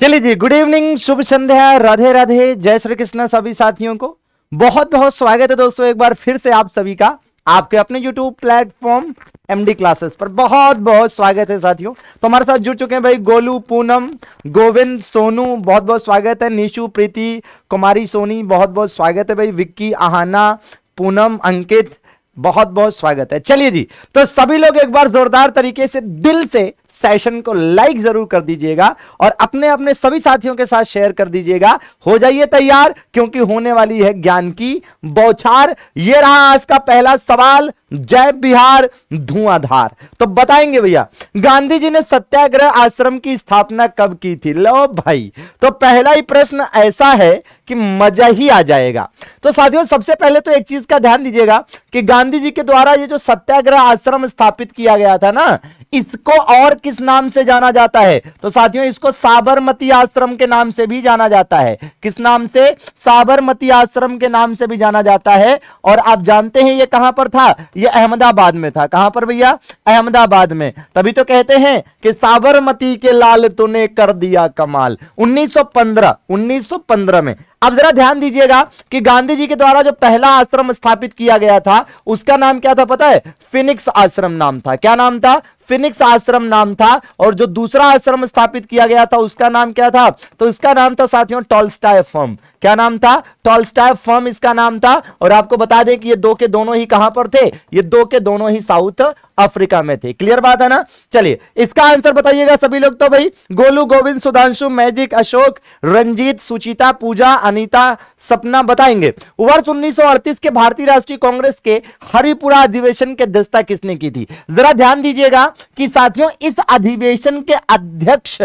चलिए जी good evening शुभ संध्या राधे राधे जय श्री कृष्ण सभी साथियों को बहुत बहुत स्वागत है दोस्तों एक बार फिर से आप सभी का आपके अपने यूट्यूब प्लेटफॉर्म एमडी क्लासेस पर बहुत बहुत स्वागत है साथियों तो हमारे साथ जुड़ चुके हैं भाई गोलू पूनम गोविंद सोनू बहुत बहुत स्वागत है निशु प्रीति कुमारी सोनी बहुत बहुत स्वागत है भाई विक्की आहाना पूनम अंकित बहुत बहुत स्वागत है चलिए जी तो सभी लोग एक बार जोरदार तरीके से दिल से सेशन को लाइक जरूर कर दीजिएगा और अपने अपने सभी साथियों के साथ शेयर कर दीजिएगा हो जाइए तैयार क्योंकि होने वाली है ज्ञान की बौछार ये रहा आज का पहला सवाल जय बिहार धुआंधार तो बताएंगे भैया गांधी जी ने सत्याग्रह आश्रम की स्थापना कब की थी लो भाई तो पहला ही प्रश्न ऐसा है कि मजा ही आ जाएगा तो साथियों सबसे पहले तो एक चीज का ध्यान दीजिएगा कि गांधी जी के द्वारा ये जो सत्याग्रह आश्रम स्थापित किया गया था ना इसको और किस नाम से जाना जाता है तो साथियों इसको साबरमती आश्रम के नाम से भी जाना जाता है किस नाम से साबरमती आश्रम के नाम से भी जाना जाता है और आप जानते हैं ये कहां पर था ये अहमदाबाद में था कहां पर भैया अहमदाबाद में तभी तो कहते हैं कि साबरमती के लाल तूने कर दिया कमाल 1915 1915 में अब जरा ध्यान दीजिएगा कि गांधी जी के द्वारा जो पहला आश्रम स्थापित किया गया था उसका नाम क्या था पता है फिनिक्स आश्रम नाम था क्या नाम था फिनिक्स आश्रम नाम था और जो दूसरा आश्रम स्थापित किया गया था उसका नाम क्या था तो इसका नाम था साथियों टॉलस्टाय फर्म क्या नाम था टॉलस्टाय फर्म इसका नाम था और आपको बता दें कि ये दो के दोनों ही कहां पर थे ये दो के दोनों ही साउथ अफ्रीका में थे क्लियर बात है ना चलिए इसका आंसर बताइएगा सभी लोग तो भाई गोलू गोविंद सुधांशु मैजिक अशोक रंजीत सुचिता पूजा अनीता सपना बताएंगे वर्ष 1938 के भारतीय राष्ट्रीय कांग्रेस के हरिपुरा अधिवेशन की अध्यक्षता किसने की थी जरा ध्यान दीजिएगा कि साथियों इस अधिवेशन के अध्यक्ष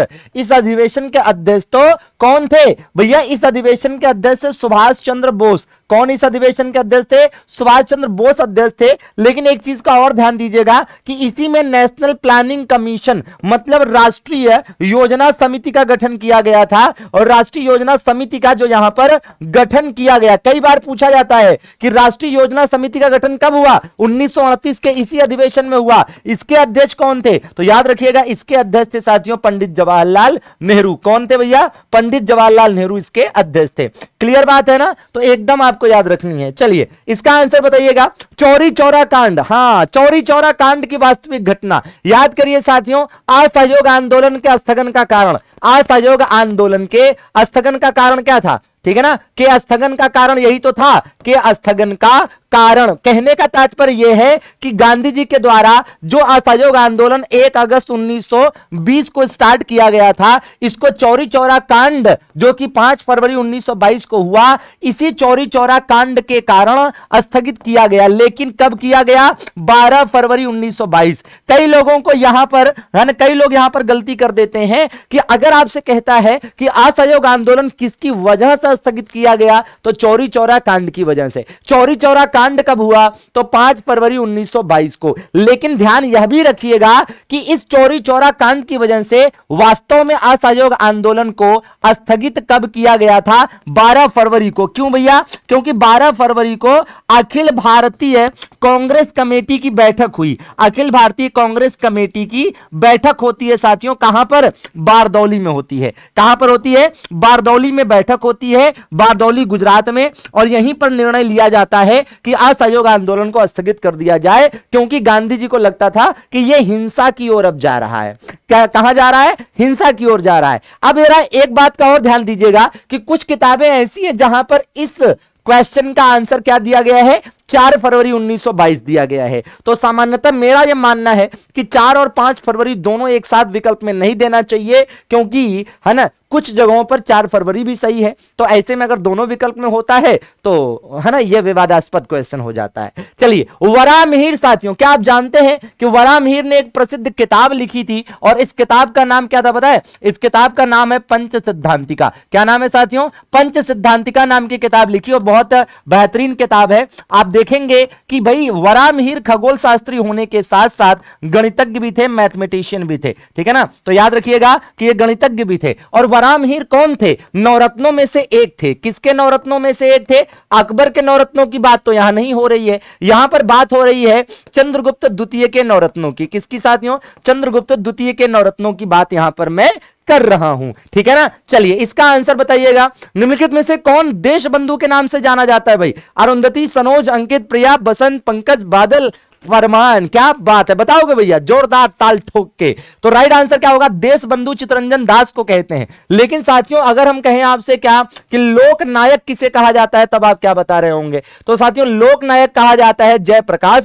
इस अधिवेशन के अध्यक्ष तो कौन थे भैया इस अधिवेशन के अध्यक्ष सुभाष चंद्र बोस कौन इस अधिवेशन के अध्यक्ष थे सुभाष चंद्र बोस अध्यक्ष थे लेकिन एक चीज का और ध्यान दीजिएगा कि इसी में नेशनल प्लानिंग कमीशन मतलब राष्ट्रीय योजना समिति का गठन किया गया था और राष्ट्रीय योजना समिति का जो यहां पर गठन किया गया कई बार पूछा जाता है कि राष्ट्रीय योजना समिति का गठन कब हुआ उन्नीस के इसी अधिवेशन में हुआ इसके अध्यक्ष कौन थे तो याद रखिएगा इसके अध्यक्ष थे साथियों पंडित जवाहरलाल नेहरू कौन थे भैया पंडित जवाहरलाल नेहरू इसके अध्यक्ष थे क्लियर बात है ना तो एकदम आप आपको याद रखनी है चलिए इसका आंसर बताइएगा चौरी चौरा कांड हाँ चौरी चौरा कांड की वास्तविक घटना याद करिए साथियों असहयोग आंदोलन के स्थगन का कारण असहयोग आंदोलन के स्थगन का कारण क्या था ठीक है ना कि स्थगन का कारण यही तो था कि स्थगन का कारण कहने का तात्पर्य यह है कि गांधी जी के द्वारा जो असहयोग आंदोलन 1 अगस्त 1920 को स्टार्ट किया गया था इसको चौरी चौरा कांड जो कि 5 फरवरी 1922 को हुआ इसी चौरी चौरा कांड के कारण स्थगित किया गया लेकिन कब किया गया 12 फरवरी 1922 कई लोगों को यहां पर कई लोग यहां पर गलती कर देते हैं कि अगर आपसे कहता है कि असहयोग आंदोलन किसकी वजह से स्थगित किया गया तो चौरी चौरा कांड की वजह से चौरी चौरा कांड कांड कब हुआ तो पांच फरवरी 1922 को लेकिन ध्यान यह भी रखिएगा कि इस चोरी चोरा कांड की वजह से वास्तव में असहयोग आंदोलन को स्थगित कब किया गया था 12 फरवरी को क्यों भैया क्योंकि 12 फरवरी को अखिल भारतीय कांग्रेस कमेटी की बैठक हुई अखिल भारतीय कांग्रेस कमेटी की बैठक होती है साथियों कहां पर बारदौली में होती है कहां पर होती है बारदौली में बैठक होती है बारदौली गुजरात में और यहीं पर निर्णय लिया जाता है कि असहयोग आंदोलन को स्थगित कर दिया जाए क्योंकि गांधी जी को लगता था कि यह हिंसा की ओर अब जा रहा है कहा जा रहा है हिंसा की ओर जा रहा है अब जरा एक बात का और ध्यान दीजिएगा कि कुछ किताबें ऐसी हैं जहां पर इस क्वेश्चन का आंसर क्या दिया गया है चार फरवरी 1922 दिया गया है तो सामान्यतः मेरा यह मानना है कि चार और पांच फरवरी दोनों एक साथ विकल्प में नहीं देना चाहिए क्योंकि है ना कुछ जगहों पर चार फरवरी भी सही है तो ऐसे में अगर दोनों विकल्प में होता है तो है ना यह विवादास्पद क्वेश्चन हो जाता है चलिए वरा साथियों क्या आप जानते हैं कि वरा ने एक प्रसिद्ध किताब लिखी थी और इस किताब का नाम क्या था बताए इस किताब का नाम है पंच सिद्धांतिका क्या नाम है साथियों पंच सिद्धांतिका नाम की किताब लिखी और बहुत बेहतरीन किताब है आप देखेंगे कि भाई वरा खगोल शास्त्री होने के साथ साथ गणितज्ञ भी थे मैथमेटिशियन भी थे ठीक है ना तो याद रखिएगा कि ये गणितज्ञ भी थे और बराम हीर कौन थे नवरत्नों में से एक थे किसके नवरत्नों में से एक थे अकबर के नवरत्नों की बात तो यहां नहीं हो रही है यहां पर बात हो रही है चंद्रगुप्त द्वितीय के नवरत्नों की किसकी साथियों चंद्रगुप्त द्वितीय के नवरत्नों की बात यहां पर मैं कर रहा हूं ठीक है ना चलिए इसका आंसर बताइएगा निम्नलिखित में से कौन देश बंधु के नाम से जाना जाता है भाई अरुंधति सनोज अंकित प्रिया बसंत पंकज बादल फरमान क्या बात है बताओगे भैया जोरदार ताल ठोक के तो राइट आंसर क्या होगा देश बंधु चितरंजन दास को कहते हैं लेकिन साथियों अगर हम कहें आपसे क्या कि लोक नायक किसे कहा जाता है तब आप क्या बता रहे होंगे तो साथियों लोक नायक कहा जाता है जयप्रकाश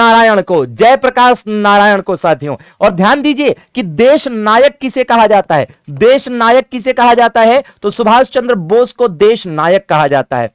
नारायण को जयप्रकाश नारायण को साथियों और ध्यान दीजिए कि देश नायक किसे कहा जाता है देश नायक किसे कहा जाता है तो सुभाष चंद्र बोस को देश नायक कहा जाता है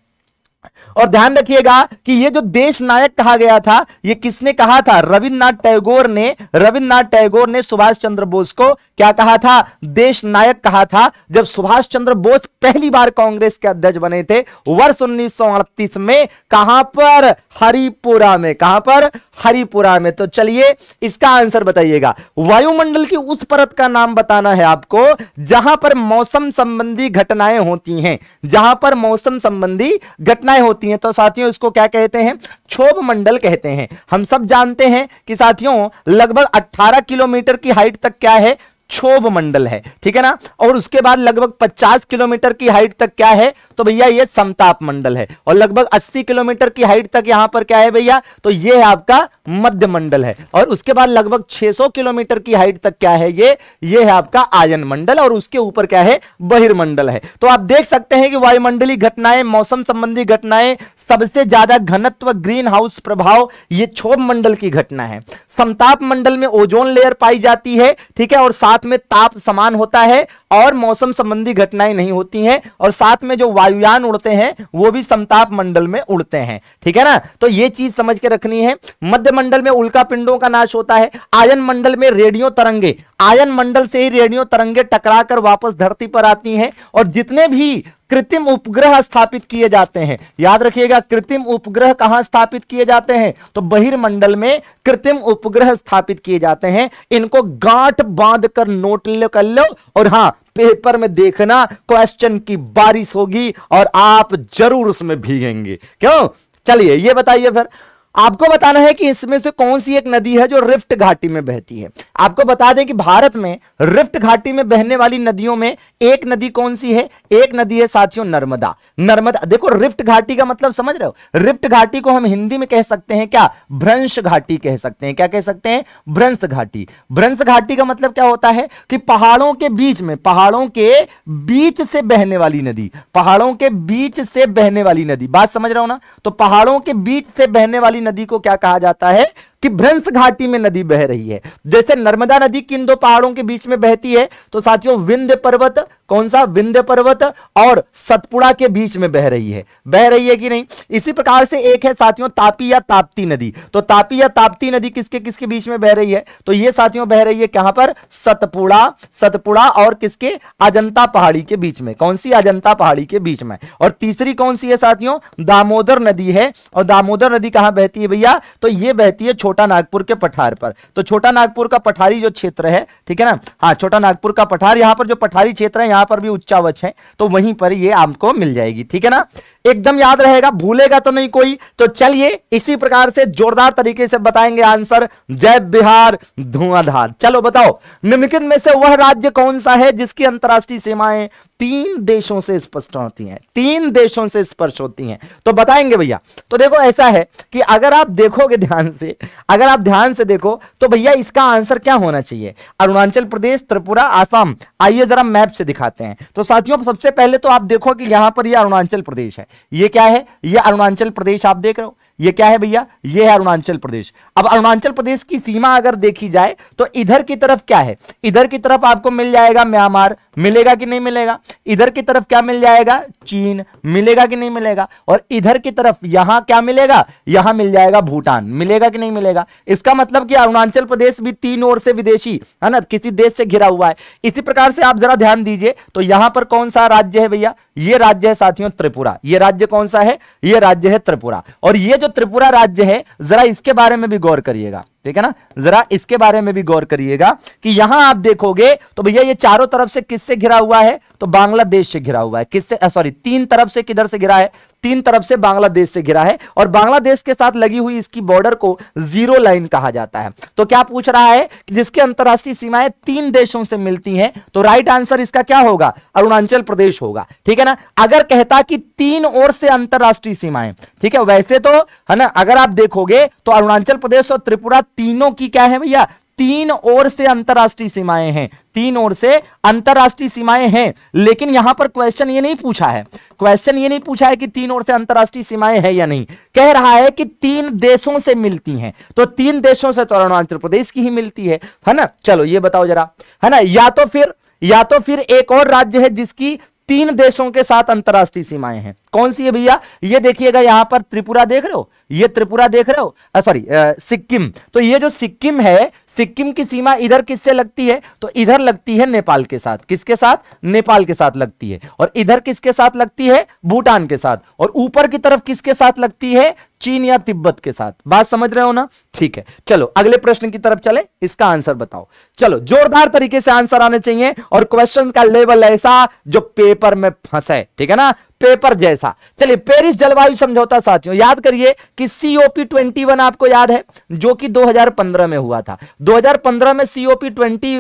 और ध्यान रखिएगा कि ये जो देश नायक कहा गया था ये किसने कहा था रविन्द्रनाथ टैगोर ने रविन्द्रनाथ टैगोर ने सुभाष चंद्र बोस को क्या कहा था देश नायक कहा था जब सुभाष चंद्र बोस पहली बार कांग्रेस के अध्यक्ष बने थे वर्ष उन्नीस में कहां पर हरिपुरा में कहां पर हरिपुरा में तो चलिए इसका आंसर बताइएगा वायुमंडल की उस परत का नाम बताना है आपको जहां पर मौसम संबंधी घटनाएं होती हैं जहां पर मौसम संबंधी घटनाएं होती होती हैं तो साथियों इसको क्या कहते हैं क्षोभ मंडल कहते हैं हम सब जानते हैं कि साथियों लगभग 18 किलोमीटर की हाइट तक क्या है क्षोभ मंडल है ठीक है ना और उसके बाद लगभग 50 किलोमीटर की हाइट तक क्या है तो भैया ये समताप मंडल है और लगभग 80 किलोमीटर की हाइट तक यहां पर क्या है भैया तो ये है आपका मध्य मंडल है और उसके बाद लगभग 600 किलोमीटर की हाइट तक क्या है ये ये है आपका आयन मंडल और उसके ऊपर क्या है बहिर्मंडल है तो आप देख सकते हैं कि वायुमंडली घटनाएं मौसम संबंधी घटनाएं सबसे ज्यादा घनत्व ग्रीन हाउस प्रभाव ये क्षोभ मंडल की घटना है समताप मंडल में ओजोन लेयर पाई जाती है ठीक है और साथ में ताप समान होता है और मौसम संबंधी घटनाएं नहीं होती हैं और साथ में जो वायुयान उड़ते हैं वो भी समताप मंडल में उड़ते हैं ठीक है ना तो ये चीज समझ के रखनी है मध्य मंडल में उल्का पिंडों का नाश होता है आयन मंडल में रेडियो तरंगे आयन मंडल से ही रेडियो तरंगे टकरा कर वापस धरती पर आती हैं और जितने भी कृत्रिम उपग्रह स्थापित किए जाते हैं याद रखिएगा कृत्रिम उपग्रह कहां स्थापित किए जाते हैं तो बहिर्मंडल में कृत्रिम उपग्रह स्थापित किए जाते हैं इनको गांठ बांध कर नोट लो कर लो और हां पेपर में देखना क्वेश्चन की बारिश होगी और आप जरूर उसमें भीगेंगे क्यों चलिए ये बताइए फिर आपको बताना है कि इसमें से कौन सी एक नदी है जो रिफ्ट घाटी में बहती है आपको बता दें कि भारत में रिफ्ट घाटी में बहने वाली नदियों में एक नदी कौन सी है एक नदी है साथियों नर्मदा नर्मदा देखो रिफ्ट घाटी का मतलब समझ रहे हो रिफ्ट घाटी को हम हिंदी में कह सकते हैं क्या भ्रंश घाटी कह सकते हैं क्या कह सकते हैं भ्रंश घाटी भ्रंश घाटी का मतलब क्या होता है कि पहाड़ों के बीच में पहाड़ों के बीच से बहने वाली नदी पहाड़ों के बीच से बहने वाली नदी बात समझ रहा हो ना तो पहाड़ों के बीच से बहने वाली नदी को क्या कहा जाता है कि भ्रंस घाटी में नदी बह रही है जैसे नर्मदा नदी किन दो पहाड़ों के बीच में बहती है तो साथियों विंध्य पर्वत कौन सा विंध्य पर्वत और सतपुड़ा के बीच में बह रही है बह रही है कि नहीं इसी प्रकार से एक है साथियों तापी या ताप्ती नदी तो तापी या ताप्ती नदी किसके किसके बीच में बह रही है तो ये साथियों बह रही है कहां पर सतपुड़ा सतपुड़ा और किसके अजंता पहाड़ी के बीच में कौन सी अजंता पहाड़ी के बीच में और तीसरी कौन सी है साथियों दामोदर नदी है और दामोदर नदी कहां बहती है भैया तो यह बहती है छोटा नागपुर के पठार पर तो छोटा नागपुर का पठारी जो क्षेत्र है ठीक है ना हाँ छोटा नागपुर का पठार यहां पर जो पठारी क्षेत्र है यहां पर भी उच्चावच है तो वहीं पर ये आपको मिल जाएगी ठीक है ना एकदम याद रहेगा भूलेगा तो नहीं कोई तो चलिए इसी प्रकार से जोरदार तरीके से बताएंगे आंसर जय बिहार धुआंधार चलो बताओ निम्नलिखित में से वह राज्य कौन सा है जिसकी अंतर्राष्ट्रीय सीमाएं तीन देशों से स्पष्ट होती हैं तीन देशों से स्पर्श होती हैं तो बताएंगे भैया तो देखो ऐसा है कि अगर आप देखोगे ध्यान से अगर आप ध्यान से देखो तो भैया इसका आंसर क्या होना चाहिए अरुणाचल प्रदेश त्रिपुरा आसाम आइए जरा मैप से दिखाते हैं तो साथियों सबसे पहले तो आप देखो कि यहां पर यह अरुणाचल प्रदेश है ये क्या है ये अरुणाचल प्रदेश आप देख रहे हो ये क्या है भैया ये है अरुणाचल प्रदेश अब अरुणाचल प्रदेश की सीमा अगर देखी जाए तो इधर की तरफ क्या है इधर की तरफ आपको मिल जाएगा म्यांमार मिलेगा कि नहीं मिलेगा इधर की तरफ क्या मिल जाएगा चीन मिलेगा कि नहीं मिलेगा और इधर की तरफ यहां क्या मिलेगा यहां मिल जाएगा भूटान मिलेगा कि नहीं मिलेगा इसका मतलब कि अरुणाचल प्रदेश भी तीन ओर से विदेशी है ना किसी देश से घिरा हुआ है इसी प्रकार से आप जरा ध्यान दीजिए तो यहां पर कौन सा राज्य है भैया ये राज्य है साथियों त्रिपुरा ये राज्य कौन सा है ये राज्य है त्रिपुरा और ये जो त्रिपुरा राज्य है जरा इसके बारे में भी गौर करिएगा ठीक है ना जरा इसके बारे में भी गौर करिएगा कि यहां आप देखोगे तो भैया ये चारों तरफ से किससे घिरा हुआ है तो बांग्लादेश से घिरा हुआ है किससे सॉरी तीन तरफ से किधर से घिरा है तीन तरफ से बांग्लादेश से घिरा है और बांग्लादेश के साथ लगी हुई इसकी बॉर्डर को जीरो लाइन कहा जाता है तो क्या पूछ रहा है कि जिसके अंतर्राष्ट्रीय सीमाएं तीन देशों से मिलती हैं तो राइट आंसर इसका क्या होगा अरुणाचल प्रदेश होगा ठीक है ना अगर कहता कि तीन ओर से अंतर्राष्ट्रीय सीमाएं ठीक है वैसे तो है ना अगर आप देखोगे तो अरुणाचल प्रदेश और त्रिपुरा तीनों की क्या है भैया तीन ओर से अंतरराष्ट्रीय सीमाएं हैं तीन ओर से अंतरराष्ट्रीय सीमाएं हैं लेकिन यहां पर क्वेश्चन ये नहीं पूछा है क्वेश्चन ये नहीं पूछा है कि तीन ओर से अंतरराष्ट्रीय सीमाएं हैं या नहीं कह रहा है कि तीन देशों से मिलती हैं तो तीन देशों से तो अरुणाचल प्रदेश की ही मिलती है है ना चलो ये बताओ जरा है ना या तो फिर या तो फिर एक और राज्य है जिसकी तीन देशों के साथ अंतरराष्ट्रीय सीमाएं हैं कौन सी है भैया ये देखिएगा यहां पर त्रिपुरा देख रहे हो ये त्रिपुरा देख रहे हो सॉरी सिक्किम तो ये जो सिक्किम है सिक्किम की सीमा इधर किससे लगती है तो इधर लगती है नेपाल के साथ किसके साथ नेपाल के साथ लगती है और इधर किसके साथ लगती है भूटान के साथ और ऊपर की तरफ किसके साथ लगती है चीन या तिब्बत के साथ बात समझ रहे हो ना ठीक है चलो अगले प्रश्न की तरफ चले इसका आंसर बताओ चलो जोरदार तरीके से आंसर आने चाहिए और क्वेश्चन का लेवल ऐसा जो पेपर में फंसे ठीक है ना पेपर जैसा चलिए पेरिस जलवायु समझौता साथियों याद करिए कि सीओपी ट्वेंटी वन आपको याद है जो कि 2015 में हुआ था 2015 में सीओपी ट्वेंटी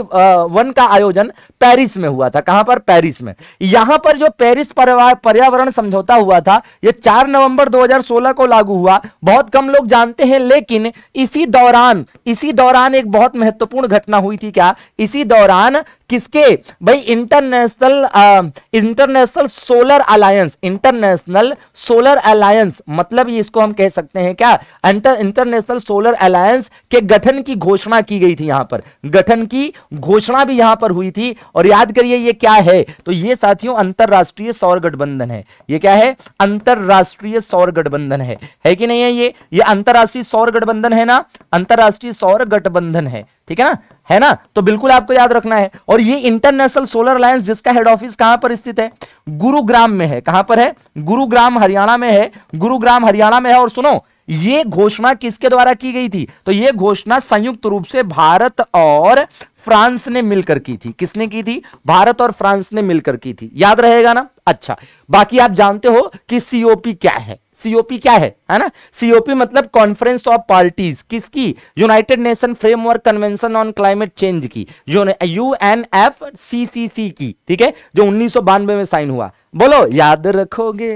वन का आयोजन पेरिस में हुआ था कहां पर पेरिस में यहां पर जो पेरिस पर्यावरण समझौता हुआ था यह 4 नवंबर 2016 को लागू हुआ हुआ बहुत कम लोग जानते हैं लेकिन इसी दौरान इसी दौरान एक बहुत महत्वपूर्ण घटना हुई थी क्या इसी दौरान किसके भाई international international solar alliance international solar alliance मतलब ये इसको हम कह सकते हैं क्या इंटरनेशनल सोलर अलायंस के गठन की घोषणा की गई थी यहां पर गठन की घोषणा भी यहां पर हुई थी और याद करिए ये क्या है तो ये साथियों अंतरराष्ट्रीय सौर गठबंधन है ये क्या है अंतरराष्ट्रीय सौर गठबंधन है है कि नहीं है ये ये अंतरराष्ट्रीय सौर गठबंधन है ना अंतरराष्ट्रीय सौर गठबंधन है ठीक है ना है ना तो बिल्कुल आपको याद रखना है और ये इंटरनेशनल सोलर अलायंस जिसका हेड ऑफिस कहां पर स्थित है गुरुग्राम में है कहां पर है गुरुग्राम हरियाणा में है गुरुग्राम हरियाणा में है और सुनो ये घोषणा किसके द्वारा की गई थी तो ये घोषणा संयुक्त रूप से भारत और फ्रांस ने मिलकर की थी किसने की थी भारत और फ्रांस ने मिलकर की थी याद रहेगा ना अच्छा बाकी आप जानते हो कि सीओपी क्या है सीओपी क्या है है ना सीओपी मतलब कॉन्फ्रेंस ऑफ पार्टीज किसकी united nation framework convention on climate change की U N F C C C की ठीक है जो उन्नीस में साइन हुआ बोलो याद रखोगे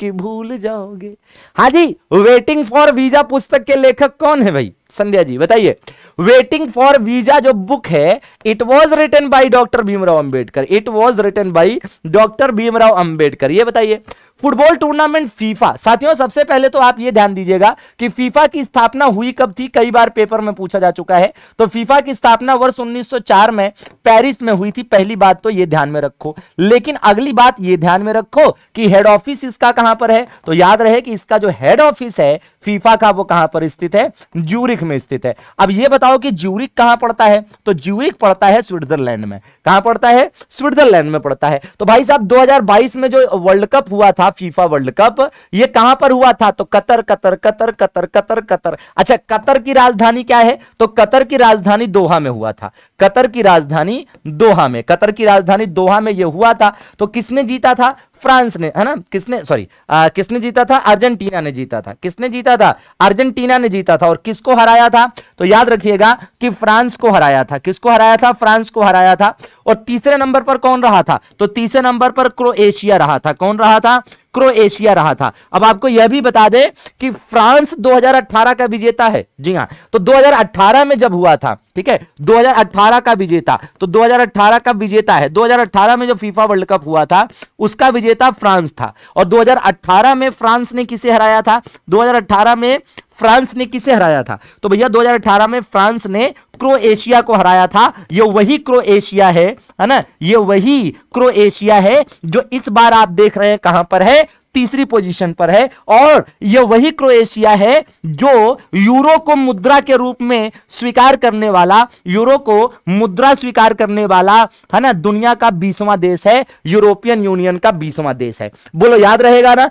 कि भूल जाओगे हाँ जी वेटिंग फॉर वीजा पुस्तक के लेखक कौन है भाई संध्या जी बताइए वेटिंग फॉर वीजा जो बुक है it was written by doctor Bhimrao Ambedkar it was written by doctor Bhimrao Ambedkar ये बताइए फुटबॉल टूर्नामेंट फीफा साथियों सबसे पहले तो आप ये ध्यान दीजिएगा कि फीफा की स्थापना हुई कब थी कई बार पेपर में पूछा जा चुका है तो फीफा की स्थापना वर्ष 1904 में पेरिस में हुई थी पहली बात तो ये ध्यान में रखो लेकिन अगली बात ये ध्यान में रखो कि हेड ऑफिस इसका कहां पर है तो याद रहे कि इसका जो हेड ऑफिस है फीफा का वो कहां पर स्थित है ज्यूरिक में स्थित है अब यह बताओ कि ज्यूरिक कहां पड़ता है तो ज्यूरिक पड़ता है स्विट्जरलैंड में कहां पड़ता है स्विट्जरलैंड में पड़ता है तो भाई साहब दो में जो वर्ल्ड कप हुआ था रहा फीफा वर्ल्ड कप ये कहां पर हुआ था तो Qatar Qatar Qatar Qatar Qatar Qatar अच्छा कतर की राजधानी क्या है तो कतर की राजधानी दोहा में हुआ था कतर की राजधानी दोहा में कतर की राजधानी दोहा में ये हुआ था तो किसने जीता था फ्रांस ने है ना किसने सॉरी किसने जीता था अर्जेंटीना ने जीता था किसने जीता था अर्जेंटीना ने जीता था और किसको हराया था तो याद रखिएगा कि फ्रांस को हराया था किसको हराया था फ्रांस को हराया था और तीसरे नंबर पर कौन रहा था तो तीसरे नंबर पर क्रोएशिया रहा था कौन रहा था क्रोएशिया रहा था अब आपको यह भी बता दें कि फ्रांस 2018 का विजेता है जी हाँ तो 2018 में जब हुआ था ठीक है 2018 का विजेता तो 2018 का विजेता है 2018 में जो फीफा वर्ल्ड कप हुआ था उसका विजेता फ्रांस था और 2018 में फ्रांस ने किसे हराया था 2018 में फ्रांस ने किसे हराया था तो भैया 2018 में फ्रांस ने क्रोएशिया को हराया था ये वही क्रोएशिया है है ना ये वही क्रोएशिया है जो इस बार आप देख रहे हैं कहां पर है तीसरी पोजीशन पर है और यह वही क्रोएशिया है जो यूरो को मुद्रा के रूप में स्वीकार करने वाला यूरो को मुद्रा स्वीकार करने वाला है ना दुनिया का बीसवां देश है यूरोपियन यूनियन का बीसवां देश है बोलो याद रहेगा ना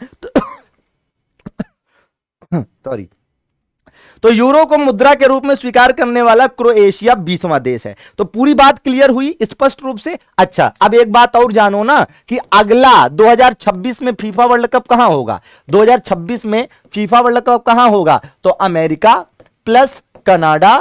सॉरी तो यूरो को मुद्रा के रूप में स्वीकार करने वाला क्रोएशिया बीसवा देश है तो पूरी बात क्लियर हुई स्पष्ट रूप से अच्छा अब एक बात और जानो ना कि अगला 2026 में फीफा वर्ल्ड कप कहां होगा 2026 में फीफा वर्ल्ड कप कहां होगा तो America plus Canada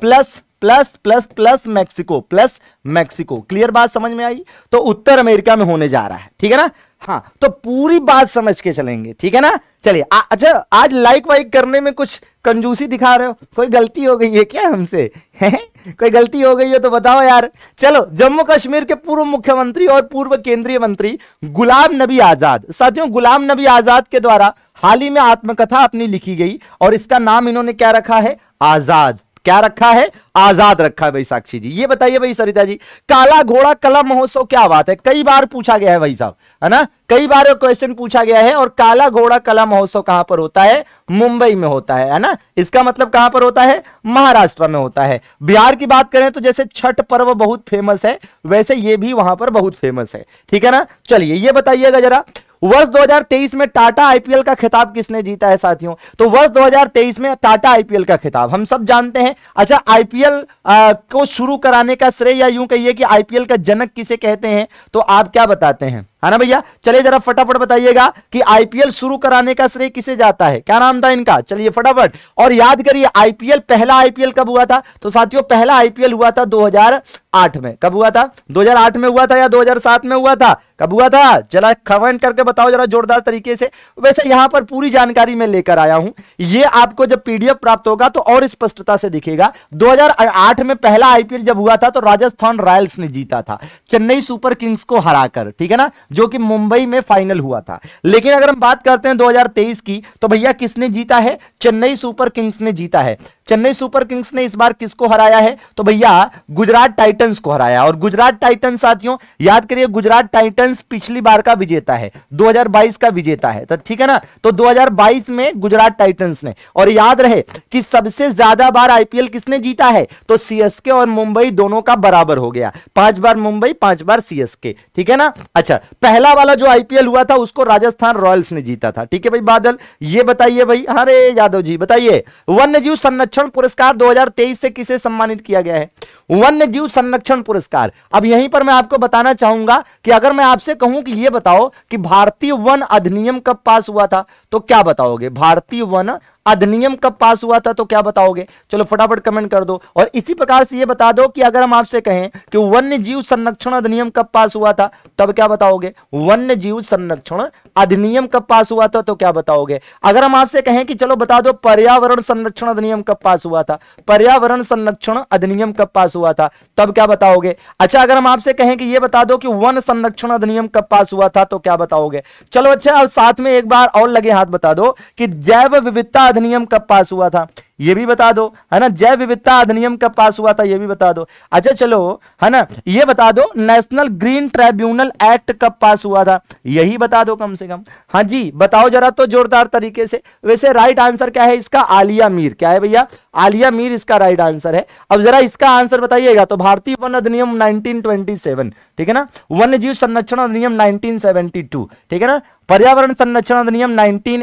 plus plus plus plus Mexico plus Mexico clear बात समझ में आई तो उत्तर अमेरिका में होने जा रहा है ठीक है ना हाँ तो पूरी बात समझ के चलेंगे ठीक है ना चलिए अच्छा आज लाइक वाइक करने में कुछ कंजूसी दिखा रहे हो कोई गलती हो गई है क्या हमसे है कोई गलती हो गई है तो बताओ यार चलो जम्मू कश्मीर के पूर्व मुख्यमंत्री और पूर्व केंद्रीय मंत्री गुलाम नबी आजाद साथियों गुलाम नबी आजाद के द्वारा हाल ही में आत्मकथा अपनी लिखी गई और इसका नाम इन्होंने क्या रखा है आजाद क्या रखा है आजाद रखा है भाई साक्षी जी ये बताइए भाई सरिता जी काला घोड़ा कला महोत्सव क्या बात है कई बार पूछा गया है भाई साहब है ना कई बार क्वेश्चन पूछा गया है और काला घोड़ा कला महोत्सव कहां पर होता है मुंबई में होता है है ना इसका मतलब कहां पर होता है महाराष्ट्र में होता है बिहार की बात करें तो जैसे छठ पर्व बहुत फेमस है वैसे ये भी वहां पर बहुत फेमस है ठीक है ना चलिए ये बताइएगा जरा वर्ष 2023 में टाटा आईपीएल का खिताब किसने जीता है साथियों तो वर्ष 2023 में टाटा आईपीएल का खिताब हम सब जानते हैं अच्छा आईपीएल को शुरू कराने का श्रेय या यूं कहिए कि आईपीएल का जनक किसे कहते हैं तो आप क्या बताते हैं है हाँ ना भैया चलिए जरा फटाफट बताइएगा कि आईपीएल शुरू कराने का श्रेय किसे जाता है क्या नाम था इनका चलिए फटाफट और याद करिए आईपीएल पहला आईपीएल कब हुआ था तो साथियों पहला आईपीएल हुआ था 2008 में कब हुआ था 2008 में हुआ था या 2007 में हुआ था कब हुआ था जरा कमेंट करके बताओ जरा जोरदार तरीके से वैसे यहां पर पूरी जानकारी मैं लेकर आया हूं ये आपको जब पीडीएफ प्राप्त होगा तो और स्पष्टता से दिखेगा 2008 में पहला आईपीएल जब हुआ था तो राजस्थान रॉयल्स ने जीता था चेन्नई सुपर किंग्स को हराकर ठीक है ना जो कि मुंबई में फाइनल हुआ था लेकिन अगर हम बात करते हैं 2023 की तो भैया किसने जीता है चेन्नई सुपर किंग्स ने जीता है चेन्नई सुपर किंग्स ने इस बार किसको हराया है तो भैया गुजरात टाइटंस को हराया और गुजरात टाइटंस साथियों याद करिए गुजरात टाइटंस पिछली बार का विजेता है 2022 का विजेता है तो ठीक है ना तो 2022 में गुजरात टाइटंस ने और याद रहे कि सबसे ज्यादा बार आईपीएल किसने जीता है तो सीएसके और मुंबई दोनों का बराबर हो गया पांच बार मुंबई पांच बार सीएसके ठीक है ना अच्छा पहला वाला जो आईपीएल हुआ था उसको राजस्थान रॉयल्स ने जीता था ठीक है भाई बादल ये बताइए भाई अरे यादव जी बताइए वन्य जीव संरक्षण पुरस्कार 2023 से किसे सम्मानित किया गया है वन्य जीव संरक्षण पुरस्कार अब यहीं पर मैं आपको बताना चाहूंगा कि अगर मैं आपसे कहूं कि यह बताओ कि भारतीय वन अधिनियम कब पास हुआ था तो क्या बताओगे भारतीय वन अधिनियम कब पास हुआ था तो क्या बताओगे चलो फटाफट कमेंट कर दो और इसी प्रकार से यह बता दो कि अगर हम आपसे कहें कि वन्य जीव संरक्षण अधिनियम कब पास हुआ था तब क्या बताओगे वन्य जीव संरक्षण अधिनियम कब पास हुआ था तो क्या बताओगे अगर हम आपसे कहें कि चलो बता दो पर्यावरण संरक्षण अधिनियम कब पास हुआ था पर्यावरण संरक्षण अधिनियम कब पास हुआ था तब क्या बताओगे अच्छा अगर हम आपसे कहें कि ये बता दो कि वन संरक्षण अधिनियम कब पास हुआ था तो क्या बताओगे चलो अच्छा और साथ में एक बार और लगे हाथ बता दो कि जैव विविधता अधिनियम कब पास हुआ था ये भी बता दो है ना जैव विविधता अधिनियम कब पास हुआ था ये भी बता दो अच्छा चलो है ना ये बता दो नेशनल ग्रीन ट्राइब्यूनल एक्ट कब पास हुआ था यही बता दो कम से कम हाँ जी बताओ जरा तो जोरदार तरीके से वैसे राइट आंसर क्या है इसका आलिया मीर क्या है भैया आलिया मीर इसका राइट आंसर है अब जरा इसका आंसर बताइएगा तो भारतीय वन अधिनियम नाइनटीन ठीक है ना वन्य जीव संरक्षण अधिनियम नाइनटीन ठीक है ना पर्यावरण संरक्षण अधिनियम नाइनटीन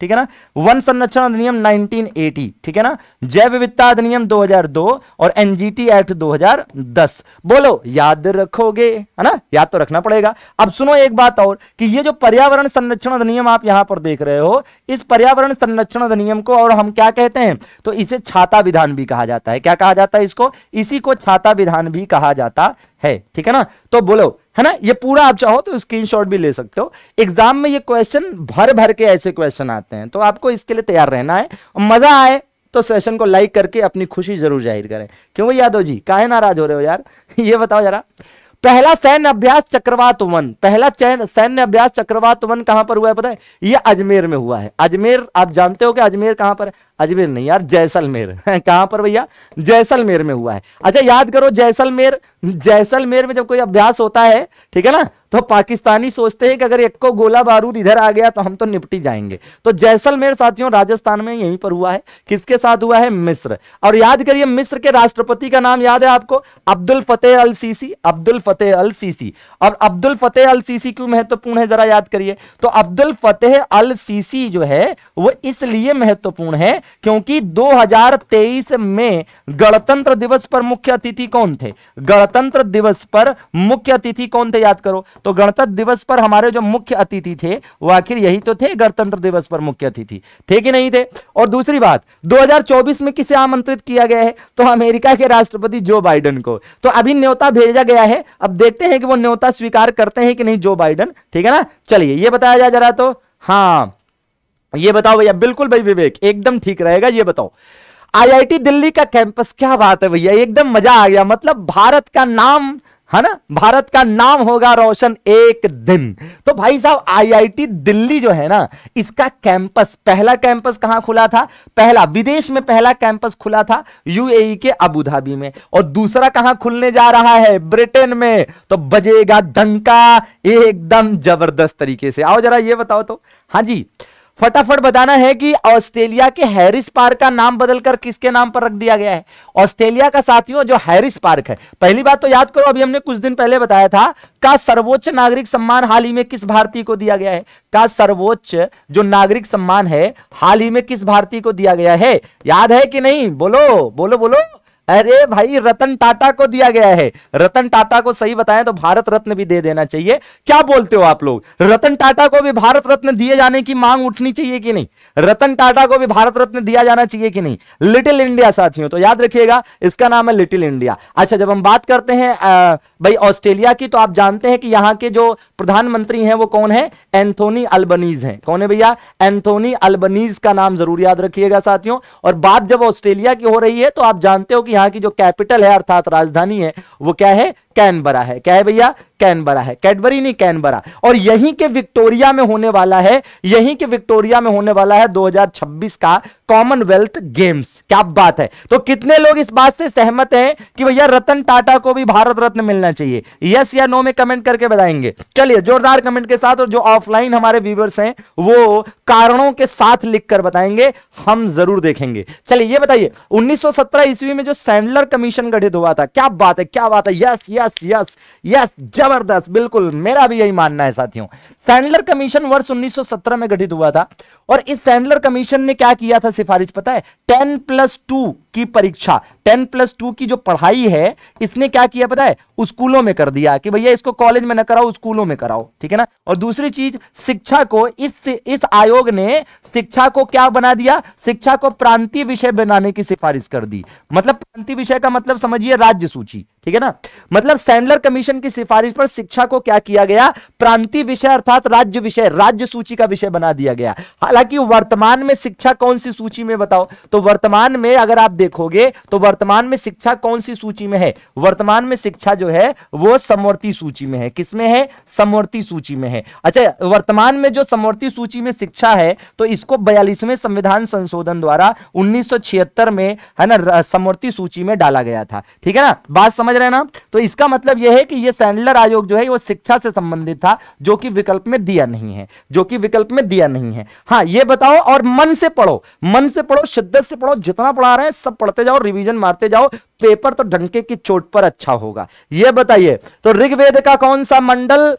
ठीक है ना वन संरक्षण अधिनियम 1980 ठीक है ना जैव विविधता अधिनियम 2002 और एनजीटी एक्ट 2010 बोलो याद रखोगे है ना याद तो रखना पड़ेगा अब सुनो एक बात और कि ये जो पर्यावरण संरक्षण अधिनियम आप यहां पर देख रहे हो इस पर्यावरण संरक्षण अधिनियम को और हम क्या कहते हैं तो इसे छाता विधान भी कहा जाता है क्या कहा जाता है इसको इसी को छाता विधान भी कहा जाता है ठीक है ना तो बोलो है ना ये पूरा आप चाहो तो स्क्रीनशॉट भी ले सकते हो एग्जाम में ये क्वेश्चन भर भर के ऐसे क्वेश्चन आते हैं तो आपको इसके लिए तैयार रहना है मजा आए तो सेशन को लाइक करके अपनी खुशी जरूर जाहिर करें क्यों यादव जी काहे नाराज हो रहे हो यार ये बताओ जरा पहला सैन्य अभ्यास चक्रवात वन पहला सैन्य अभ्यास चक्रवात वन कहां पर हुआ है पता है ये अजमेर में हुआ है अजमेर आप जानते हो कि अजमेर कहां पर है अजमेर नहीं यार जैसलमेर कहां पर भैया जैसलमेर में हुआ है अच्छा याद करो जैसलमेर जैसलमेर में जब कोई अभ्यास होता है ठीक है ना तो पाकिस्तानी सोचते हैं कि अगर एक को गोला बारूद इधर आ गया तो हम तो निपटी जाएंगे तो जैसलमेर साथियों राजस्थान में यहीं पर हुआ है किसके साथ हुआ है मिस्र और याद करिए मिस्र के राष्ट्रपति का नाम याद है आपको Abdel Fattah el Sisi Abdel Fattah el Sisi और अब्दुल फतेह अल सीसी क्यों महत्वपूर्ण है जरा याद करिए तो अब्दुल फतेह अल सीसी जो है वो इसलिए महत्वपूर्ण है क्योंकि 2023 में गणतंत्र दिवस पर मुख्य अतिथि कौन थे गणतंत्र दिवस पर मुख्य अतिथि कौन थे याद करो तो गणतंत्र दिवस पर हमारे जो मुख्य अतिथि थे वो आखिर यही तो थे गणतंत्र दिवस पर मुख्य अतिथि थे कि नहीं थे और दूसरी बात 2024 में किसे आमंत्रित किया गया है तो अमेरिका के राष्ट्रपति जो बाइडन को तो अभी न्योता भेजा गया है अब देखते हैं कि वो न्योता स्वीकार करते हैं कि नहीं जो बाइडन ठीक है ना चलिए ये बताया जाए जरा तो हाँ ये बताओ भैया बिल्कुल भाई विवेक एकदम ठीक रहेगा ये बताओ आईआईटी दिल्ली का कैंपस क्या बात है भैया एकदम मजा आ गया मतलब भारत का नाम है ना भारत का नाम होगा रोशन एक दिन तो भाई साहब आईआईटी दिल्ली जो है ना इसका कैंपस पहला कैंपस कहां खुला था पहला विदेश में पहला कैंपस खुला था यूएई e के अबू धाबी में और दूसरा कहां खुलने जा रहा है ब्रिटेन में तो बजेगा डंका एकदम जबरदस्त तरीके से आओ जरा ये बताओ तो हाँ जी फटाफट बताना है कि ऑस्ट्रेलिया के हैरिस पार्क का नाम बदलकर किसके नाम पर रख दिया गया है ऑस्ट्रेलिया का साथियों जो हैरिस पार्क है पहली बात तो याद करो अभी हमने कुछ दिन पहले बताया था का सर्वोच्च नागरिक सम्मान हाल ही में किस भारतीय को दिया गया है का सर्वोच्च जो नागरिक सम्मान है हाल ही में किस भारतीय को दिया गया है याद है कि नहीं बोलो बोलो बोलो अरे भाई रतन टाटा को दिया गया है रतन टाटा को सही बताएं तो भारत रत्न भी दे देना चाहिए क्या बोलते हो आप लोग रतन टाटा को भी भारत रत्न दिए जाने की मांग उठनी चाहिए कि नहीं रतन टाटा को भी भारत रत्न दिया जाना चाहिए कि नहीं लिटिल इंडिया साथियों तो याद रखिएगा इसका नाम है लिटिल इंडिया अच्छा जब हम बात करते हैं भाई ऑस्ट्रेलिया की तो आप जानते हैं कि यहाँ के जो प्रधानमंत्री हैं वो कौन है एंथोनी अल्बनीज हैं कौन है भैया एंथोनी अल्बनीज का नाम जरूर याद रखिएगा साथियों और बात जब ऑस्ट्रेलिया की हो रही है तो आप जानते हो कि यहाँ की जो कैपिटल है अर्थात राजधानी है वो क्या है कैनबरा है क्या है भैया कैनबरा है कैडबरी नहीं कैनबरा और यहीं के विक्टोरिया में होने वाला है यहीं के विक्टोरिया में होने वाला है 2026 का कॉमनवेल्थ गेम्स क्या बात है तो कितने लोग इस बात से सहमत हैं कि भैया रतन टाटा को भी भारत रत्न मिलना चाहिए यस या नो में कमेंट करके बताएंगे चलिए जोरदार कमेंट के साथ और जो ऑफलाइन हमारे व्यूवर्स हैं वो कारणों के साथ लिखकर बताएंगे हम जरूर देखेंगे चलिए ये बताइए 1917 ईस्वी में जो सैंडलर कमीशन गठित हुआ था क्या बात है क्या बात है yes yes yes yes yes जबरदस्त बिल्कुल मेरा भी यही मानना है साथियों सैंडलर कमीशन वर्ष 1917 में गठित हुआ था और इस सैंडलर कमीशन ने क्या किया था सिफारिश पता है 10 प्लस टू की परीक्षा 10 प्लस टू की जो पढ़ाई है इसने क्या किया पता है स्कूलों में कर दिया कि भैया इसको कॉलेज में न कराओ स्कूलों में कराओ ठीक है ना और दूसरी चीज शिक्षा को इस इस आयोग ने शिक्षा को क्या बना दिया शिक्षा को प्रांतीय विषय बनाने की सिफारिश कर दी मतलब प्रांतीय विषय का मतलब समझिए राज्य सूची ठीक है ना मतलब सैंडलर कमीशन की सिफारिश पर शिक्षा को क्या किया गया प्रांतीय विषय अर्थात साथ राज्य विषय राज्य सूची का विषय बना दिया गया हालांकि वर्तमान में शिक्षा कौन सी सूची में बताओ तो वर्तमान में अगर आप देखोगे तो वर्तमान में शिक्षा कौन सी सूची में है वर्तमान में शिक्षा जो है वो समवर्ती सूची में है किसमें है समवर्ती सूची में है अच्छा वर्तमान में जो समवर्ती सूची में शिक्षा है तो इसको बयालीसवें संविधान संशोधन द्वारा उन्नीस में है ना समवर्ती सूची में डाला गया था ठीक है ना बात समझ रहे ना तो इसका मतलब यह है कि यह सैंडलर आयोग जो है वो शिक्षा से संबंधित था जो कि विकल्प में दिया नहीं है जो कि विकल्प में दिया नहीं है हाँ ये बताओ और मन से पढ़ो मन से पढ़ो शिद्दत से पढ़ो जितना पढ़ा रहे हैं सब पढ़ते जाओ रिवीजन मारते जाओ पेपर तो ढंके की चोट पर अच्छा होगा यह बताइए तो ऋग्वेद का कौन सा मंडल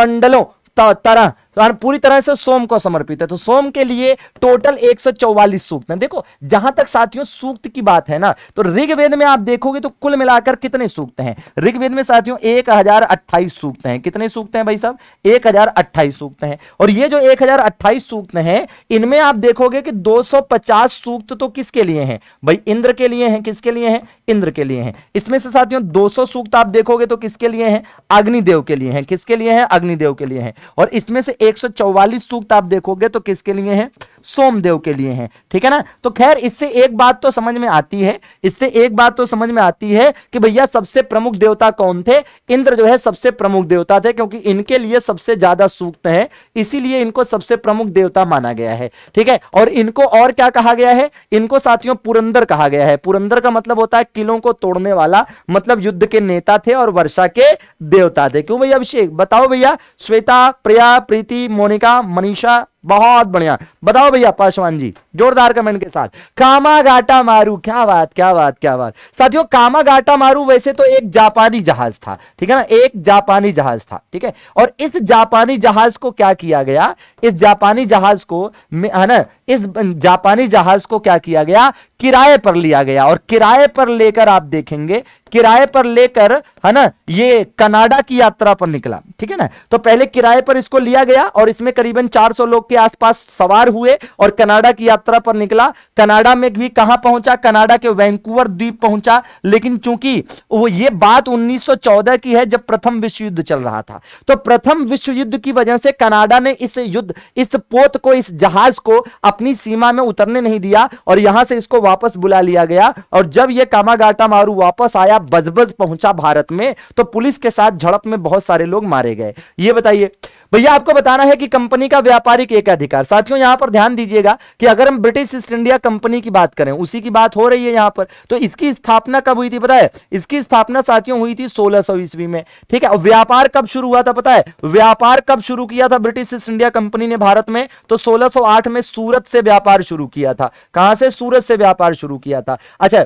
मंडलों तरह तो पूरी तरह से सोम को समर्पित है तो सोम के लिए टोटल 144 सूक्त हैं देखो जहां तक साथियों सूक्त की बात है ना तो ऋग्वेद में आप देखोगे तो कुल मिलाकर कितने सूक्त हैं ऋग्वेद में साथियों एक हजार अट्ठाईस सूक्त हैं कितने सूक्त हैं भाई साहब एक हजार अट्ठाईस सूक्त हैं और ये जो एक हजार अट्ठाईस सूक्त हैं इनमें आप देखोगे कि दो सौ पचास सूक्त तो किसके लिए है भाई इंद्र के लिए है किसके लिए है इंद्र के लिए है इसमें से साथियों सौ सूक्त आप देखोगे तो किसके लिए है अग्निदेव के लिए है किसके लिए है अग्निदेव के लिए है और इसमें से 144 सूक्त आप देखोगे तो किसके लिए है सोमदेव के लिए हैं ठीक है ना तो खैर इससे एक बात तो समझ में आती है इससे एक बात तो समझ में आती है कि भैया सबसे प्रमुख देवता कौन थे इंद्र जो है सबसे प्रमुख देवता थे क्योंकि इनके लिए सबसे ज्यादा सूक्त है इसीलिए इनको सबसे प्रमुख देवता माना गया है ठीक है और इनको और क्या कहा गया है इनको साथियों पुरंदर कहा गया है पुरंदर का मतलब होता है किलों को तोड़ने वाला मतलब युद्ध के नेता थे और वर्षा के देवता थे क्यों भैया अभिषेक बताओ भैया श्वेता प्रिया प्रीति मोनिका मनीषा बहुत बढ़िया बताओ भैया पासवान जी जोरदार कमेंट के साथ कामा गाटा मारू क्या बात क्या बात क्या बात साथियों कामा गाटा मारू वैसे तो एक जापानी जहाज था ठीक है ना एक जापानी जहाज था ठीक है और इस जापानी जहाज को क्या किया गया इस जापानी जहाज को है ना इस जापानी जहाज को क्या किया गया किराए पर लिया गया और किराए पर लेकर आप देखेंगे किराए पर लेकर है ना ये कनाडा की यात्रा पर निकला ठीक है ना तो पहले किराए पर इसको लिया गया और इसमें करीबन 400 लोग के आसपास सवार हुए और कनाडा की यात्रा पर निकला कनाडा में भी कहां पहुंचा कनाडा के वैंकूवर द्वीप पहुंचा लेकिन चूंकि वो ये बात 1914 की है जब प्रथम विश्व युद्ध चल रहा था तो प्रथम विश्व युद्ध की वजह से कनाडा ने इस युद्ध इस पोत को इस जहाज को अपनी सीमा में उतरने नहीं दिया और यहां से इसको वापस बुला लिया गया और जब यह कामागाटा मारू वापस आया बजबज पहुंचा भारत में तो पुलिस के साथ झड़प में बहुत सारे लोग मारे गए ये बताइए भैया आपको बताना है कि कंपनी का व्यापारिक एक अधिकार साथियों यहां पर ध्यान दीजिएगा कि अगर हम ब्रिटिश ईस्ट इंडिया कंपनी की बात करें उसी की बात हो रही है यहां पर तो इसकी स्थापना कब हुई थी पता है इसकी स्थापना साथियों हुई थी सोलह सौ ईस्वी में ठीक है व्यापार कब शुरू हुआ था पता है व्यापार कब शुरू किया था ब्रिटिश ईस्ट इंडिया कंपनी ने भारत में तो सोलह में सूरत से व्यापार शुरू किया था कहां से सूरत से व्यापार शुरू किया था अच्छा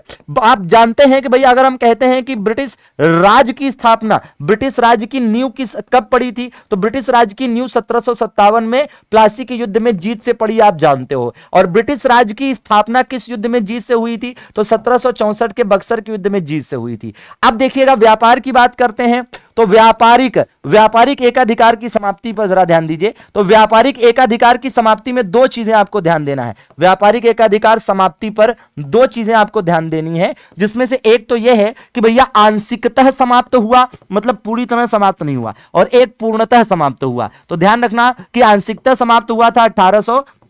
आप जानते हैं कि भैया अगर हम कहते हैं कि ब्रिटिश राज की स्थापना ब्रिटिश राज की नींव किस कब पड़ी थी तो ब्रिटिश राज की न्यू सत्रह में प्लासी के युद्ध में जीत से पड़ी आप जानते हो और ब्रिटिश राज की स्थापना किस युद्ध में जीत से हुई थी तो सत्रह के बक्सर के युद्ध में जीत से हुई थी अब देखिएगा व्यापार की बात करते हैं तो व्यापारिक व्यापारिक एकाधिकार की समाप्ति पर जरा ध्यान दीजिए तो व्यापारिक एकाधिकार की समाप्ति में दो चीजें आपको ध्यान देना है व्यापारिक एकाधिकार समाप्ति पर दो चीजें आपको ध्यान देनी है जिसमें से एक तो यह है कि भैया आंशिकतः समाप्त हुआ मतलब पूरी तरह समाप्त नहीं हुआ और एक पूर्णतः समाप्त हुआ तो ध्यान रखना कि आंशिकतः समाप्त हुआ था अठारह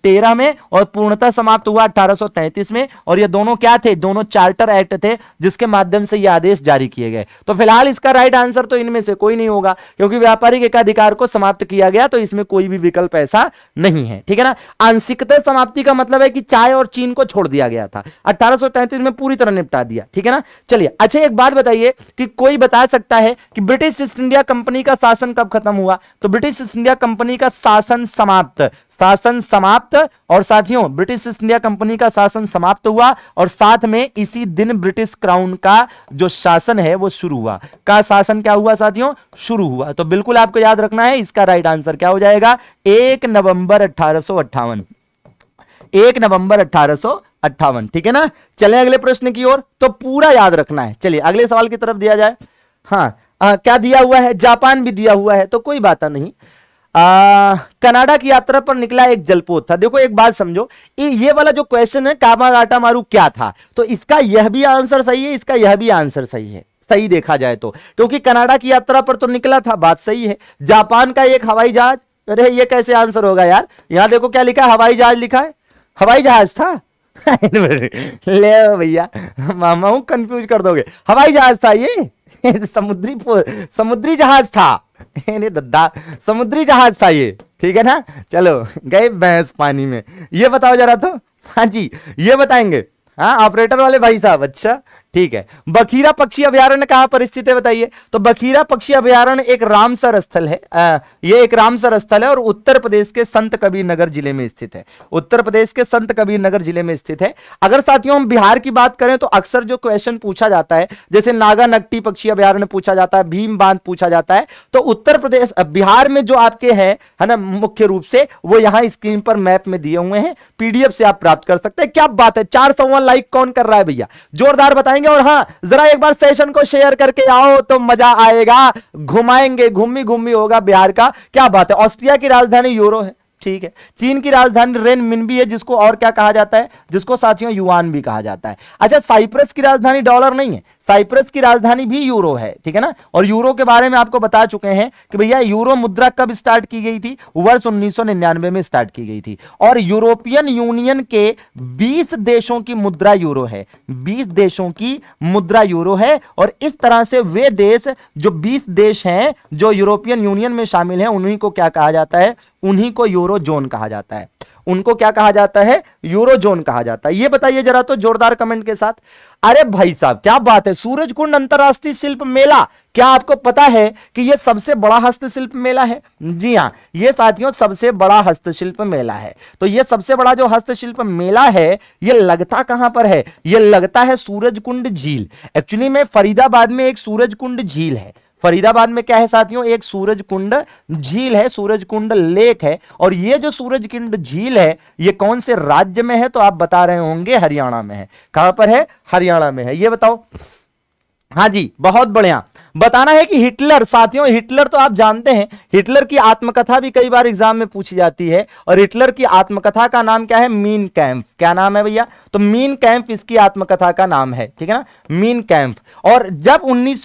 1813 में और पूर्णतः समाप्त हुआ 1833 में और ये दोनों क्या थे दोनों चार्टर एक्ट थे जिसके माध्यम से ये आदेश जारी किए गए तो फिलहाल इसका राइट आंसर तो इनमें से कोई नहीं होगा क्योंकि व्यापारिक एकाधिकार को समाप्त किया गया तो इसमें कोई भी विकल्प ऐसा नहीं है ठीक है ना आंशिकता समाप्ति का मतलब है कि चाय और चीन को छोड़ दिया गया था अठारह में पूरी तरह निपटा दिया ठीक है ना चलिए अच्छा एक बात बताइए कि कोई बता सकता है कि ब्रिटिश ईस्ट इंडिया कंपनी का शासन कब खत्म हुआ तो ब्रिटिश ईस्ट इंडिया कंपनी का शासन समाप्त शासन समाप्त और साथियों ब्रिटिश ईस्ट इंडिया कंपनी का शासन समाप्त हुआ और साथ में इसी दिन ब्रिटिश क्राउन का जो शासन है वो शुरू हुआ का शासन क्या हुआ साथियों शुरू हुआ तो बिल्कुल आपको याद रखना है इसका राइट आंसर क्या हो जाएगा एक नवंबर अठारह एक नवंबर अठारह अट्ठावन ठीक है ना चले अगले प्रश्न की ओर तो पूरा याद रखना है चलिए अगले सवाल की तरफ दिया जाए हाँ आ, क्या दिया हुआ है जापान भी दिया हुआ है तो कोई बात नहीं कनाडा की यात्रा पर निकला एक जलपोत था देखो एक बात समझो ये ये वाला जो क्वेश्चन है कामागाटा मारू क्या था तो इसका यह भी आंसर सही है इसका यह भी आंसर सही है सही देखा जाए तो क्योंकि कनाडा की यात्रा पर तो निकला था बात सही है जापान का एक हवाई जहाज अरे ये कैसे आंसर होगा यार यहां देखो क्या लिखा है हवाई जहाज लिखा है हवाई जहाज था ले भैया मामा कंफ्यूज कर दोगे हवाई जहाज था ये समुद्री समुद्री जहाज था दद्दा समुद्री जहाज था ये ठीक है ना चलो गए भैंस पानी में ये बताओ जरा तो हाँ जी ये बताएंगे हाँ ऑपरेटर वाले भाई साहब अच्छा ठीक है बखीरा पक्षी अभ्यारण्य कहां पर स्थित है बताइए तो बखीरा पक्षी अभ्यारण्य एक रामसर स्थल है आ, ये एक रामसर स्थल है और उत्तर प्रदेश के संत कबीर नगर जिले में स्थित है उत्तर प्रदेश के संत कबीर नगर जिले में स्थित है अगर साथियों हम बिहार की बात करें तो अक्सर जो क्वेश्चन पूछा जाता है जैसे नागा नगटी पक्षी अभ्यारण्य पूछा जाता है भीम बांध पूछा जाता है तो उत्तर प्रदेश बिहार में जो आपके है ना मुख्य रूप से वो यहां स्क्रीन पर मैप में दिए हुए हैं पीडीएफ से आप प्राप्त कर सकते हैं क्या बात है चार लाइक कौन कर रहा है भैया जोरदार बताएंगे करेंगे और हाँ जरा एक बार सेशन को शेयर करके आओ तो मजा आएगा घुमाएंगे घूमी घूमी होगा बिहार का क्या बात है ऑस्ट्रिया की राजधानी यूरो है ठीक है चीन की राजधानी रेन मिन भी है जिसको और क्या कहा जाता है जिसको साथियों युवान भी कहा जाता है अच्छा साइप्रस की राजधानी डॉलर नहीं है साइप्रस की राजधानी भी यूरो है ठीक है ना और यूरो के बारे में आपको बता चुके हैं कि भैया यूरो मुद्रा कब स्टार्ट की गई थी वर्ष उन्नीस में स्टार्ट की गई थी और यूरोपियन यूनियन के 20 देशों की मुद्रा यूरो है 20 देशों की मुद्रा यूरो है और इस तरह से वे देश जो 20 देश हैं जो यूरोपियन यूनियन में शामिल है उन्हीं को क्या कहा जाता है उन्हीं को यूरो जोन कहा जाता है उनको क्या कहा जाता है यूरोजोन कहा जाता है ये बताइए जरा तो जोरदार कमेंट के साथ अरे भाई साहब क्या बात है सूरज कुंड अंतरराष्ट्रीय शिल्प मेला क्या आपको पता है कि यह सबसे बड़ा हस्तशिल्प मेला है जी हाँ ये साथियों सबसे बड़ा हस्तशिल्प मेला है तो यह सबसे बड़ा जो हस्तशिल्प मेला है यह लगता कहां पर है यह लगता है सूरज कुंड झील एक्चुअली में फरीदाबाद में एक सूरज कुंड झील है फरीदाबाद में क्या है साथियों एक सूरज कुंड झील है सूरज कुंड लेक है और ये जो सूरज कुंड झील है ये कौन से राज्य में है तो आप बता रहे होंगे हरियाणा में है कहां पर है हरियाणा में है ये बताओ हाँ जी बहुत बढ़िया बताना है कि हिटलर साथियों हिटलर तो आप जानते हैं हिटलर की आत्मकथा भी कई बार एग्जाम में पूछी जाती है और हिटलर की आत्मकथा का नाम क्या है मीन कैंप क्या नाम है भैया तो मीन कैंप इसकी आत्मकथा का नाम है ठीक है ना मीन कैंप और जब उन्नीस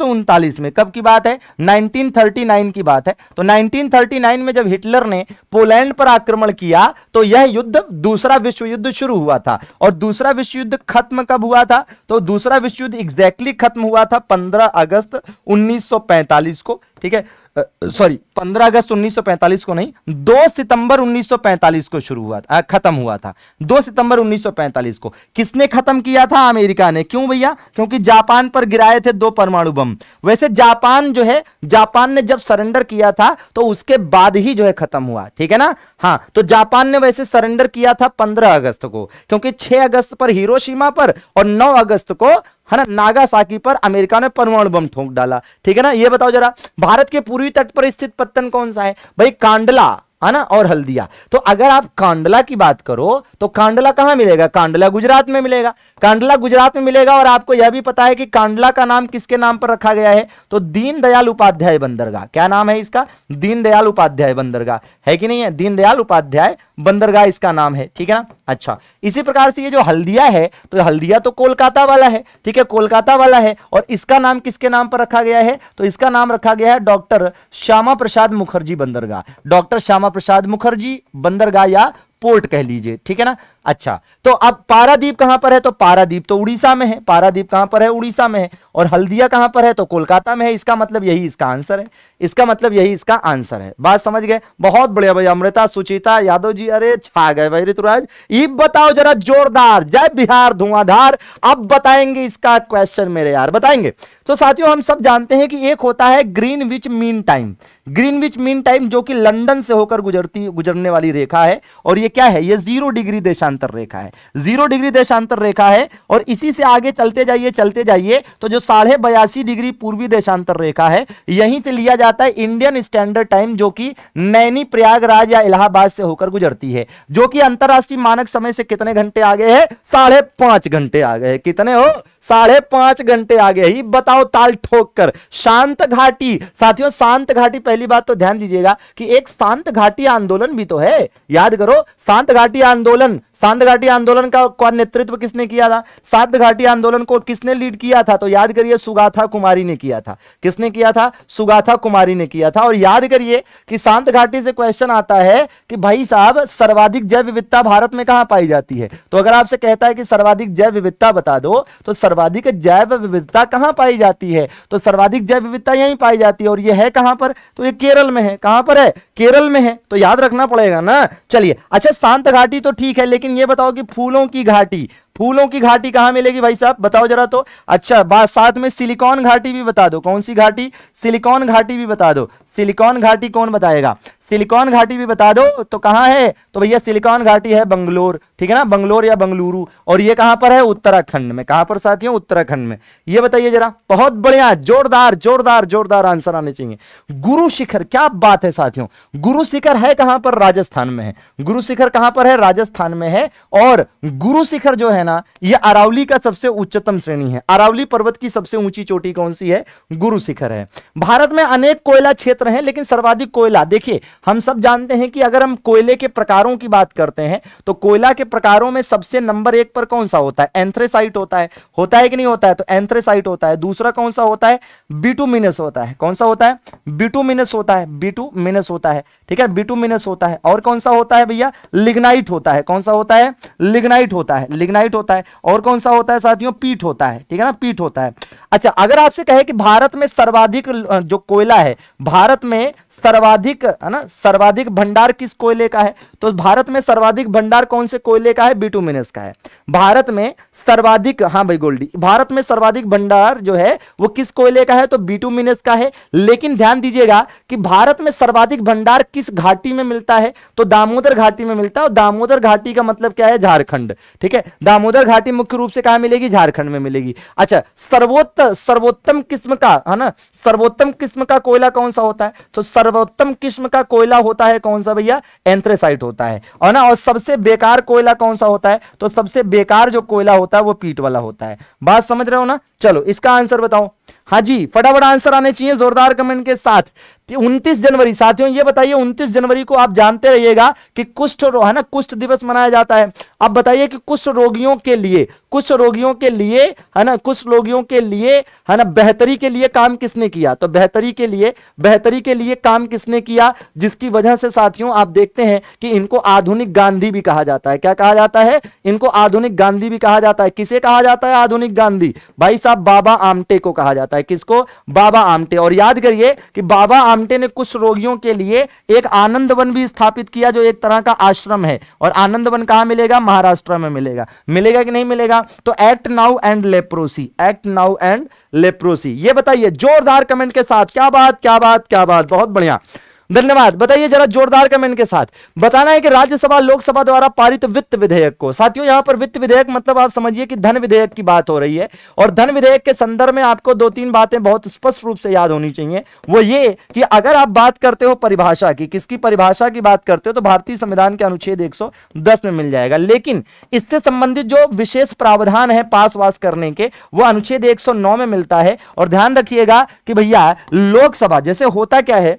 में कब की बात है 1939 की बात है तो 1939 में जब हिटलर ने पोलैंड पर आक्रमण किया तो यह युद्ध दूसरा विश्व युद्ध शुरू हुआ था और दूसरा विश्व युद्ध खत्म कब हुआ था तो दूसरा विश्व युद्ध एग्जैक्टली खत्म हुआ था पंद्रह अगस्त 1945 को ठीक है सॉरी 15 अगस्त 1945 को नहीं 2 सितंबर 1945 को शुरू हुआ था खत्म हुआ था 2 सितंबर 1945 को किसने खत्म किया था अमेरिका ने क्यों भैया क्योंकि जापान पर गिराए थे दो परमाणु बम वैसे जापान जो है जापान ने जब सरेंडर किया था तो उसके बाद ही जो है खत्म हुआ ठीक है ना हाँ तो जापान ने वैसे सरेंडर किया था पंद्रह अगस्त को क्योंकि छह अगस्त पर हिरोशिमा पर और नौ अगस्त को है ना नागासाकी पर अमेरिका ने परमाणु बम ठोंक डाला ठीक है ना ये बताओ जरा भारत के पूर्वी तट पर स्थित पत्तन कौन सा है भाई कांडला है ना और हल्दिया तो अगर आप कांडला की बात करो तो कांडला कहां मिलेगा कांडला गुजरात में मिलेगा कांडला गुजरात में मिलेगा और आपको यह भी पता है कि कांडला का नाम किसके नाम पर रखा गया है तो दीनदयाल उपाध्याय बंदरगाह क्या नाम है इसका दीनदयाल उपाध्याय बंदरगाह है कि नहीं है दीनदयाल उपाध्याय बंदरगाह इसका नाम है ठीक है ना अच्छा इसी प्रकार से ये जो हल्दिया है तो हल्दिया तो कोलकाता वाला है ठीक है कोलकाता वाला है और इसका नाम किसके नाम पर रखा गया है तो इसका नाम रखा गया है डॉक्टर श्यामा प्रसाद मुखर्जी बंदरगाह डॉक्टर श्यामा प्रसाद मुखर्जी बंदरगाह या पोर्ट कह लीजिए ठीक है ना अच्छा तो अब पारादीप कहां पर है तो पारादीप तो उड़ीसा में है पारादीप कहां पर है उड़ीसा में है और हल्दिया कहां पर है तो कोलकाता में है इसका मतलब यही इसका आंसर है इसका मतलब यही इसका आंसर है बात समझ गए बहुत बढ़िया भाई अमृता सुचिता यादव जी अरे छा गए भाई ऋतुराज इब बताओ जरा जोरदार जय बिहार धुआंधार अब बताएंगे इसका क्वेश्चन मेरे यार बताएंगे तो साथियों हम सब जानते हैं कि एक होता है Greenwich mean time Greenwich mean time जो कि लंदन से होकर गुजरती गुजरने वाली रेखा है और ये क्या है ये जीरो डिग्री देशांतर रेखा है जीरो डिग्री देशांतर रेखा है और इसी से आगे चलते जाइए चलते जाइए तो जो साढ़े बयासी डिग्री पूर्वी देशांतर रेखा है यहीं से लिया जाता है इंडियन स्टैंडर्ड टाइम जो कि नैनी प्रयागराज या इलाहाबाद से होकर गुजरती है जो कि अंतर्राष्ट्रीय मानक समय से कितने घंटे आगे है साढ़े पांच घंटे आगे है कितने हो साढ़े पांच घंटे आगे ही बताओ ताल ठोक कर शांत घाटी साथियों शांत घाटी पहली बात तो ध्यान दीजिएगा कि एक शांत घाटी आंदोलन भी तो है याद करो शांत घाटी आंदोलन सांध घाटी आंदोलन का, का नेतृत्व किसने किया था सांध घाटी आंदोलन को किसने लीड किया था तो याद करिए सुगाथा कुमारी ने किया था किसने किया था सुगाथा कुमारी ने किया था और याद करिए कि सांत घाटी से क्वेश्चन आता है कि भाई साहब सर्वाधिक जैव विविधता भारत में कहां पाई जाती है तो अगर आपसे कहता है कि सर्वाधिक जैव विविधता बता दो तो सर्वाधिक जैव विविधता कहां पाई जाती है तो सर्वाधिक जैव विविधता यही पाई जाती है और यह है कहां पर तो ये केरल में है कहां पर है केरल में है तो याद रखना पड़ेगा ना चलिए अच्छा सांत घाटी तो ठीक है लेकिन लेकिन ये बताओ कि फूलों की घाटी फूलों की घाटी कहाँ मिलेगी भाई साहब बताओ जरा तो अच्छा बात साथ में सिलिकॉन घाटी भी बता दो कौन सी घाटी सिलिकॉन घाटी भी बता दो सिलिकॉन घाटी कौन बताएगा सिलिकॉन घाटी भी बता दो तो कहाँ है तो भैया सिलिकॉन घाटी है बंगलोर ठीक है ना बंगलोर या बंगलुरु और ये कहाँ पर है उत्तराखंड में कहां पर साथियों उत्तराखंड में ये बताइए जरा बहुत बढ़िया जोरदार जोरदार जोरदार आंसर आने चाहिए गुरु शिखर क्या बात है साथियों गुरु शिखर है कहां पर राजस्थान में है गुरु शिखर कहां पर है राजस्थान में है और गुरु शिखर जो है ना ये अरावली का सबसे उच्चतम श्रेणी है अरावली पर्वत की सबसे ऊंची चोटी कौन सी है गुरु शिखर है भारत में अनेक कोयला क्षेत्र है लेकिन सर्वाधिक कोयला देखिए हम सब जानते हैं कि अगर हम कोयले के प्रकारों की बात करते हैं तो कोयला के प्रकारों में सबसे नंबर एक पर कौन सा होता है एंथ्रेसाइट होता है होता है कि नहीं होता है तो एंथ्रेसाइट होता है दूसरा कौन सा होता है बिटूमिनस होता है कौन सा होता है बिटूमिनस होता है बिटूमिनस होता है ठीक है बिटूमिनस होता है और कौन सा होता है भैया लिग्नाइट होता है कौन सा होता है लिग्नाइट होता है लिग्नाइट होता है और कौन सा होता है साथियों पीठ होता है ठीक है ना पीठ होता है अच्छा अगर आपसे कहे कि भारत में सर्वाधिक जो कोयला है भारत में सर्वाधिक है ना सर्वाधिक भंडार किस कोयले का है तो भारत में सर्वाधिक भंडार कौन से कोयले का है बिटूमिनस का है भारत में सर्वाधिक हाँ भाई गोल्डी भारत में सर्वाधिक भंडार जो है वो किस कोयले का है तो बिटूमिनस का है लेकिन ध्यान दीजिएगा कि भारत में सर्वाधिक भंडार किस घाटी में मिलता है तो दामोदर घाटी में मिलता है दामोदर घाटी का मतलब क्या है झारखंड ठीक है दामोदर घाटी मुख्य रूप से कहा मिलेगी झारखंड में मिलेगी अच्छा सर्वोत्तम सर्वोत्तम किस्म का है हाँ ना सर्वोत्तम किस्म का कोयला कौन सा होता है तो सर्वोत्तम किस्म का कोयला होता है कौन सा भैया एंथ्रेसाइट होता है और ना और सबसे बेकार कोयला कौन सा होता है तो सबसे बेकार जो कोयला होता है वो पीट वाला होता है बात समझ रहे हो ना चलो इसका आंसर बताओ हाँ जी फटाफट आंसर आने चाहिए जोरदार कमेंट के साथ 29 जनवरी साथियों ये बताइए 29 जनवरी को आप जानते रहिएगा कि कुष्ठ है ना कुष्ठ दिवस मनाया जाता है अब बताइए कि कुष्ठ रोगियों के लिए कुष्ठ रोगियों के लिए है ना कुष्ठ रोगियों के लिए है ना बेहतरी के लिए काम किसने किया तो बेहतरी के लिए बेहतरी के लिए काम किसने किया जिसकी वजह से साथियों आप देखते हैं कि इनको आधुनिक गांधी भी कहा जाता है क्या कहा जाता है इनको आधुनिक गांधी भी कहा जाता है किसे कहा जाता है आधुनिक गांधी भाई साहब बाबा आमटे को कहा जाता है किसको बाबा आमटे और याद करिए कि बाबा आमटे ने कुछ रोगियों के लिए एक आनंद वन भी स्थापित किया जो एक तरह का आश्रम है और आनंद वन कहाँ मिलेगा महाराष्ट्र में मिलेगा मिलेगा कि नहीं मिलेगा तो act now and leprosy act now and leprosy ये बताइए जोरदार कमेंट के साथ क्या बात क्या बात क्या बात बहुत बढ़िया धन्यवाद बताइए जरा जोरदार कमेंट के साथ बताना है कि राज्यसभा लोकसभा द्वारा पारित वित्त विधेयक को साथियों यहां पर वित्त विधेयक मतलब आप समझिए कि धन विधेयक की बात हो रही है और धन विधेयक के संदर्भ में आपको दो तीन बातें बहुत स्पष्ट रूप से याद होनी चाहिए वो ये कि अगर आप बात करते हो परिभाषा की किसकी परिभाषा की बात करते हो तो भारतीय संविधान के अनुच्छेद एक में मिल जाएगा लेकिन इससे संबंधित जो विशेष प्रावधान है पास वास करने के वो अनुच्छेद एक में मिलता है और ध्यान रखिएगा कि भैया लोकसभा जैसे होता क्या है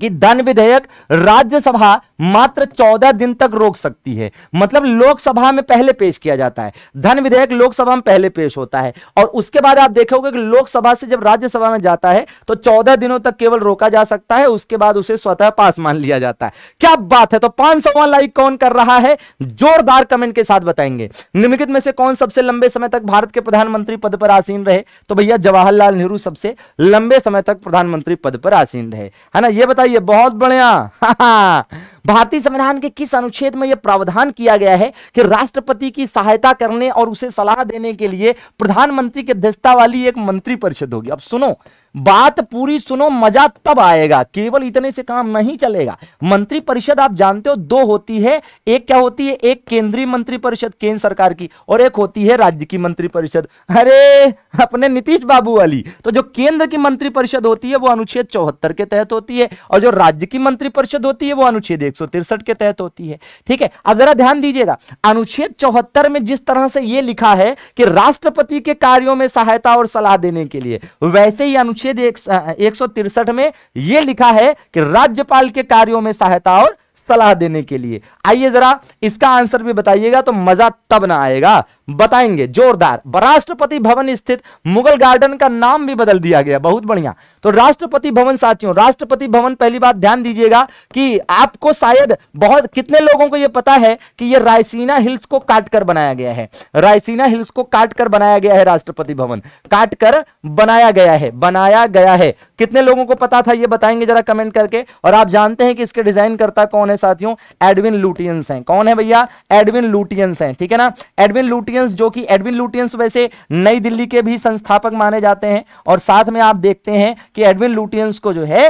कि धन विधेयक राज्यसभा मात्र चौदह दिन तक रोक सकती है मतलब लोकसभा में पहले पेश किया जाता है धन विधेयक लोकसभा में पहले पेश होता है और उसके बाद आप देखोगे कि लोकसभा से जब राज्यसभा में जाता है तो चौदह दिनों तक केवल रोका जा सकता है उसके बाद उसे स्वतः पास मान लिया जाता है क्या बात है तो पांच लाइक कौन कर रहा है जोरदार कमेंट के साथ बताएंगे निम्नलिखित में से कौन सबसे लंबे समय तक भारत के प्रधानमंत्री पद पर आसीन रहे तो भैया जवाहरलाल नेहरू सबसे लंबे समय तक प्रधानमंत्री पद पर आसीन रहे है ना यह बता बताइए बहुत बढ़िया हाँ, हाँ। भारतीय संविधान के किस अनुच्छेद में यह प्रावधान किया गया है कि राष्ट्रपति की सहायता करने और उसे सलाह देने के लिए प्रधानमंत्री की अध्यक्षता वाली एक मंत्री परिषद होगी अब सुनो बात पूरी सुनो मजा तब आएगा केवल इतने से काम नहीं चलेगा मंत्रिपरिषद आप जानते हो दो होती है एक क्या होती है एक केंद्रीय मंत्रिपरिषद केंद्र सरकार की और एक होती है राज्य की मंत्रिपरिषद अरे अपने नीतीश बाबू वाली तो जो केंद्र की मंत्रिपरिषद होती है वो अनुच्छेद चौहत्तर के तहत होती है और जो राज्य की मंत्रिपरिषद होती है वो अनुच्छेद एक एक के तहत होती है ठीक है अब जरा ध्यान दीजिएगा अनुच्छेद चौहत्तर में जिस तरह से यह लिखा है कि राष्ट्रपति के कार्यों में सहायता और सलाह देने के लिए वैसे ही अनुच्छेद एक, एक में यह लिखा है कि राज्यपाल के कार्यों में सहायता और सलाह देने के लिए आइए जरा इसका आंसर भी बताइएगा तो मजा तब ना आएगा बताएंगे जोरदार राष्ट्रपति भवन स्थित मुगल गार्डन का नाम भी बदल दिया गया बहुत बढ़िया तो राष्ट्रपति भवन साथियों राष्ट्रपति भवन पहली बात ध्यान दीजिएगा कि आपको शायद बहुत कितने लोगों को यह पता है कि यह रायसीना हिल्स को काटकर बनाया गया है रायसीना हिल्स को काटकर बनाया गया है राष्ट्रपति भवन काटकर बनाया गया है बनाया गया है कितने लोगों को पता था यह बताएंगे जरा कमेंट करके और आप जानते हैं कि इसके डिजाइन करता कौन है हैं साथियों एडविन लुटियंस हैं कौन है भैया एडविन लुटियंस हैं ठीक है ना एडविन लुटियंस जो कि एडविन लुटियंस वैसे नई दिल्ली के भी संस्थापक माने जाते हैं और साथ में आप देखते हैं कि एडविन लुटियंस को जो है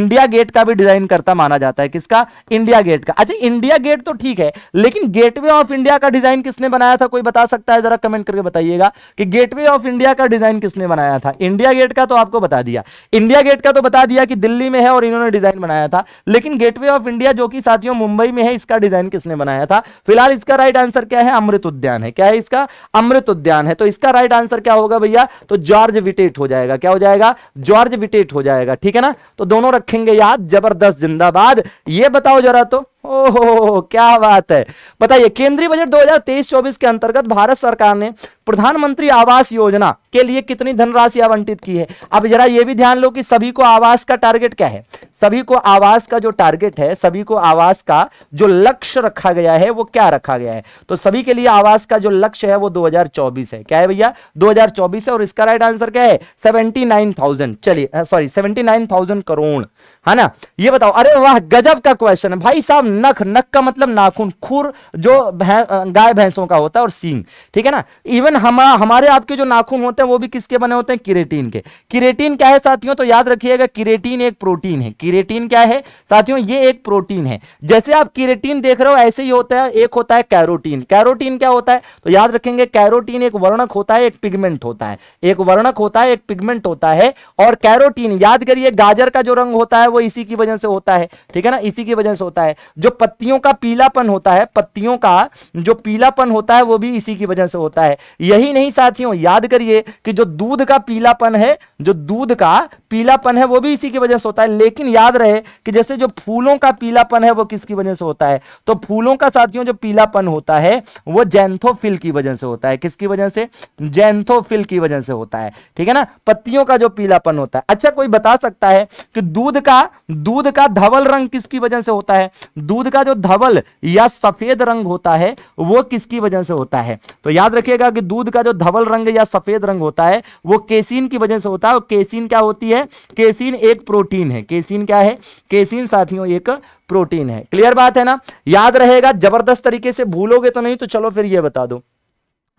इंडिया गेट का भी डिजाइन करता माना जाता है किसका इंडिया गेट का अच्छा इंडिया गेट तो ठीक है लेकिन गेटवे ऑफ इंडिया का डिजाइन किसने बनाया था कोई बता सकता है जरा कमेंट करके बताइएगा कि गेटवे ऑफ इंडिया का डिजाइन किसने बनाया था इंडिया गेट का तो आपको बता दिया इंडिया गेट का तो बता दिया कि दिल्ली में है और इन्होंने डिजाइन बनाया था लेकिन गेटवे ऑफ इंडिया एरिया जो कि साथियों मुंबई में है इसका डिजाइन किसने बनाया था फिलहाल इसका राइट आंसर क्या है अमृत उद्यान है क्या है इसका अमृत उद्यान है तो इसका राइट आंसर क्या होगा भैया तो जॉर्ज विटेट हो जाएगा क्या हो जाएगा जॉर्ज विटेट हो जाएगा ठीक है ना तो दोनों रखेंगे याद जबरदस्त जिंदाबाद ये बताओ जरा तो ओहो क्या बात है बताइए केंद्रीय बजट 2023-24 के अंतर्गत भारत सरकार ने प्रधानमंत्री आवास योजना के लिए कितनी धनराशि आवंटित की है अब जरा यह भी ध्यान लो कि सभी को आवास का टारगेट क्या है सभी को आवास का जो टारगेट है सभी को आवास का जो लक्ष्य रखा गया है वो क्या रखा गया है तो सभी के लिए आवास का जो लक्ष्य है वो 2024 है क्या है भैया 2024 है और इसका राइट आंसर क्या है 79,000 चलिए सॉरी 79,000 करोड़ है ना ये बताओ अरे वाह गजब का क्वेश्चन है भाई साहब नख नख का मतलब नाखून खुर जो भैं, गाय भैंसों का होता है और सींग ठीक है ना इवन हम हमारे आपके जो नाखून होते हैं वो भी किसके बने होते हैं किरेटीन के किरेटीन क्या है साथियों तो याद रखिएगा किरेटीन एक प्रोटीन है किरेटीन क्या है साथियों ये एक प्रोटीन है जैसे आप किरेटीन देख रहे हो ऐसे ही होता है एक होता है कैरोटीन कैरोटीन क्या होता है तो याद रखेंगे कैरोटीन एक वर्णक होता है एक पिगमेंट होता है एक वर्णक होता है एक पिगमेंट होता है और कैरोटीन याद करिए गाजर का जो रंग होता है होता है वो इसी की वजह से होता है ठीक है ना इसी की वजह से होता है जो पत्तियों का पीलापन होता है पत्तियों का जो पीलापन होता है वो भी इसी की वजह से होता है यही नहीं साथियों याद करिए कि जो दूध का पीलापन है जो दूध का पीलापन है वो भी इसी की वजह से होता है लेकिन याद रहे कि जैसे जो फूलों का पीलापन है वो किसकी वजह से होता है तो फूलों का साथियों जो पीलापन होता है वो जैंथोफिल की वजह से होता है किसकी वजह से जैंथोफिल की वजह से होता है ठीक है ना पत्तियों का जो पीलापन होता है अच्छा कोई बता सकता है कि दूध का दूध का धवल रंग किसकी वजह से होता है दूध का जो धवल या सफेद रंग होता है वो किसकी वजह से होता है तो याद रखिएगा कि दूध का जो धवल रंग या सफेद रंग होता है वो केसीन की वजह से होता है केसिन क्या होती है है केसिन एक प्रोटीन है केसिन क्या है केसिन साथियों एक प्रोटीन है क्लियर बात है ना याद रहेगा जबरदस्त तरीके से भूलोगे तो नहीं तो चलो फिर ये बता दो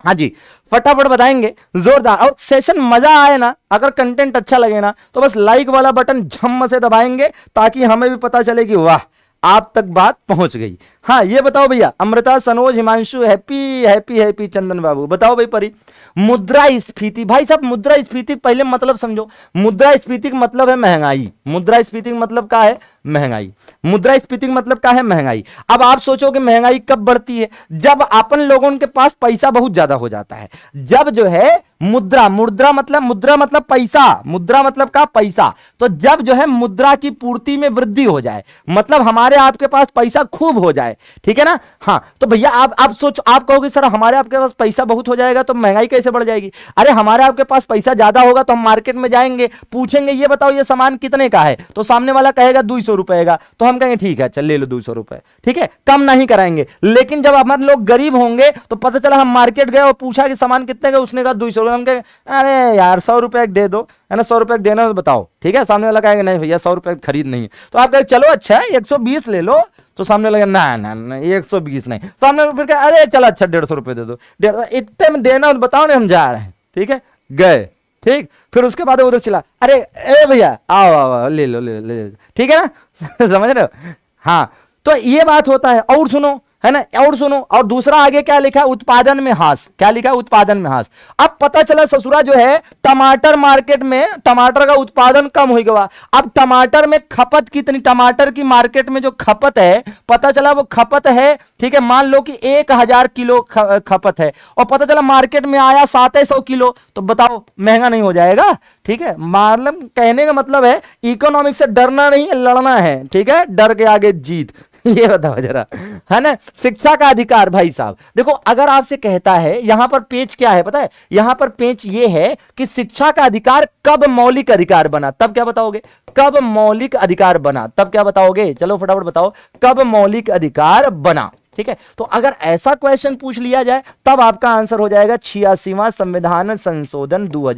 हाँ जी फटाफट बताएंगे जोरदार और सेशन मजा आए ना अगर कंटेंट अच्छा लगे ना तो बस लाइक वाला बटन झम से दबाएंगे ताकि हमें भी पता चले कि वाह आप तक बात पहुंच गई हाँ ये बताओ भैया Amrita Sanoj Himanshu Happy Happy Happy Chandan Babu बताओ भाई परी मुद्रा स्फीति भाई साहब मुद्रा स्फीति पहले मतलब समझो मुद्रा स्फीति का मतलब है महंगाई मुद्रा स्फीति मतलब क्या है महंगाई मुद्रा स्फीति मतलब क्या है महंगाई अब आप सोचो कि महंगाई कब बढ़ती है जब अपन लोगों के पास पैसा बहुत ज्यादा हो जाता है जब जो है मुद्रा मुद्रा मतलब मुद्रा मतलब पैसा मुद्रा मतलब का पैसा तो जब जो है मुद्रा की पूर्ति में वृद्धि हो जाए मतलब हमारे आपके पास पैसा खूब हो जाए ठीक है ना हाँ तो भैया आप आप सोच आप कहोगे सर हमारे आपके पास पैसा बहुत हो जाएगा तो महंगाई कैसे बढ़ जाएगी अरे हमारे आपके पास पैसा ज्यादा होगा तो हम मार्केट में जाएंगे पूछेंगे ये बताओ ये सामान कितने का है तो सामने वाला कहेगा दुई सौ रुपए का तो हम कहेंगे ठीक है चल ले लो दो सौ रुपए ठीक है कम नहीं कराएंगे लेकिन जब हमारे लोग गरीब होंगे तो पता चला हम मार्केट गए और पूछा कि सामान कितने का उसने कहा दो सौ रुपए हम कहेंगे अरे यार सौ रुपए दे दो है ना सौ रुपए देना तो बताओ ठीक है सामने वाला कहेगा नहीं भैया सौ रुपए खरीद नहीं तो आप कहें चलो अच्छा है एक सौ बीस ले लो तो सामने लगे ना ना ना एक सौ बीस नहीं सामने फिर कहे अरे चल अच्छा डेढ़ सौ रुपए दे दो डेढ़ इतने में देना तो बताओ ना हम जा रहे हैं ठीक है गए ठीक फिर उसके बाद उधर चला अरे ए भैया आओ आओ ले लो ले लो ले लो ठीक है ना समझ रहे हो हाँ तो ये बात होता है और सुनो है ना और सुनो और दूसरा आगे क्या लिखा है उत्पादन में हास क्या लिखा है उत्पादन में हास अब पता चला ससुरा जो है टमाटर मार्केट में टमाटर का उत्पादन कम हो गया अब टमाटर में खपत कितनी टमाटर की मार्केट में जो खपत है पता चला वो खपत है ठीक है मान लो कि एक हजार किलो खपत है और पता चला मार्केट में आया सात किलो तो बताओ महंगा नहीं हो जाएगा ठीक है मालम मतलब कहने का मतलब है इकोनॉमिक से डरना नहीं है लड़ना है ठीक है डर के आगे जीत ये बताओ जरा है ना शिक्षा का अधिकार भाई साहब देखो अगर आपसे कहता है यहां पर पेच क्या है पता है यहां पर पेच ये है कि शिक्षा का अधिकार कब मौलिक अधिकार बना तब क्या बताओगे कब मौलिक अधिकार बना तब क्या बताओगे चलो फटाफट बताओ कब मौलिक अधिकार बना ठीक है तो अगर ऐसा क्वेश्चन पूछ लिया जाए तब आपका आंसर हो जाएगा छियासीवा संविधान संशोधन दो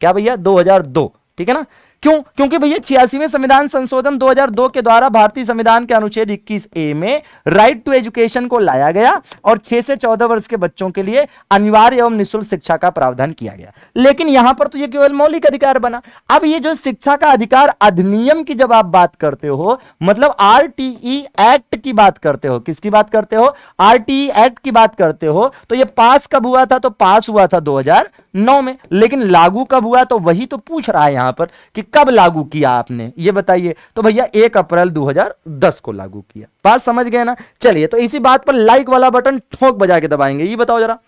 क्या भैया दो ठीक है ना क्यों क्योंकि भैया छियासीवें संविधान संशोधन 2002 के द्वारा भारतीय संविधान के अनुच्छेद 21 ए में राइट टू एजुकेशन को लाया गया और 6 से 14 वर्ष के बच्चों के लिए अनिवार्य एवं निःशुल्क शिक्षा का प्रावधान किया गया लेकिन यहां पर तो ये केवल मौलिक अधिकार बना अब ये जो शिक्षा का अधिकार अधिनियम की जब आप बात करते हो मतलब आर एक्ट की बात करते हो किसकी बात करते हो आर एक्ट की बात करते हो तो यह पास कब हुआ था तो पास हुआ था दो नौ में लेकिन लागू कब हुआ तो वही तो पूछ रहा है यहां पर कि कब लागू किया आपने ये बताइए तो भैया एक अप्रैल 2010 को लागू किया बात समझ गए ना चलिए तो इसी बात पर लाइक वाला बटन ठोक बजा के दबाएंगे ये बताओ जरा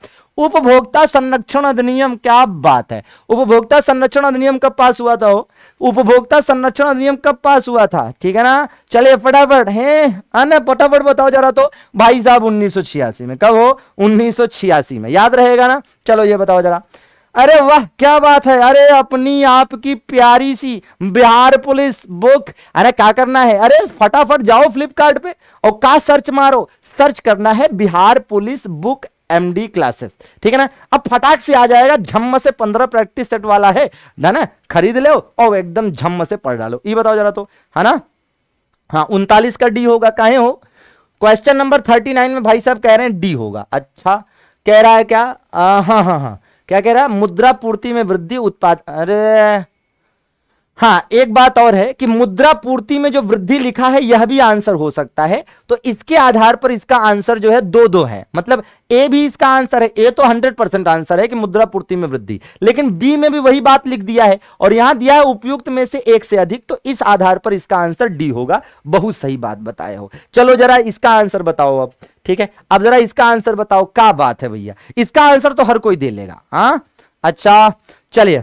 उपभोक्ता संरक्षण अधिनियम क्या बात है उपभोक्ता संरक्षण अधिनियम कब पास हुआ था वो उपभोक्ता संरक्षण अधिनियम कब पास हुआ था ठीक है ना चलिए फटाफट है अने फटाफट बताओ जरा तो भाई साहब उन्नीस में कब हो उन्नीस में याद रहेगा ना चलो ये बताओ जरा अरे वाह क्या बात है अरे अपनी आपकी प्यारी सी बिहार पुलिस बुक अरे क्या करना है अरे फटाफट जाओ फ्लिपकार्ट पे और का सर्च मारो सर्च करना है Bihar police book MD classes ठीक है ना अब फटाक से आ जाएगा झम्म से पंद्रह प्रैक्टिस सेट वाला है ना ना खरीद लो और एकदम झम्म से पढ़ डालो ये बताओ जरा तो है ना हाँ उनतालीस का डी होगा कहे हो क्वेश्चन नंबर थर्टी नाइन में भाई साहब कह रहे हैं डी होगा अच्छा कह रहा है क्या हाँ हाँ हाँ क्या कह रहा है मुद्रा पूर्ति में वृद्धि उत्पाद अरे हाँ एक बात और है कि मुद्रा पूर्ति में जो वृद्धि लिखा है यह भी आंसर हो सकता है तो इसके आधार पर इसका आंसर जो है दो दो है मतलब ए भी इसका आंसर है ए तो 100 परसेंट आंसर है कि मुद्रा पूर्ति में वृद्धि लेकिन बी में भी वही बात लिख दिया है और यहां दिया है उपयुक्त में से एक से अधिक तो इस आधार पर इसका आंसर डी होगा बहुत सही बात बताया हो चलो जरा इसका आंसर बताओ अब ठीक है अब जरा इसका आंसर बताओ क्या बात है भैया इसका आंसर तो हर कोई दे लेगा हाँ अच्छा चलिए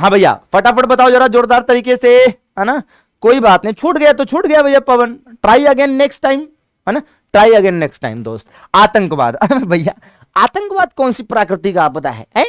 हाँ भैया फटाफट बताओ जरा जोरदार तरीके से है ना कोई बात नहीं छूट गया तो छूट गया भैया Pawan try again next time है ना ट्राई अगेन नेक्स्ट टाइम दोस्त आतंकवाद भैया आतंकवाद कौन सी प्राकृतिक आपदा है, है?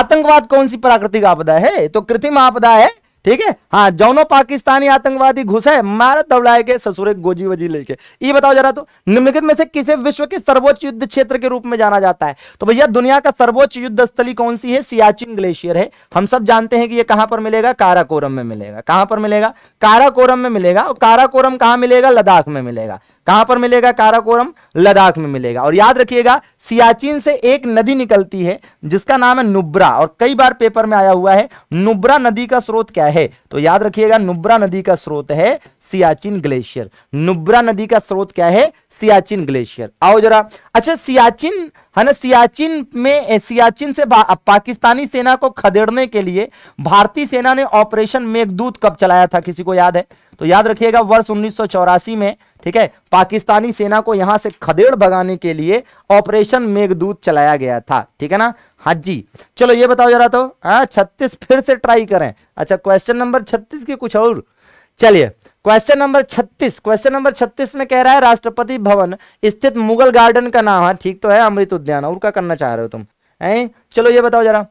आतंकवाद कौन सी प्राकृतिक आपदा है तो कृत्रिम आपदा है ठीक है हाँ जौनो पाकिस्तानी आतंकवादी है मार गए ससुरे गोजी वजी लेके ये बताओ जरा तो निम्नलिखित में से किसे विश्व के सर्वोच्च युद्ध क्षेत्र के रूप में जाना जाता है तो भैया दुनिया का सर्वोच्च युद्ध स्थली कौन सी है सियाचिन ग्लेशियर है हम सब जानते हैं कि ये कहां पर मिलेगा काराकोरम में मिलेगा कहां पर मिलेगा काराकोरम में मिलेगा और काराकोरम कहां मिलेगा लद्दाख में मिलेगा कहां पर मिलेगा काराकोरम लद्दाख में मिलेगा और याद रखिएगा सियाचिन से एक नदी निकलती है जिसका नाम है नुब्रा और कई बार पेपर में आया हुआ है नुब्रा नदी का स्रोत क्या है तो याद रखिएगा नुब्रा नदी का स्रोत है सियाचिन ग्लेशियर नुब्रा नदी का स्रोत क्या है सियाचिन ग्लेशियर आओ जरा अच्छा सियाचिन है ना सियाचिन में सियाचिन से पाकिस्तानी सेना को खदेड़ने के लिए भारतीय सेना ने ऑपरेशन मेघदूत कब चलाया था किसी को याद है तो याद रखिएगा वर्ष उन्नीस में ठीक है पाकिस्तानी सेना को यहां से खदेड़ भगाने के लिए ऑपरेशन मेघदूत चलाया गया था ठीक है ना हाँ जी चलो ये बताओ जरा तो हाँ छत्तीस फिर से ट्राई करें अच्छा क्वेश्चन नंबर छत्तीस की कुछ और चलिए क्वेश्चन नंबर 36 क्वेश्चन नंबर 36 में कह रहा है राष्ट्रपति भवन स्थित मुगल गार्डन का नाम है ठीक तो है अमृत उद्यान और क्या करना चाह रहे हो तुम ए चलो ये बताओ जरा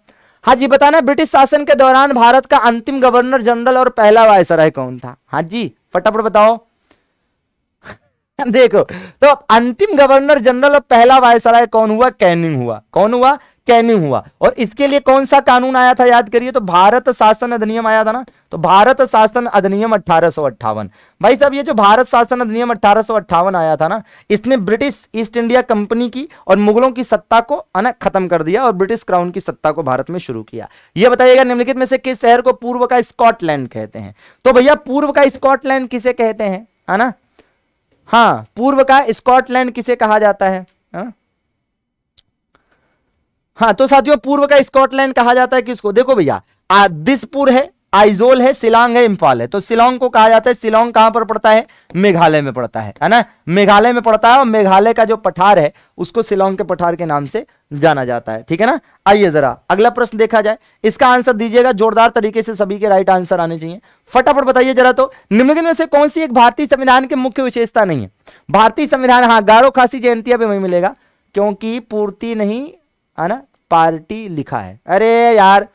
हाँ जी बताना ब्रिटिश शासन के दौरान भारत का अंतिम गवर्नर जनरल और पहला वायसराय कौन था हाँ जी फटाफट बताओ देखो तो अंतिम गवर्नर जनरल और पहला वायसराय कौन हुआ कैनिंग हुआ कौन हुआ कैन्यू हुआ और इसके लिए कौन सा कानून आया था याद करिए तो भारत शासन अधिनियम आया था ना तो भारत शासन अधिनियम अठारह भाई साहब ये जो भारत शासन अधिनियम अठारह आया था ना इसने ब्रिटिश ईस्ट इंडिया कंपनी की और मुगलों की सत्ता को खत्म कर दिया और ब्रिटिश क्राउन की सत्ता को भारत में शुरू किया यह बताइएगा निम्नलिखित में से किस शहर को पूर्व का स्कॉटलैंड कहते हैं तो भैया पूर्व का स्कॉटलैंड किसे कहते हैं है ना हाँ पूर्व का स्कॉटलैंड किसे कहा जाता है हा? हाँ तो साथियों पूर्व का स्कॉटलैंड कहा जाता है किसको देखो भैया दिसपुर है आइजोल है सिलोंग है इम्फाल है तो सिलोंग को कहा जाता है सिलोंग कहां पर पड़ता है मेघालय में पड़ता है है ना मेघालय में पड़ता है और मेघालय का जो पठार है उसको सिलोंग के पठार के नाम से जाना जाता है ठीक है ना आइए जरा अगला प्रश्न देखा जाए इसका आंसर दीजिएगा जोरदार तरीके से सभी के राइट आंसर आने चाहिए फटाफट बताइए जरा तो निम्नलिखित में से कौन सी एक भारतीय संविधान की मुख्य विशेषता नहीं है भारतीय संविधान हाँ गारो खासी जयंती अभी वही मिलेगा क्योंकि पूर्ति नहीं है ना पार्टी लिखा है अरे यार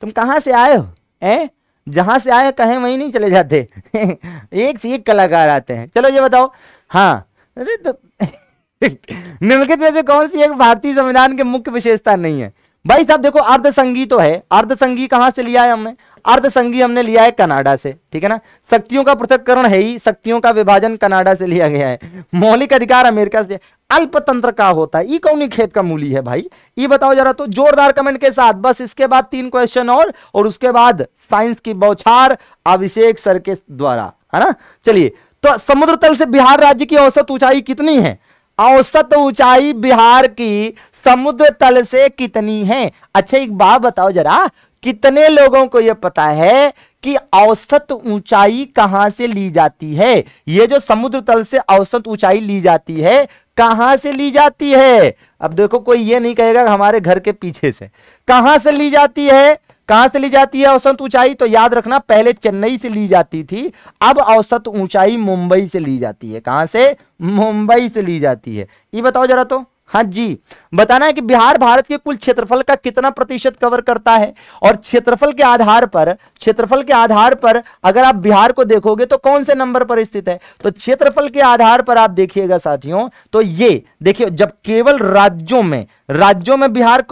तुम कहाँ से आए हो हैं जहां से आए कहें वहीं नहीं चले जाते एक से एक कलाकार आते हैं चलो ये बताओ हाँ अरे तो निम्नलिखित में से कौन सी एक भारतीय संविधान के मुख्य विशेषता नहीं है भाई साहब देखो अर्ध संगी तो है अर्ध संगी कहाँ से लिया है हमने अर्धसंघी हमने लिया है कनाडा से ठीक है ना शक्तियों का पृथककरण है ही शक्तियों का विभाजन कनाडा से लिया गया है मौलिक अधिकार अमेरिका से अल्पतंत्र का होता है ये कौन खेत का मूली है भाई ये बताओ जरा तो जोरदार कमेंट के साथ बस इसके बाद तीन क्वेश्चन और और उसके बाद साइंस की बौछार अभिषेक सर के द्वारा है ना चलिए तो समुद्र तल से बिहार राज्य की औसत ऊंचाई कितनी है औसत ऊंचाई बिहार की समुद्र तल से कितनी है अच्छा एक बात बताओ जरा कितने लोगों को यह पता है कि औसत ऊंचाई कहां से ली जाती है ये जो समुद्र तल से औसत ऊंचाई ली जाती है कहां से ली जाती है अब देखो कोई ये नहीं कहेगा हमारे घर के पीछे से कहां से ली जाती है कहां से ली जाती है औसत ऊंचाई तो याद रखना पहले चेन्नई से ली जाती थी अब औसत ऊंचाई मुंबई से ली जाती है कहां से मुंबई से ली जाती है ये बताओ जरा तो हाँ जी बताना है कि बिहार भारत के कुल क्षेत्रफल का कितना प्रतिशत कवर करता है और क्षेत्रफल के आधार पर क्षेत्रफल के आधार पर अगर आप बिहार को देखोगे तो कौन से नंबर पर स्थित है तो क्षेत्रफल के आधार पर आप देखिएगा साथियों तो ये देखिए जब केवल राज्यों में राज्यों में बिहार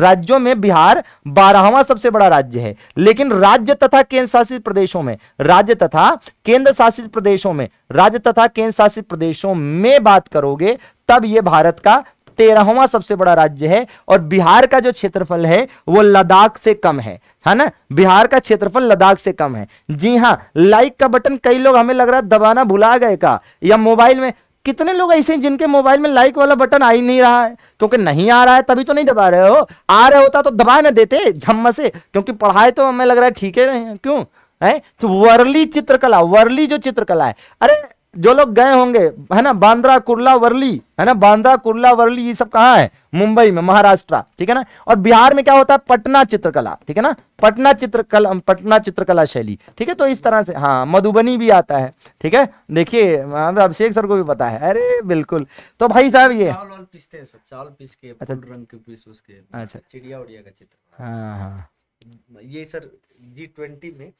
राज्यों में बिहार बारहवा सबसे बड़ा राज्य है लेकिन राज्य तथा केंद्र शासित प्रदेशों में राज्य तथा केंद्र शासित प्रदेशों में राज्य तथा केंद्र शासित प्रदेशों में बात करोगे तब यह भारत का तेरहवा सबसे बड़ा राज्य है और बिहार का जो क्षेत्रफल है वो लद्दाख से कम है है ना बिहार का क्षेत्रफल लद्दाख से कम है जी हाँ लाइक का बटन कई लोग हमें लग रहा है दबाना भुला गए का या मोबाइल में कितने लोग ऐसे हैं जिनके मोबाइल में लाइक वाला बटन आ ही नहीं रहा है क्योंकि नहीं आ रहा है तभी तो नहीं दबा रहे हो आ रहे होता तो दबा ना देते झम्म से क्योंकि पढ़ाई तो हमें लग रहा है ठीक है क्यों है तो वर्ली चित्रकला वर्ली जो चित्रकला है अरे जो लोग गए होंगे है ना बांद्रा कुर्ला वर्ली है ना बांद्रा कुर्ला वर्ली ये सब कहा है मुंबई में महाराष्ट्र ठीक है ना और बिहार में क्या होता है पटना चित्रकला ठीक है ना पटना चित्रकला पटना चित्रकला शैली ठीक है तो इस तरह से हाँ मधुबनी भी आता है ठीक है देखिए अभिषेक सर को भी पता है अरे बिल्कुल तो भाई साहब ये अच्छा चिड़िया उड़िया का चित्र हाँ हाँ ये सर जी ट्वेंटी में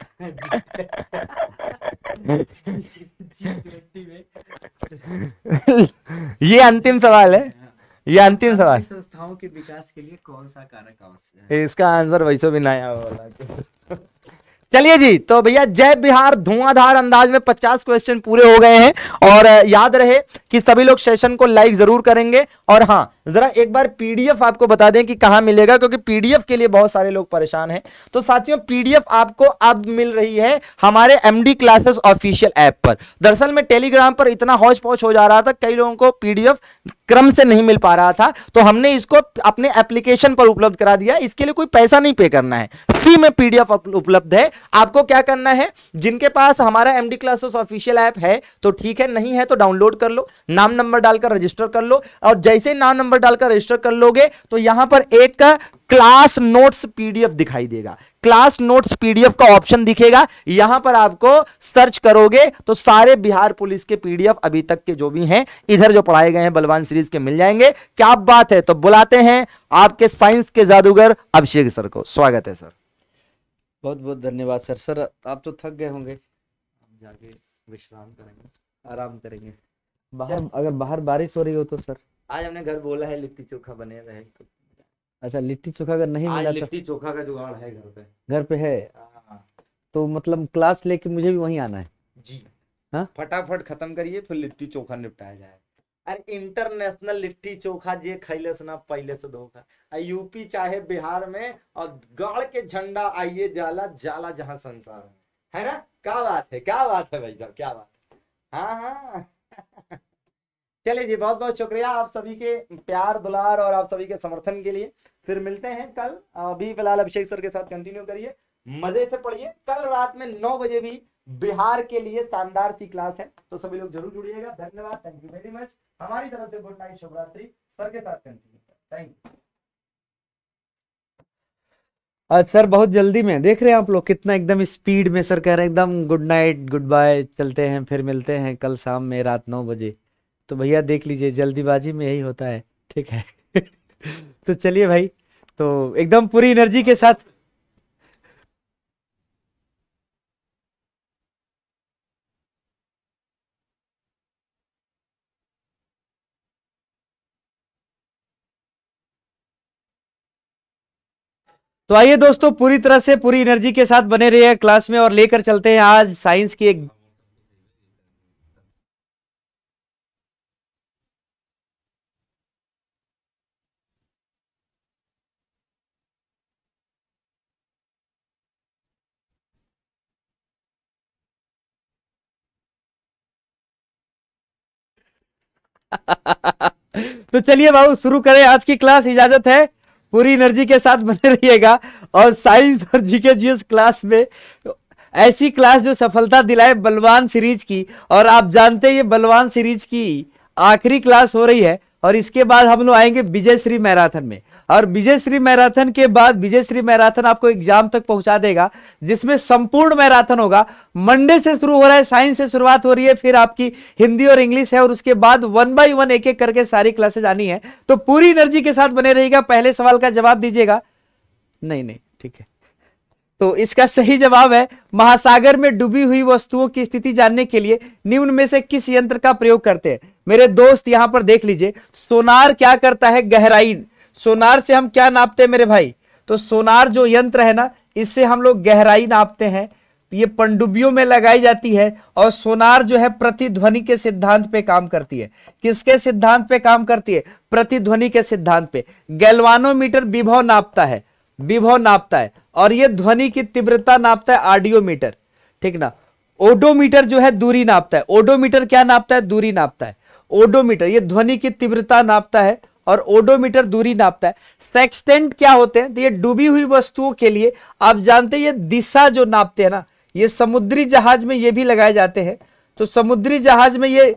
ये अंतिम सवाल है ये अंतिम सवाल संस्थाओं के विकास के लिए कौन सा कारक आवश्यक है इसका आंसर वैसे भी नया होगा चलिए जी तो भैया जय बिहार धुआंधार अंदाज में 50 क्वेश्चन पूरे हो गए हैं और याद रहे कि सभी लोग सेशन को लाइक जरूर करेंगे और हाँ जरा एक बार पीडीएफ आपको बता दें कि कहा मिलेगा क्योंकि पीडीएफ के लिए बहुत सारे लोग परेशान हैं तो साथियों पीडीएफ आपको अब मिल रही है हमारे एमडी क्लासेस ऑफिशियल ऐप पर दरअसल में टेलीग्राम पर इतना हौच पौच हो जा रहा था कई लोगों को पीडीएफ क्रम से नहीं मिल पा रहा था तो हमने इसको अपने एप्लीकेशन पर उपलब्ध करा दिया इसके लिए कोई पैसा नहीं पे करना है फ्री में पीडीएफ उपलब्ध है आपको क्या करना है जिनके पास हमारा एमडी क्लासेस ऑफिशियल ऐप है तो ठीक है नहीं है तो डाउनलोड कर लो नाम नंबर डालकर रजिस्टर कर लो और जैसे नाम नंबर डालकर रजिस्टर कर लोगे तो यहां पर एक क्लास नोट्स पीडीएफ दिखाई देगा क्लास नोट्स पीडीएफ का ऑप्शन दिखेगा यहां पर आपको सर्च करोगे तो सारे बिहार पुलिस के पीडीएफ अभी तक के जो भी हैं इधर जो पढ़ाए गए हैं बलवान सीरीज के मिल जाएंगे क्या बात है तो बुलाते हैं आपके साइंस के जादूगर अभिषेक सर को स्वागत है सर बहुत बहुत धन्यवाद सर सर आप तो थक गए होंगे जाके विश्राम करेंगे आराम करेंगे बाहर अगर बाहर बारिश हो रही हो तो सर आज हमने घर बोला है लिट्टी चोखा बने रहे तो अच्छा लिट्टी चोखा अगर नहीं मिला तो? लिट्टी चोखा का जुगाड़ है घर पे घर पे है हाँ। तो मतलब क्लास लेके मुझे भी वहीं आना है जी हाँ फटाफट खत्म करिए फिर लिट्टी चोखा निपटाया जाएगा अरे इंटरनेशनल लिट्टी चोखा जे खैले से ना पहले से धोखा यूपी चाहे बिहार में और गढ़ के झंडा आइए जाला जाला जहां संसार है है ना क्या बात है क्या बात है भाई साहब क्या बात है हाँ हाँ चलिए जी बहुत बहुत शुक्रिया आप सभी के प्यार दुलार और आप सभी के समर्थन के लिए फिर मिलते हैं कल अभी फिलहाल अभिषेक सर के साथ कंटिन्यू करिए मजे से पढ़िए कल रात में नौ बजे भी बिहार के लिए शानदार सी क्लास है तो सभी लोग जरूर जुड़िएगा धन्यवाद थैंक यू वेरी मच हमारी तरफ से गुड नाइट शुभरात्रि सर के साथ कंटिन्यू थैंक यू आज सर बहुत जल्दी में देख रहे हैं आप लोग कितना एकदम स्पीड में सर कह रहे हैं एकदम गुड नाइट गुड बाय चलते हैं फिर मिलते हैं कल शाम में रात नौ बजे तो भैया देख लीजिए जल्दीबाजी में यही होता है ठीक है तो चलिए भाई तो एकदम पूरी एनर्जी के साथ तो आइए दोस्तों पूरी तरह से पूरी एनर्जी के साथ बने रहिए क्लास में और लेकर चलते हैं आज साइंस की एक तो चलिए बाबू शुरू करें आज की क्लास इजाजत है पूरी एनर्जी के साथ बने रहिएगा और साइंस और जीके जीएस क्लास में ऐसी क्लास जो सफलता दिलाए बलवान सीरीज की और आप जानते हैं ये बलवान सीरीज की आखिरी क्लास हो रही है और इसके बाद हम लोग आएंगे विजय श्री मैराथन में और विजय श्री मैराथन के बाद विजय श्री मैराथन आपको एग्जाम तक पहुंचा देगा जिसमें संपूर्ण मैराथन होगा मंडे से शुरू हो रहा है साइंस से शुरुआत हो रही है फिर आपकी हिंदी और इंग्लिश है और उसके बाद वन बाई वन एक एक करके सारी क्लासेज आनी है तो पूरी एनर्जी के साथ बने रहेगा पहले सवाल का जवाब दीजिएगा नहीं नहीं ठीक है तो इसका सही जवाब है महासागर में डूबी हुई वस्तुओं की स्थिति जानने के लिए निम्न में से किस यंत्र का प्रयोग करते हैं मेरे दोस्त यहां पर देख लीजिए सोनार क्या करता है गहराई सोनार से हम क्या नापते हैं मेरे भाई तो सोनार जो यंत्र है ना इससे हम लोग गहराई नापते हैं ये पंडुबियों में लगाई जाती है और सोनार जो है प्रतिध्वनि के सिद्धांत पे काम करती है किसके सिद्धांत पे काम करती है प्रतिध्वनि के सिद्धांत पे गैल्वानोमीटर विभव नापता है विभव नापता है और ये ध्वनि की तीव्रता नापता है ऑडियोमीटर ठीक ना ओडोमीटर जो है दूरी नापता है ओडोमीटर क्या नापता है दूरी नापता है ओडोमीटर ये ध्वनि की तीव्रता नापता है और ओडोमीटर दूरी नापता है सेक्सटेंट क्या होते हैं तो ये डूबी हुई वस्तुओं के लिए आप जानते हैं ये दिशा जो नापते हैं ना ये समुद्री जहाज में ये भी लगाए जाते हैं तो समुद्री जहाज में ये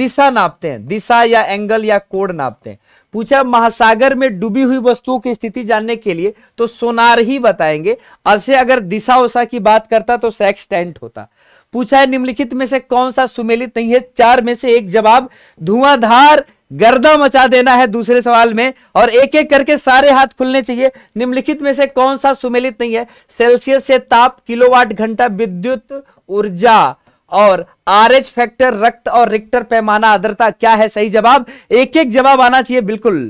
दिशा नापते हैं दिशा या एंगल या कोड नापते हैं पूछा महासागर में डूबी हुई वस्तुओं की स्थिति जानने के लिए तो सोनार ही बताएंगे ऐसे अगर दिशा उषा की बात करता तो सेक्सटेंट होता पूछा है निम्नलिखित में से कौन सा सुमेलित नहीं है चार में से एक जवाब धुआंधार गर्दा मचा देना है दूसरे सवाल में और एक एक करके सारे हाथ खुलने चाहिए निम्नलिखित में से कौन सा सुमेलित नहीं है सेल्सियस से ताप किलोवाट घंटा विद्युत ऊर्जा और आर एच फैक्टर रक्त और रिक्टर पैमाना आदरता क्या है सही जवाब एक एक जवाब आना चाहिए बिल्कुल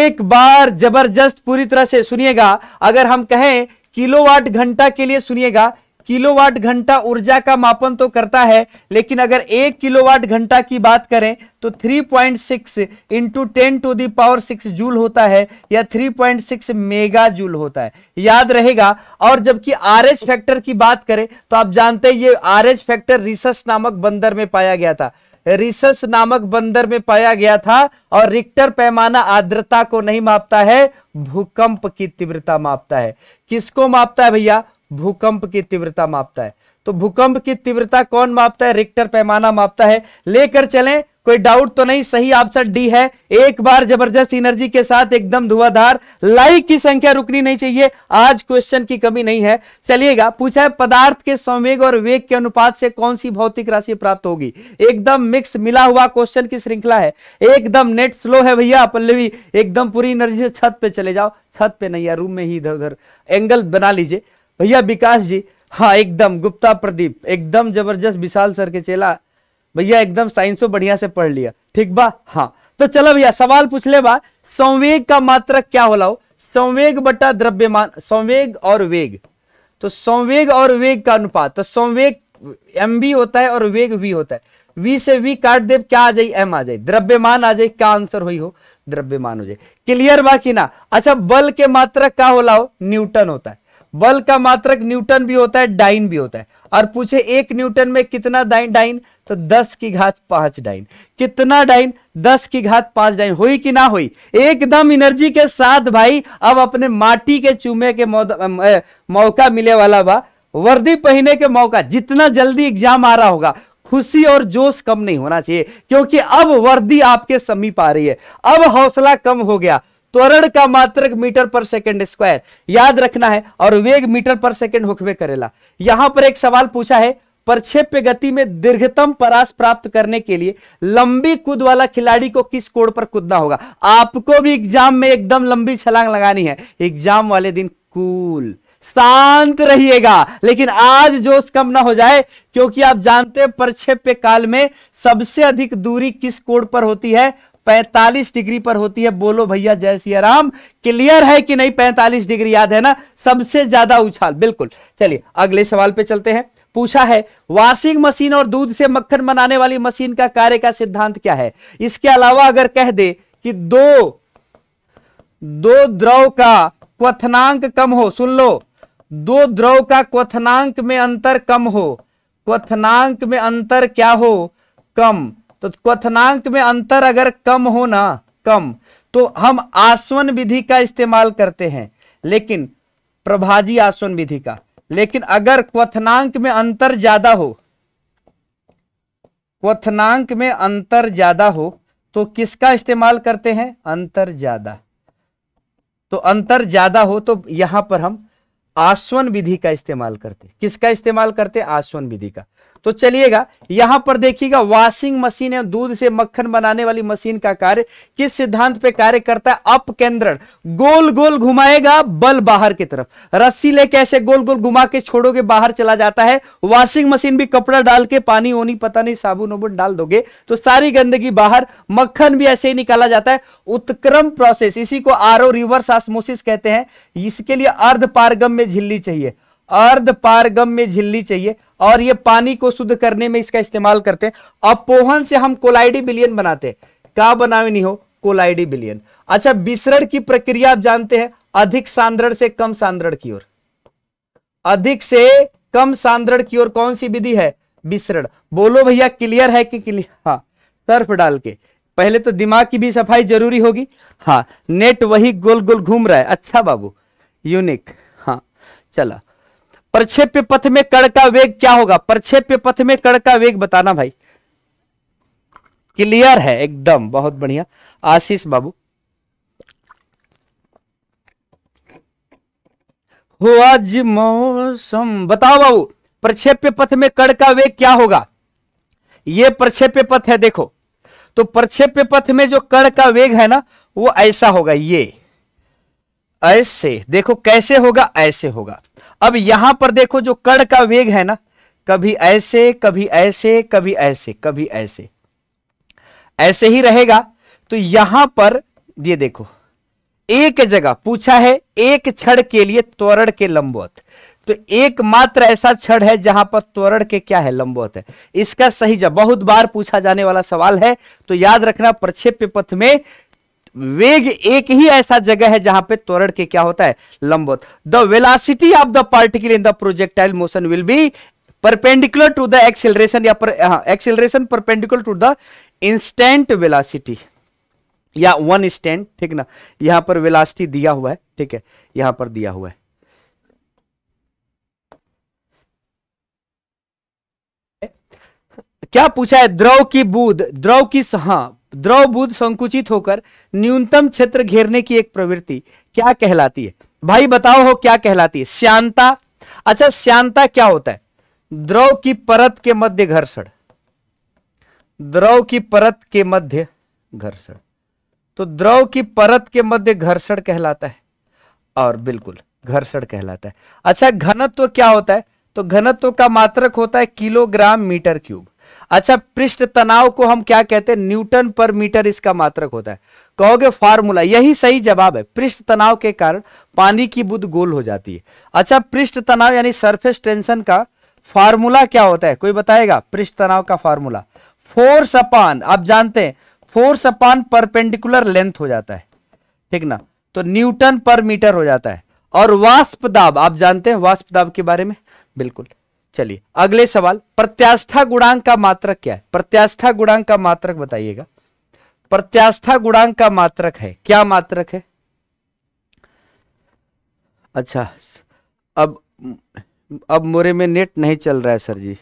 एक बार जबरदस्त पूरी तरह से सुनिएगा अगर हम कहें किलोवाट घंटा के लिए सुनिएगा किलोवाट घंटा ऊर्जा का मापन तो करता है लेकिन अगर एक किलोवाट घंटा की बात करें तो 3.6 point six into ten to the power six joule होता है या 3.6 मेगा जूल होता है याद रहेगा और जबकि आर एस फैक्टर की बात करें तो आप जानते हैं ये आर एस फैक्टर रिसर्च नामक बंदर में पाया गया था रिसस नामक बंदर में पाया गया था और रिक्टर पैमाना आर्द्रता को नहीं मापता है भूकंप की तीव्रता मापता है किसको मापता है भैया भूकंप की तीव्रता मापता है तो भूकंप की तीव्रता कौन मापता है रिक्टर पैमाना मापता है लेकर चलें कोई डाउट तो नहीं सही ऑप्शन डी है एक बार जबरदस्त एनर्जी के साथ एकदम धुआधार लाइक की संख्या रुकनी नहीं चाहिए आज क्वेश्चन की कमी नहीं है चलिएगा पूछा है पदार्थ के संवेग और वेग के अनुपात से कौन सी भौतिक राशि प्राप्त होगी एकदम मिक्स मिला हुआ क्वेश्चन की श्रृंखला है एकदम नेट स्लो है भैया पल्लवी एकदम पूरी एनर्जी से छत पे चले जाओ छत पे नहीं है रूम में ही इधर उधर एंगल बना लीजिए भैया विकास जी हाँ एकदम गुप्ता प्रदीप एकदम जबरदस्त विशाल सर के चेला भैया एकदम साइंसो तो बढ़िया से पढ़ लिया ठीक बा हाँ तो चलो भैया सवाल पूछ ले बा संवेग का मात्रक क्या होला हो संवेग बटा द्रव्यमान संवेग और वेग तो संवेग और वेग का अनुपात तो संवेग एम बी होता है और वेग भी होता है वी से वी काट दे क्या आ जाए एम आ जाए द्रव्यमान आ जाए क्या आंसर हुई हो द्रव्यमान हो जाए क्लियर बाकी ना अच्छा बल के मात्रक क्या होला हो न्यूटन होता है बल का मात्रक न्यूटन भी होता है डाइन भी होता है और पूछे एक न्यूटन में कितना डाइन डाइन तो दस की घात पांच डाइन कितना डाइन दस की घात पांच डाइन हुई कि ना हुई एकदम एनर्जी के साथ भाई अब अपने माटी के चूमे के मौका मिले वाला बा वर्दी पहने के मौका जितना जल्दी एग्जाम आ रहा होगा खुशी और जोश कम नहीं होना चाहिए क्योंकि अब वर्दी आपके समीप आ रही है अब हौसला कम हो गया त्वरण का मात्रक मीटर पर सेकंड स्क्वायर याद रखना है और वेग मीटर पर सेकंड होखबे करेला यहां पर एक सवाल पूछा है परक्षेप्य गति में दीर्घतम परास प्राप्त करने के लिए लंबी कूद वाला खिलाड़ी को किस कोड पर कूदना होगा आपको भी एग्जाम में एकदम लंबी छलांग लगानी है एग्जाम वाले दिन कूल शांत रहिएगा लेकिन आज जोश कम ना हो जाए क्योंकि आप जानते हैं प्रक्षेप्य काल में सबसे अधिक दूरी किस कोड पर होती है 45 डिग्री पर होती है बोलो भैया जय सिया राम क्लियर है कि नहीं 45 डिग्री याद है ना सबसे ज्यादा उछाल बिल्कुल चलिए अगले सवाल पे चलते हैं पूछा है वॉशिंग मशीन और दूध से मक्खन बनाने वाली मशीन का कार्य का सिद्धांत क्या है इसके अलावा अगर कह दे कि दो दो द्रव का क्वथनांक कम हो सुन लो दो द्रव का क्वथनांक में अंतर कम हो क्वथनांक में अंतर क्या हो कम तो क्वथनांक में अंतर अगर कम हो ना कम तो हम आसवन विधि का इस्तेमाल करते हैं लेकिन प्रभाजी आसवन विधि का लेकिन अगर क्वथनांक में अंतर ज्यादा हो क्वथनांक में अंतर ज्यादा हो तो किसका इस्तेमाल करते हैं अंतर ज्यादा तो अंतर ज्यादा हो तो यहां पर हम आसवन विधि का इस्तेमाल करते किसका इस्तेमाल करते आसवन विधि का तो चलिएगा यहां पर देखिएगा वॉशिंग मशीन एवं दूध से मक्खन बनाने वाली मशीन का कार्य किस सिद्धांत पे कार्य करता है अपकेंद्रण गोल गोल घुमाएगा बल बाहर की तरफ रस्सी लेके ऐसे गोल गोल घुमा के छोड़ोगे बाहर चला जाता है वॉशिंग मशीन भी कपड़ा डाल के पानी ओनी पता नहीं साबुन उबुन डाल दोगे तो सारी गंदगी बाहर मक्खन भी ऐसे ही निकाला जाता है उत्क्रम प्रोसेस इसी को ओ रिवर्स आसमोसिस कहते हैं इसके लिए अर्ध पारगम में झिल्ली चाहिए अर्ध पारगम में झिल्ली चाहिए और ये पानी को शुद्ध करने में इसका इस्तेमाल करते हैं अपोहन से हम कोलाइडी बिलियन बनाते हैं का बनावे नहीं हो कोलाइडी बिलियन अच्छा विसरण की प्रक्रिया आप जानते हैं अधिक सांद्रण से कम सांद्रण की ओर अधिक से कम सांद्रण की ओर कौन सी विधि है विसरण बोलो भैया क्लियर है कि क्लियर हाँ सर्फ डाल के पहले तो दिमाग की भी सफाई जरूरी होगी हाँ नेट वही गोल गोल घूम रहा है अच्छा बाबू यूनिक हाँ चला प्रक्षेप्य पथ में कण का वेग क्या होगा प्रक्षेप्य पथ में कण का वेग बताना भाई क्लियर है एकदम बहुत बढ़िया आशीष बाबू हो आज मौसम बताओ बाबू प्रक्षेप्य पथ में कण का वेग क्या होगा ये प्रक्षेप्य पथ है देखो तो प्रक्षेप्य पथ में जो कण का वेग है ना वो ऐसा होगा ये ऐसे देखो कैसे होगा ऐसे होगा अब यहां पर देखो जो कण का वेग है ना कभी ऐसे कभी ऐसे कभी ऐसे कभी ऐसे ऐसे ही रहेगा तो यहां पर ये देखो एक जगह पूछा है एक क्षण के लिए त्वरण के लंबवत तो एकमात्र ऐसा क्षण है जहां पर त्वरण के क्या है लंबवत है इसका सही जब बहुत बार पूछा जाने वाला सवाल है तो याद रखना प्रक्षेप्य पथ में वेग एक ही ऐसा जगह है जहां पे त्वरण के क्या होता है लंबवत the velocity of the particle in the projectile motion will be perpendicular to the acceleration या पर, acceleration perpendicular to the instant velocity या वन इंस्टेंट ठीक ना यहां पर वेलासिटी दिया हुआ है ठीक है यहां पर दिया हुआ है क्या पूछा है द्रव की बूद द्रव की हां द्रव बुद्ध संकुचित होकर न्यूनतम क्षेत्र घेरने की एक प्रवृत्ति क्या कहलाती है भाई बताओ हो क्या कहलाती है श्यांता अच्छा श्यांता क्या होता है द्रव की परत के मध्य घर्षण द्रव की परत के मध्य घर्षण तो द्रव की परत के मध्य घर्षण कहलाता है और बिल्कुल घर्षण कहलाता है अच्छा घनत्व क्या होता है तो घनत्व का मात्रक होता है किलोग्राम मीटर क्यूब अच्छा पृष्ठ तनाव को हम क्या कहते हैं न्यूटन पर मीटर इसका मात्रक होता है कहोगे फार्मूला यही सही जवाब है पृष्ठ तनाव के कारण पानी की बुद्ध गोल हो जाती है अच्छा पृष्ठ तनाव यानी सरफेस टेंशन का फार्मूला क्या होता है कोई बताएगा पृष्ठ तनाव का फार्मूला फोर्स अपान आप जानते हैं फोर्स अपान परपेंडिकुलर लेंथ हो जाता है ठीक ना तो न्यूटन पर मीटर हो जाता है और वाष्प दाब आप जानते हैं वाष्प दाब के बारे में बिल्कुल चलिए अगले सवाल प्रत्यास्था गुणांक का मात्रक क्या है प्रत्यास्था गुणांक का मात्रक बताइएगा प्रत्यास्था गुणांक का मात्रक है क्या मात्रक है अच्छा अब अब मोरे में नेट नहीं चल रहा है सर जी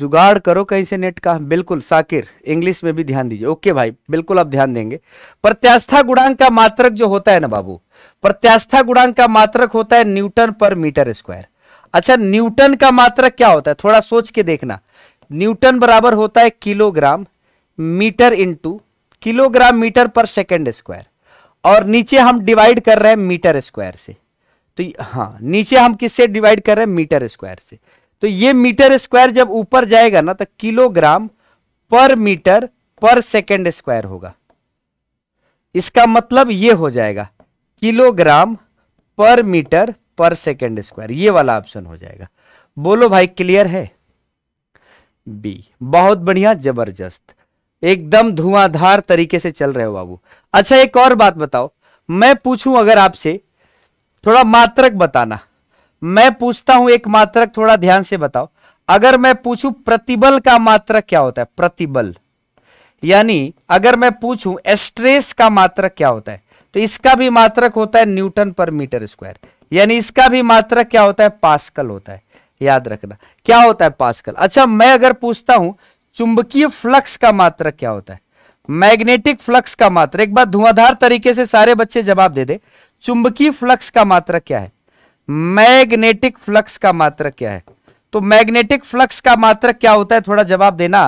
जुगाड़ करो कहीं से नेट का बिल्कुल साकिर इंग्लिश में भी ध्यान दीजिए ओके भाई बिल्कुल आप ध्यान देंगे प्रत्यास्था गुणांक का मात्रक जो होता है ना बाबू प्रत्यास्था गुणांक का मात्रक होता है न्यूटन पर मीटर स्क्वायर अच्छा न्यूटन का मात्रक क्या होता है थोड़ा सोच के देखना न्यूटन बराबर होता है kilogram metre into kilogram metre per second square और नीचे हम डिवाइड कर रहे हैं मीटर स्क्वायर से तो हाँ नीचे हम किससे डिवाइड कर रहे हैं मीटर स्क्वायर से तो ये मीटर स्क्वायर जब ऊपर जाएगा ना तो किलोग्राम पर मीटर पर सेकेंड स्क्वायर होगा इसका मतलब ये हो जाएगा किलोग्राम पर मीटर पर सेकेंड स्क्वायर ये वाला ऑप्शन हो जाएगा बोलो भाई क्लियर है बी बहुत बढ़िया जबरदस्त एकदम धुआंधार तरीके से चल रहे हो बाबू अच्छा एक और बात बताओ मैं पूछूं अगर आपसे थोड़ा मात्रक बताना मैं पूछता हूं एक मात्रक थोड़ा ध्यान से बताओ अगर मैं पूछूं प्रतिबल का मात्रक क्या होता है प्रतिबल यानी अगर मैं पूछूं स्ट्रेस का मात्रक क्या होता है तो इसका भी मात्रक होता है न्यूटन पर मीटर स्क्वायर यानी इसका भी मात्रक क्या होता है पास्कल होता है याद रखना क्या होता है पास्कल अच्छा मैं अगर पूछता हूं चुंबकीय फ्लक्स का मात्रक क्या होता है मैग्नेटिक फ्लक्स का मात्र एक बार धुआंधार तरीके से सारे बच्चे जवाब दे दे चुंबकीय फ्लक्स का मात्र क्या है मैग्नेटिक फ्लक्स का मात्र क्या है तो मैग्नेटिक फ्लक्स का मात्र क्या होता है थोड़ा जवाब देना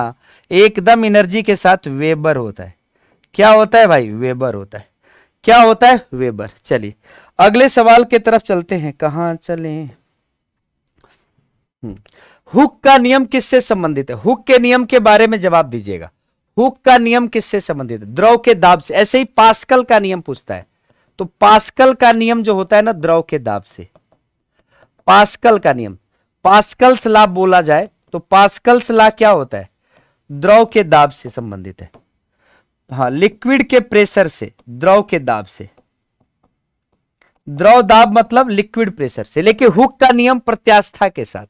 एकदम एनर्जी के साथ वेबर होता है क्या होता है भाई वेबर होता है क्या होता है वेबर चलिए अगले सवाल के तरफ चलते हैं कहा चले हम्म। हुक का नियम किससे संबंधित है हुक के नियम के बारे में जवाब दीजिएगा हुक का नियम किससे संबंधित है द्रव के दाब से ऐसे ही पास्कल का नियम पूछता है तो पास्कल का नियम जो होता है ना द्रव के दाब से पास्कल का नियम पास्कल सलाह बोला जाए तो पास्कल सलाह क्या होता है द्रव के दाब से संबंधित है हाँ लिक्विड के प्रेशर से द्रव के दाब से द्रव दाब मतलब लिक्विड प्रेशर से लेकिन हुक का नियम प्रत्यास्था के साथ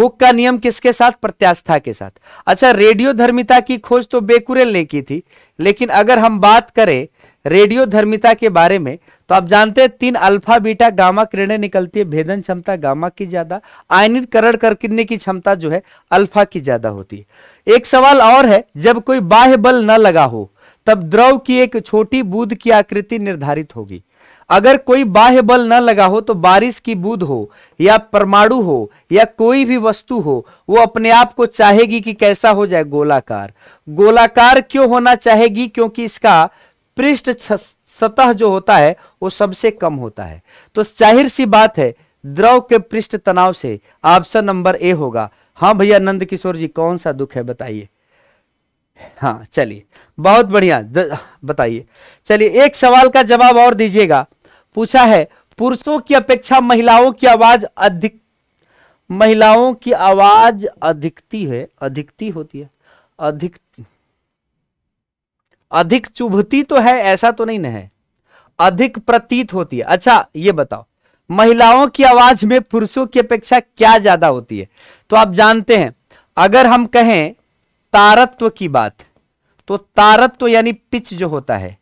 हुक का नियम किसके साथ प्रत्यास्था के साथ अच्छा रेडियो धर्मिता की खोज तो बेकुरेल ने की थी लेकिन अगर हम बात करें रेडियो धर्मिता के बारे में तो आप जानते हैं तीन अल्फा बीटा गामा किरणें निकलती है भेदन क्षमता गामा की ज्यादा कर करने की क्षमता जो है अल्फा की ज्यादा होती है एक सवाल और है जब कोई बाह्य बल न लगा हो तब द्रव की एक छोटी बूद की आकृति निर्धारित होगी अगर कोई बाह्य बल न लगा हो तो बारिश की बूंद हो या परमाणु हो या कोई भी वस्तु हो वो अपने आप को चाहेगी कि कैसा हो जाए गोलाकार गोलाकार क्यों होना चाहेगी क्योंकि इसका पृष्ठ सतह जो होता है वो सबसे कम होता है तो जाहिर सी बात है द्रव के पृष्ठ तनाव से ऑप्शन नंबर ए होगा हाँ भैया नंद किशोर जी कौन सा दुख है बताइए हाँ चलिए बहुत बढ़िया बताइए चलिए एक सवाल का जवाब और दीजिएगा पूछा है पुरुषों की अपेक्षा महिलाओं की आवाज अधिक महिलाओं की आवाज अधिकती है अधिकती होती है अधिक अधिक चुभती तो है ऐसा तो नहीं ना है अधिक प्रतीत होती है अच्छा ये बताओ महिलाओं की आवाज में पुरुषों की अपेक्षा क्या ज्यादा होती है तो आप जानते हैं अगर हम कहें तारत्व की बात तो तारत्व यानी पिच जो होता है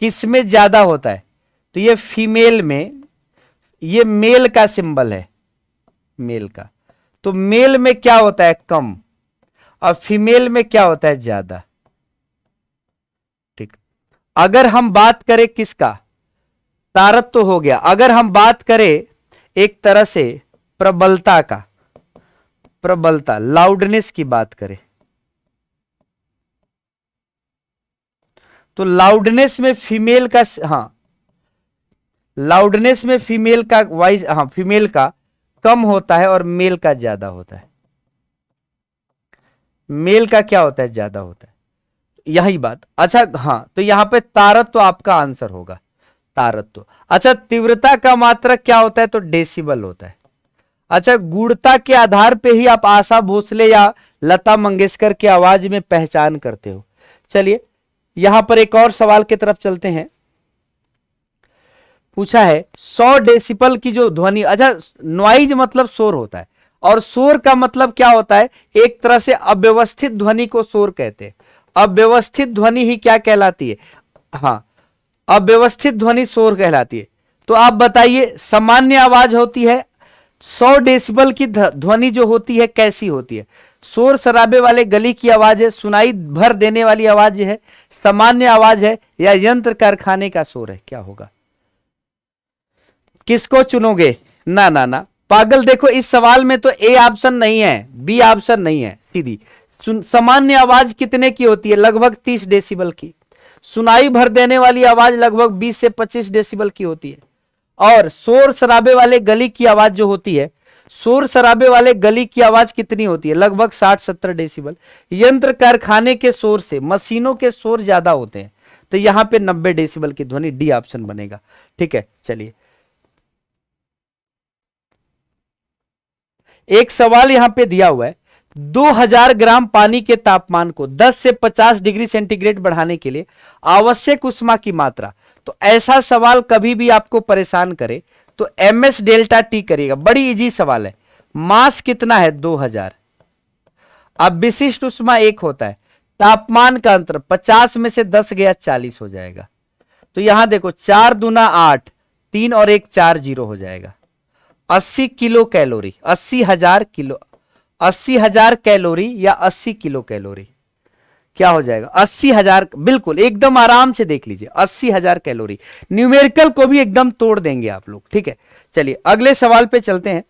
किसमें ज्यादा होता है तो ये फीमेल में ये मेल का सिंबल है मेल का तो मेल में क्या होता है कम और फीमेल में क्या होता है ज्यादा ठीक अगर हम बात करें किसका तारत तो हो गया अगर हम बात करें एक तरह से प्रबलता का प्रबलता लाउडनेस की बात करें तो लाउडनेस में फीमेल का हां लाउडनेस में फीमेल का वाइज हाँ फीमेल का कम होता है और मेल का ज्यादा होता है मेल का क्या होता है ज्यादा होता है यही बात अच्छा हाँ तो यहां पे तारत्व तो आपका आंसर होगा तारत्व तो। अच्छा तीव्रता का मात्रक क्या होता है तो डेसिबल होता है अच्छा गुणता के आधार पे ही आप आशा भोसले या लता मंगेशकर की आवाज में पहचान करते हो चलिए यहां पर एक और सवाल की तरफ चलते हैं पूछा है सौ डेसिपल की जो ध्वनि अच्छा नॉइज मतलब शोर होता है और शोर का मतलब क्या होता है एक तरह से अव्यवस्थित ध्वनि को शोर कहते हैं अव्यवस्थित ध्वनि ही क्या कहलाती है हाँ अव्यवस्थित ध्वनि शोर कहलाती है तो आप बताइए सामान्य आवाज होती है सौ डेसिबल की ध्वनि जो होती है कैसी होती है शोर शराबे वाले गली की आवाज है सुनाई भर देने वाली आवाज है सामान्य आवाज है या यंत्र कारखाने का शोर है क्या होगा किसको चुनोगे ना ना ना पागल देखो इस सवाल में तो ए ऑप्शन नहीं है बी ऑप्शन नहीं है सीधी सामान्य आवाज कितने की होती है लगभग तीस डेसिबल की सुनाई भर देने वाली आवाज लगभग बीस से पच्चीस डेसिबल की होती है और शोर शराबे वाले गली की आवाज जो होती है शोर शराबे वाले गली की आवाज कितनी होती है लगभग साठ सत्तर डेसिबल यंत्र कारखाने के शोर से मशीनों के शोर ज्यादा होते हैं तो यहाँ पे नब्बे डेसिबल की ध्वनि डी ऑप्शन बनेगा ठीक है चलिए एक सवाल यहां पे दिया हुआ है 2000 ग्राम पानी के तापमान को 10 से 50 डिग्री सेंटीग्रेड बढ़ाने के लिए आवश्यक उष्मा की मात्रा तो ऐसा सवाल कभी भी आपको परेशान करे तो एम एस डेल्टा टी करिएगा बड़ी इजी सवाल है मास कितना है 2000 अब विशिष्ट उष्मा एक होता है तापमान का अंतर 50 में से 10 गया 40 हो जाएगा तो यहां देखो चार दूना आठ तीन और एक चार जीरो हो जाएगा अस्सी किलो कैलोरी अस्सी हजार किलो अस्सी हजार कैलोरी या अस्सी किलो कैलोरी क्या हो जाएगा अस्सी हजार बिल्कुल एकदम आराम से देख लीजिए अस्सी हजार कैलोरी न्यूमेरिकल को भी एकदम तोड़ देंगे आप लोग ठीक है चलिए अगले सवाल पे चलते हैं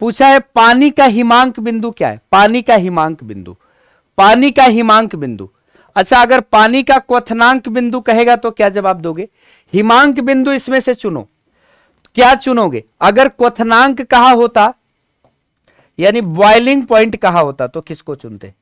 पूछा है पानी का हिमांक बिंदु क्या है पानी का हिमांक बिंदु पानी का हिमांक बिंदु अच्छा अगर पानी का क्वनांक बिंदु कहेगा तो क्या जवाब दोगे हिमांक बिंदु इसमें से चुनो क्या चुनोगे अगर क्वथनांक कहा होता यानी बॉइलिंग पॉइंट कहा होता तो किसको चुनते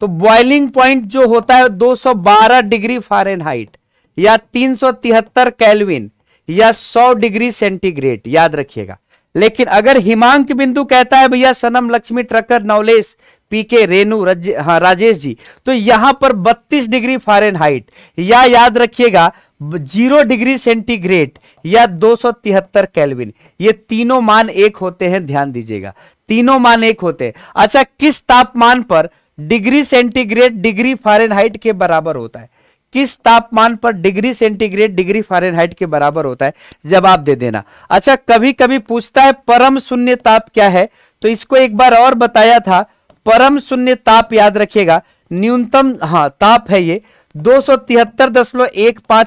तो बॉइलिंग पॉइंट जो होता है 212 डिग्री फारेनहाइट या 373 कैलविन या 100 डिग्री सेंटीग्रेड याद रखिएगा लेकिन अगर हिमांक बिंदु कहता है भैया सनम लक्ष्मी ट्रकर नवलेश पीके रेणु हाँ, राजेश जी तो यहां पर 32 डिग्री फारेनहाइट या याद रखिएगा जीरो डिग्री सेंटीग्रेड या तिहत्तर कैलविन ये तीनों मान एक होते हैं ध्यान दीजिएगा तीनों मान एक होते हैं अच्छा किस तापमान पर डिग्री सेंटीग्रेड डिग्री फारेनहाइट के बराबर होता है किस तापमान पर डिग्री सेंटीग्रेड डिग्री फारेनहाइट के बराबर होता है जवाब दे देना अच्छा कभी कभी पूछता है परम शून्य ताप क्या है तो इसको एक बार और बताया था परम शून्य ताप याद रखिएगा न्यूनतम हाँ ताप है ये दो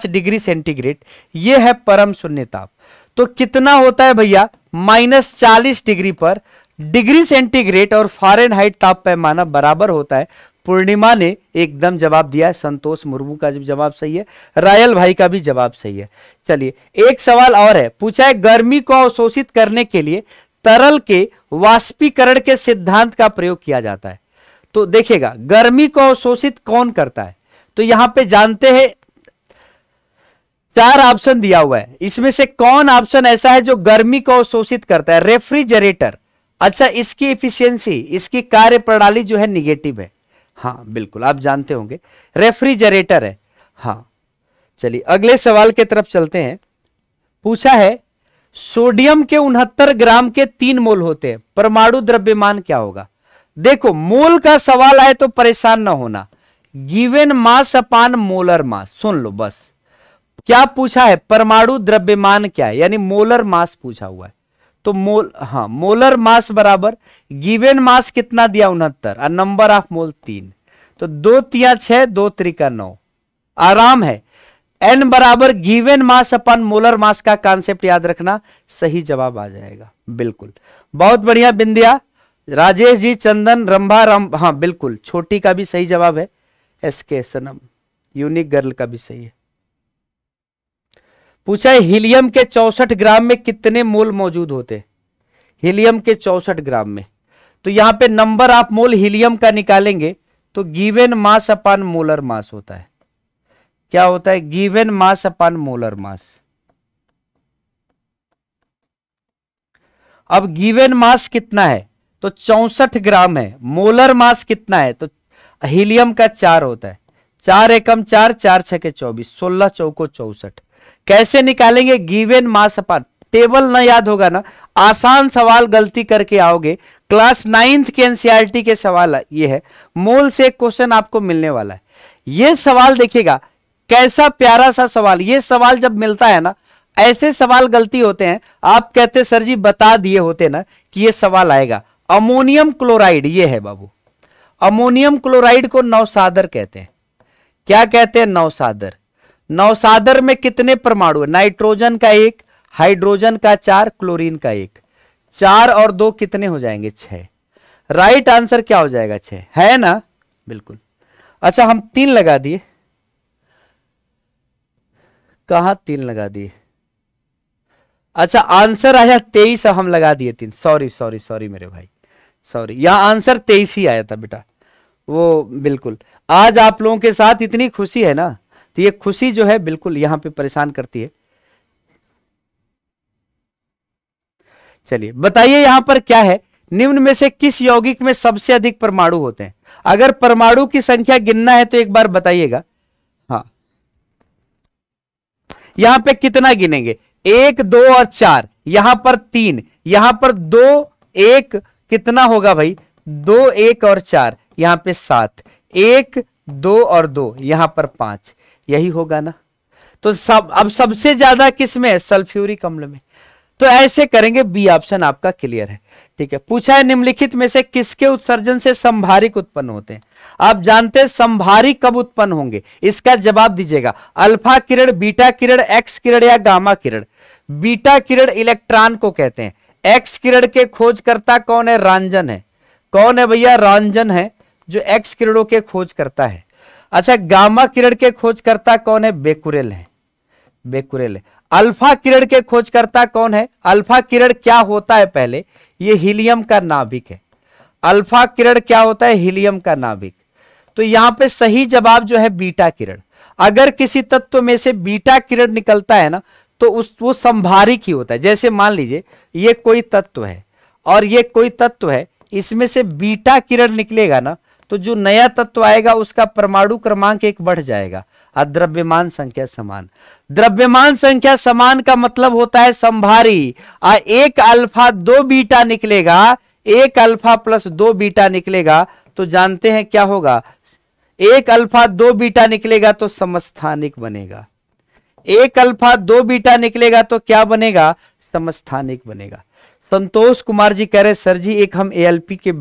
डिग्री सेंटीग्रेड ये है परम शून्य ताप तो कितना होता है भैया माइनस चालीस डिग्री पर डिग्री सेंटीग्रेड और फॉरेनहाइट ताप पैमाना बराबर होता है पूर्णिमा ने एकदम जवाब दिया है संतोष मुर्मू का जवाब सही है रायल भाई का भी जवाब सही है चलिए एक सवाल और है पूछा है गर्मी को अवशोषित करने के लिए तरल के वाष्पीकरण के सिद्धांत का प्रयोग किया जाता है तो देखिएगा गर्मी को अवशोषित कौन करता है तो यहां पे जानते हैं चार ऑप्शन दिया हुआ है इसमें से कौन ऑप्शन ऐसा है जो गर्मी को शोषित करता है रेफ्रिजरेटर अच्छा इसकी इफिशियंसी इसकी कार्य प्रणाली जो है निगेटिव है हाँ बिल्कुल आप जानते होंगे रेफ्रिजरेटर है हाँ चलिए अगले सवाल के तरफ चलते हैं पूछा है सोडियम के उनहत्तर ग्राम के तीन मोल होते हैं परमाणु द्रव्यमान क्या होगा देखो मोल का सवाल आए तो परेशान ना होना गिवेन मास अपान मोलर मास सुन लो बस क्या पूछा है परमाणु द्रव्यमान क्या है यानी मोलर मास पूछा हुआ है तो मोल हाँ मोलर मास बराबर गिवेन मास कितना दिया उनहत्तर और नंबर ऑफ मोल तीन तो दो तिया छह दो त्रिका नौ आराम है एन बराबर गिवेन मास अपन मोलर मास का कॉन्सेप्ट याद रखना सही जवाब आ जाएगा बिल्कुल बहुत बढ़िया बिंदिया राजेश जी चंदन रंभा रंभ हाँ बिल्कुल छोटी का भी सही जवाब है एस के सनम यूनिक गर्ल का विषय है पूछा है हीलियम के चौसठ ग्राम में कितने मोल मौजूद होते हीलियम के चौसठ ग्राम में तो यहां पे नंबर ऑफ मोल हीलियम का निकालेंगे तो गिवन मास अपान मोलर मास होता है क्या होता है गिवन मास अपान मोलर मास अब गिवन मास कितना है तो चौसठ ग्राम है मोलर मास कितना है तो हीलियम का चार होता है चार एकम चार चार छके चौबीस सोलह चौको चौसठ कैसे निकालेंगे गिवेन मास अपार टेबल ना याद होगा ना आसान सवाल गलती करके आओगे क्लास नाइन्थ के एनसीआरटी के सवाल ये है मूल से क्वेश्चन आपको मिलने वाला है ये सवाल देखिएगा कैसा प्यारा सा सवाल ये सवाल जब मिलता है ना ऐसे सवाल गलती होते हैं आप कहते सर जी बता दिए होते ना कि ये सवाल आएगा अमोनियम क्लोराइड ये है बाबू अमोनियम क्लोराइड को नवसादर कहते हैं क्या कहते हैं नवसादर नवसादर में कितने परमाणु है नाइट्रोजन का एक हाइड्रोजन का चार क्लोरीन का एक चार और दो कितने हो जाएंगे छह राइट आंसर क्या हो जाएगा छह है ना बिल्कुल अच्छा हम तीन लगा दिए कहा तीन लगा दिए अच्छा आंसर आया तेईस हम लगा दिए तीन सॉरी सॉरी सॉरी मेरे भाई सॉरी यह आंसर तेईस ही आया था बेटा वो बिल्कुल आज आप लोगों के साथ इतनी खुशी है ना तो ये खुशी जो है बिल्कुल यहाँ पे परेशान करती है चलिए बताइए यहां पर क्या है निम्न में से किस यौगिक में सबसे अधिक परमाणु होते हैं अगर परमाणु की संख्या गिनना है तो एक बार बताइएगा हाँ यहां पे कितना गिनेंगे एक दो और चार यहां पर तीन यहां पर दो एक कितना होगा भाई दो एक और चार यहां पे सात एक दो और दो यहां पर पांच यही होगा ना तो सब अब सबसे ज्यादा किस में सल्फ्यूरिक अम्ल में तो ऐसे करेंगे बी ऑप्शन आपका क्लियर है ठीक है पूछा है निम्नलिखित में से किसके उत्सर्जन से संभारिक उत्पन्न होते हैं आप जानते हैं संभारिक कब उत्पन्न होंगे इसका जवाब दीजिएगा अल्फा किरण बीटा किरण एक्स किरण या गामा किरण बीटा किरण इलेक्ट्रॉन को कहते हैं एक्स किरण के खोजकर्ता कौन है रंजन है कौन है भैया रंजन है जो एक्स किरणों के खोज करता है अच्छा गामा किरण के खोजकर्ता कौन है बेकुरेल है बेकुरेल है अल्फा किरण के खोजकर्ता कौन है अल्फा किरण क्या होता है पहले ये हीलियम का नाभिक है अल्फा किरण क्या होता है हीलियम का नाभिक तो यहां पे सही जवाब जो है बीटा किरण अगर किसी तत्व में से बीटा किरण निकलता है ना तो उस वो संभारिक ही होता है जैसे मान लीजिए ये कोई तत्व है और ये कोई तत्व है इसमें से बीटा किरण निकलेगा ना तो जो नया तत्व आएगा उसका परमाणु क्रमांक एक बढ़ जाएगा और द्रव्यमान संख्या समान द्रव्यमान संख्या समान का मतलब होता है संभारी आ एक अल्फा दो बीटा निकलेगा एक अल्फा प्लस दो बीटा निकलेगा तो जानते हैं क्या होगा एक अल्फा दो बीटा निकलेगा तो समस्थानिक बनेगा एक अल्फा दो बीटा निकलेगा तो क्या बनेगा समस्थानिक बनेगा संतोष कुमार जी कह रहे सर जी एक हम एएलपी के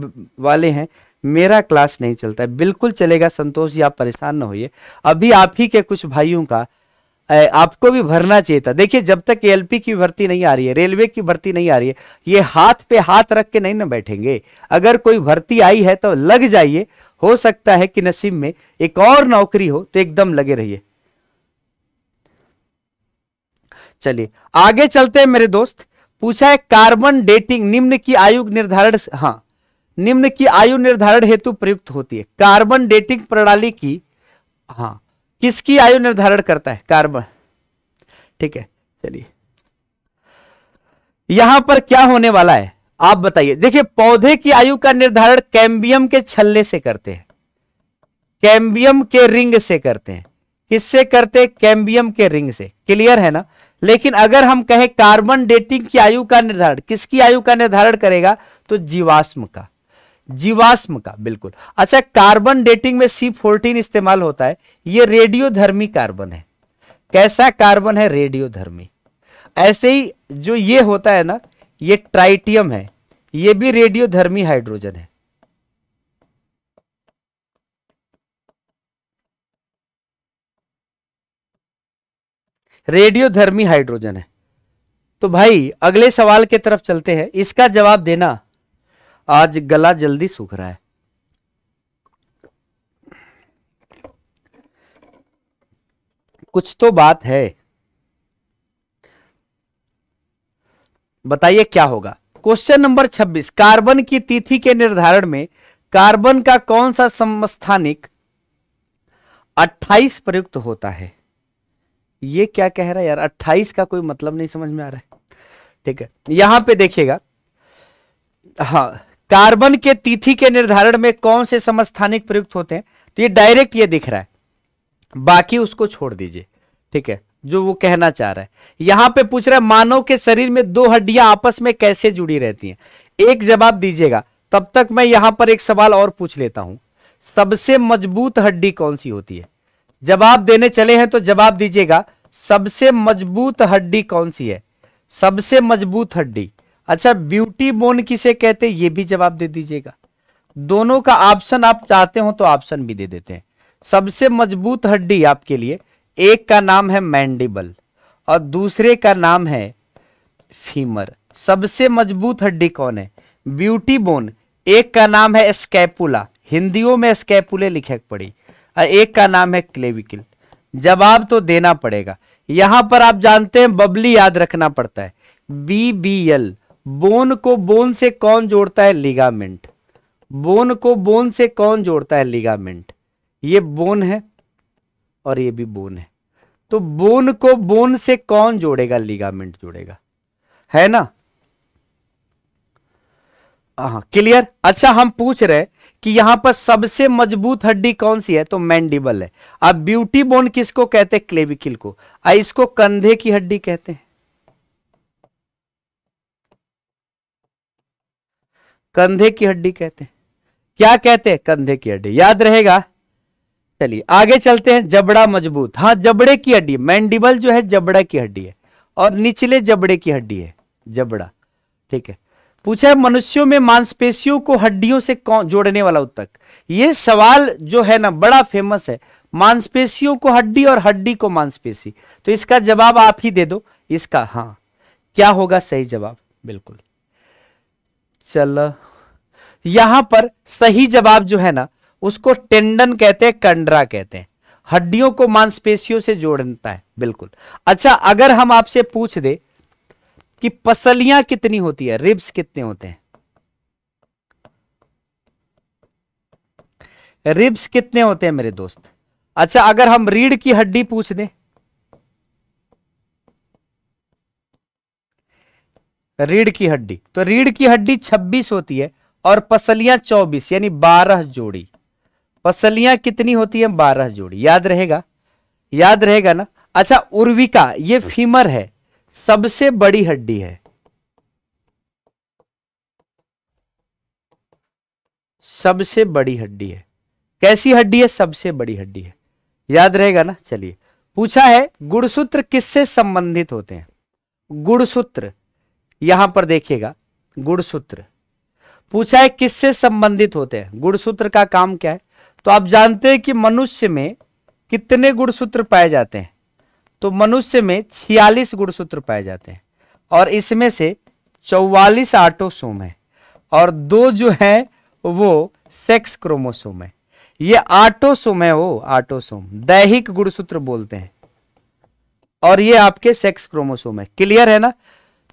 वाले हैं मेरा क्लास नहीं चलता है बिल्कुल चलेगा संतोष जी आप परेशान ना होइए अभी आप ही के कुछ भाइयों का आपको भी भरना चाहिए था देखिए जब तक एलपी की भर्ती नहीं आ रही है रेलवे की भर्ती नहीं आ रही है ये हाथ पे हाथ रख के नहीं ना बैठेंगे अगर कोई भर्ती आई है तो लग जाइए हो सकता है कि नसीब में एक और नौकरी हो तो एकदम लगे रहिए चलिए आगे चलते हैं मेरे दोस्त पूछा है कार्बन डेटिंग निम्न की आयु निर्धारण हाँ निम्न की आयु निर्धारण हेतु प्रयुक्त होती है कार्बन डेटिंग प्रणाली की हाँ किसकी आयु निर्धारण करता है कार्बन ठीक है चलिए यहां पर क्या होने वाला है आप बताइए देखिए पौधे की आयु का निर्धारण कैम्बियम के छल्ले से करते हैं कैम्बियम के रिंग से करते हैं किससे करते हैं कैम्बियम के रिंग से क्लियर है ना लेकिन अगर हम कहें कार्बन डेटिंग की आयु का निर्धारण किसकी आयु का निर्धारण करेगा तो जीवाश्म का जीवाश्म का बिल्कुल अच्छा कार्बन डेटिंग में सी फोर्टीन इस्तेमाल होता है ये रेडियोधर्मी कार्बन है कैसा कार्बन है रेडियोधर्मी ऐसे ही जो ये होता है ना ये ट्राइटियम है ये भी रेडियोधर्मी हाइड्रोजन है रेडियोधर्मी हाइड्रोजन है तो भाई अगले सवाल के तरफ चलते हैं इसका जवाब देना आज गला जल्दी सूख रहा है कुछ तो बात है बताइए क्या होगा क्वेश्चन नंबर 26 कार्बन की तिथि के निर्धारण में कार्बन का कौन सा समस्थानिक 28 प्रयुक्त होता है ये क्या कह रहा है यार अट्ठाईस का कोई मतलब नहीं समझ में आ रहा है ठीक है यहां पे देखिएगा हाँ कार्बन के तिथि के निर्धारण में कौन से समस्थानिक प्रयुक्त होते हैं तो ये डायरेक्ट ये दिख रहा है बाकी उसको छोड़ दीजिए ठीक है जो वो कहना चाह रहा है यहां पे पूछ रहा है मानव के शरीर में दो हड्डियां आपस में कैसे जुड़ी रहती हैं एक जवाब दीजिएगा तब तक मैं यहां पर एक सवाल और पूछ लेता हूं सबसे मजबूत हड्डी कौन सी होती है जवाब देने चले हैं तो जवाब दीजिएगा सबसे मजबूत हड्डी कौन सी है सबसे मजबूत हड्डी अच्छा ब्यूटी बोन किसे कहते हैं ये भी जवाब दे दीजिएगा दोनों का ऑप्शन आप चाहते हो तो ऑप्शन भी दे देते हैं सबसे मजबूत हड्डी आपके लिए एक का नाम है मैंडिबल और दूसरे का नाम है फीमर सबसे मजबूत हड्डी कौन है ब्यूटी बोन एक का नाम है स्कैपुला हिंदियों में स्कैपुले लिखे पड़ी और एक का नाम है क्लेविकल जवाब तो देना पड़ेगा यहां पर आप जानते हैं बबली याद रखना पड़ता है बी बी एल बोन को बोन से कौन जोड़ता है लिगामेंट बोन को बोन से कौन जोड़ता है लिगामेंट ये बोन है और ये भी बोन है तो बोन को बोन से कौन जोड़ेगा लिगामेंट जोड़ेगा है ना हाँ क्लियर अच्छा हम पूछ रहे कि यहां पर सबसे मजबूत हड्डी कौन सी है तो मैंडिबल है अब ब्यूटी बोन किसको कहते हैं क्लेविकिल को आ इसको कंधे की हड्डी कहते हैं कंधे की हड्डी कहते हैं क्या कहते हैं कंधे की हड्डी याद रहेगा चलिए आगे चलते हैं जबड़ा मजबूत हाँ जबड़े की हड्डी मैंडिबल जो है जबड़ा की हड्डी है और निचले जबड़े की हड्डी है जबड़ा ठीक है पूछा है मनुष्यों में मांसपेशियों को हड्डियों से कौन जोड़ने वाला उत्तक ये सवाल जो है ना बड़ा फेमस है मांसपेशियों को हड्डी और हड्डी को मांसपेशी तो इसका जवाब आप ही दे दो इसका हाँ क्या होगा सही जवाब बिल्कुल चल यहां पर सही जवाब जो है ना उसको टेंडन कहते हैं कंडरा कहते हैं हड्डियों को मांसपेशियों से जोड़ता है बिल्कुल अच्छा अगर हम आपसे पूछ दे कि पसलियां कितनी होती है रिब्स कितने होते हैं रिब्स कितने होते हैं मेरे दोस्त अच्छा अगर हम रीढ़ की हड्डी पूछ दें रीढ़ की हड्डी तो रीढ़ की हड्डी 26 होती है और पसलियां 24 यानी 12 जोड़ी पसलियां कितनी होती हैं 12 जोड़ी याद रहेगा याद रहेगा ना अच्छा उर्विका ये फीमर है सबसे बड़ी हड्डी है सबसे बड़ी हड्डी है कैसी हड्डी है सबसे बड़ी हड्डी है याद रहेगा ना चलिए पूछा है गुणसूत्र किससे संबंधित होते हैं गुणसूत्र यहां पर देखिएगा गुणसूत्र पूछा है किससे संबंधित होते हैं गुणसूत्र का काम क्या है तो आप जानते हैं कि मनुष्य में कितने गुणसूत्र पाए जाते हैं तो मनुष्य में छियालीस गुणसूत्र पाए जाते हैं और इसमें से चौवालीस आटोसोम है और दो जो है वो सेक्स क्रोमोसोम है ये आटोसोम है वो आटोसोम दैहिक गुणसूत्र बोलते हैं और ये आपके सेक्स क्रोमोसोम है क्लियर है ना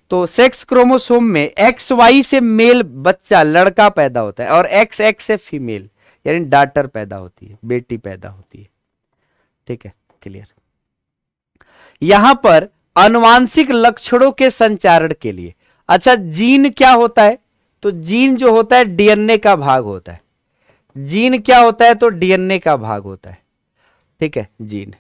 तो सेक्स क्रोमोसोम में एक्स वाई से मेल बच्चा लड़का पैदा होता है और एक्स एक्स से फीमेल यानी डाटर पैदा होती है बेटी पैदा होती है ठीक है क्लियर यहां पर अनुवांशिक लक्षणों के संचारण के लिए अच्छा जीन क्या होता है तो जीन जो होता है डीएनए का भाग होता है जीन क्या होता है तो डीएनए का भाग होता है ठीक है जीन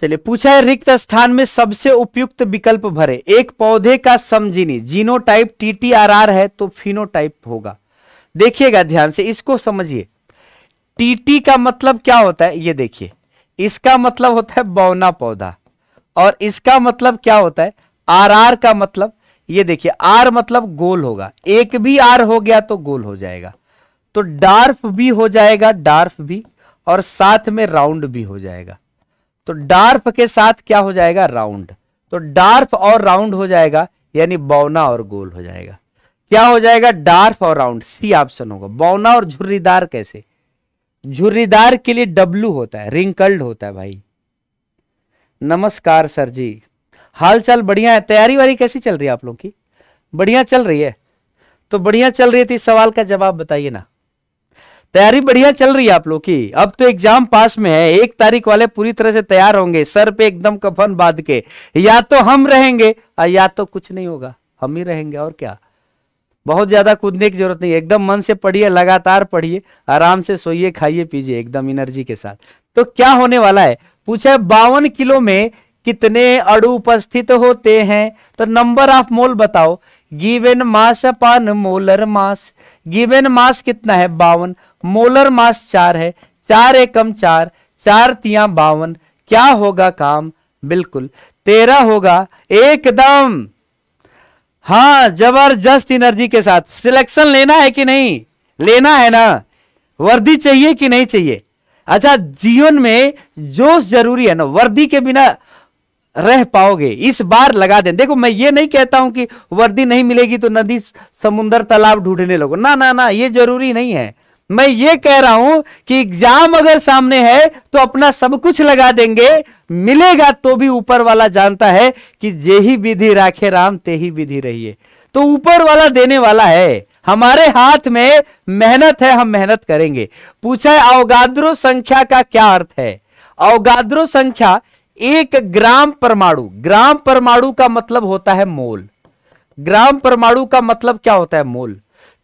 चलिए पूछा है रिक्त स्थान में सबसे उपयुक्त विकल्प भरे एक पौधे का समजीनी जीनोटाइप टीटीआरआर है तो फिनोटाइप होगा देखिएगा ध्यान से इसको समझिए टीटी का मतलब क्या होता है ये देखिए इसका मतलब होता है बौना पौधा और इसका मतलब क्या होता है आर आर का मतलब ये देखिए आर मतलब गोल होगा एक भी आर हो गया तो गोल हो जाएगा तो डार्फ भी हो जाएगा डार्फ भी और साथ में राउंड भी हो जाएगा तो डार्फ के साथ क्या हो जाएगा राउंड तो डार्फ और राउंड हो जाएगा यानी बौना और गोल हो जाएगा क्या हो जाएगा डार्फ और राउंड सी ऑप्शन होगा बौना और झुर्रीदार कैसे झुर्रीदार के लिए डब्लू होता है रिंकल्ड होता है भाई नमस्कार सर जी हाल चाल बढ़िया है तैयारी वारी कैसी चल रही है आप लोगों की बढ़िया चल रही है तो बढ़िया चल रही थी तो सवाल का जवाब बताइए ना तैयारी बढ़िया चल रही है आप लोग की अब तो एग्जाम पास में है एक तारीख वाले पूरी तरह से तैयार होंगे सर पे एकदम कफन बांध के या तो हम रहेंगे या तो कुछ नहीं होगा हम ही रहेंगे और क्या बहुत ज़्यादा कूदने की जरूरत नहीं एकदम मन से पढ़िए लगातार पढ़िए आराम से सोइए खाइए पीजिए एकदम एनर्जी के साथ तो क्या होने वाला है पूछा है बावन किलो में कितने अड़ु उपस्थित होते हैं तो नंबर ऑफ मोल बताओ given mass upon molar mass given mass कितना है बावन मोलर मास चार है चार एकम चार चार तिया बावन क्या होगा काम बिल्कुल तेरह होगा एकदम हाँ जबरदस्त एनर्जी के साथ सिलेक्शन लेना है कि नहीं लेना है ना वर्दी चाहिए कि नहीं चाहिए अच्छा जीवन में जोश जरूरी है ना वर्दी के बिना रह पाओगे इस बार लगा दें देखो मैं ये नहीं कहता हूं कि वर्दी नहीं मिलेगी तो नदी समुन्द्र तालाब ढूंढने लोगों ना ना ना ये जरूरी नहीं है मैं ये कह रहा हूं कि एग्जाम अगर सामने है तो अपना सब कुछ लगा देंगे मिलेगा तो भी ऊपर वाला जानता है कि जे ही विधि राखे राम ते ही विधि रहिए तो ऊपर वाला देने वाला है हमारे हाथ में मेहनत है हम मेहनत करेंगे पूछा है अवगाद्रो संख्या का क्या अर्थ है अवगाद्रो संख्या एक ग्राम परमाणु ग्राम परमाणु का मतलब होता है मोल ग्राम परमाणु का मतलब क्या होता है मोल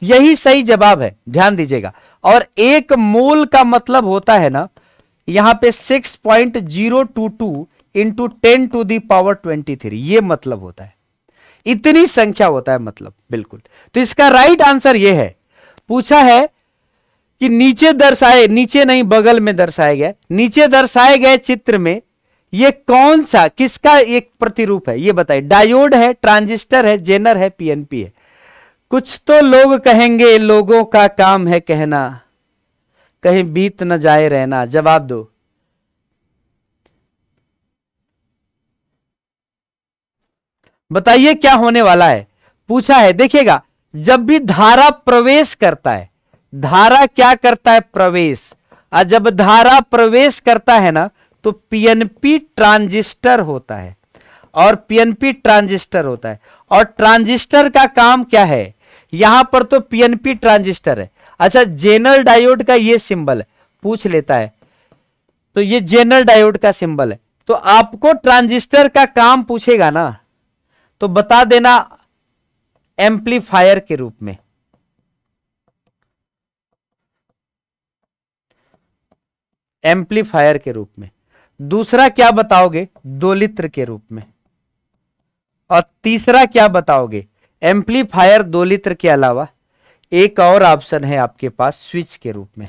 यही सही जवाब है ध्यान दीजिएगा और एक मोल का मतलब होता है ना यहां पे 6.022 point zero two two into ten to the power twenty three ये मतलब होता है इतनी संख्या होता है मतलब बिल्कुल तो इसका राइट आंसर यह है पूछा है कि नीचे दर्शाए नीचे नहीं बगल में दर्शाए गए नीचे दर्शाए गए चित्र में ये कौन सा किसका एक प्रतिरूप है ये बताइए डायोड है ट्रांजिस्टर है जेनर है पीएनपी है कुछ तो लोग कहेंगे लोगों का काम है कहना कहीं बीत न जाए रहना जवाब दो बताइए क्या होने वाला है पूछा है देखिएगा जब भी धारा प्रवेश करता है धारा क्या करता है प्रवेश और जब धारा प्रवेश करता है ना तो पीएनपी ट्रांजिस्टर होता है और पीएनपी ट्रांजिस्टर होता है और ट्रांजिस्टर का काम क्या है यहां पर तो पीएनपी ट्रांजिस्टर है अच्छा जेनरल डायोड का ये सिंबल है पूछ लेता है तो ये जेनरल डायोड का सिंबल है तो आपको ट्रांजिस्टर का काम पूछेगा ना तो बता देना एम्पलीफायर के रूप में एम्पलीफायर के रूप में दूसरा क्या बताओगे दोलित्र के रूप में और तीसरा क्या बताओगे एम्पलीफायर दो लीटर के अलावा एक और ऑप्शन है आपके पास स्विच के रूप में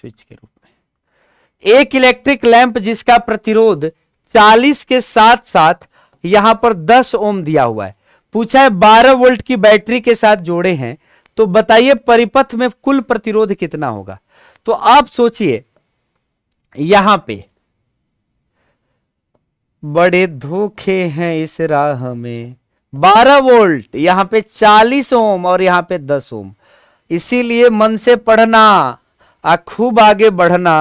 स्विच के रूप में एक इलेक्ट्रिक लैंप जिसका प्रतिरोध 40 के साथ साथ यहां पर 10 ओम दिया हुआ है पूछा है 12 वोल्ट की बैटरी के साथ जोड़े हैं तो बताइए परिपथ में कुल प्रतिरोध कितना होगा तो आप सोचिए यहां पे बड़े धोखे हैं इस राह में 12 वोल्ट यहां पे 40 ओम और यहां पे 10 ओम इसीलिए मन से पढ़ना आ खूब आगे बढ़ना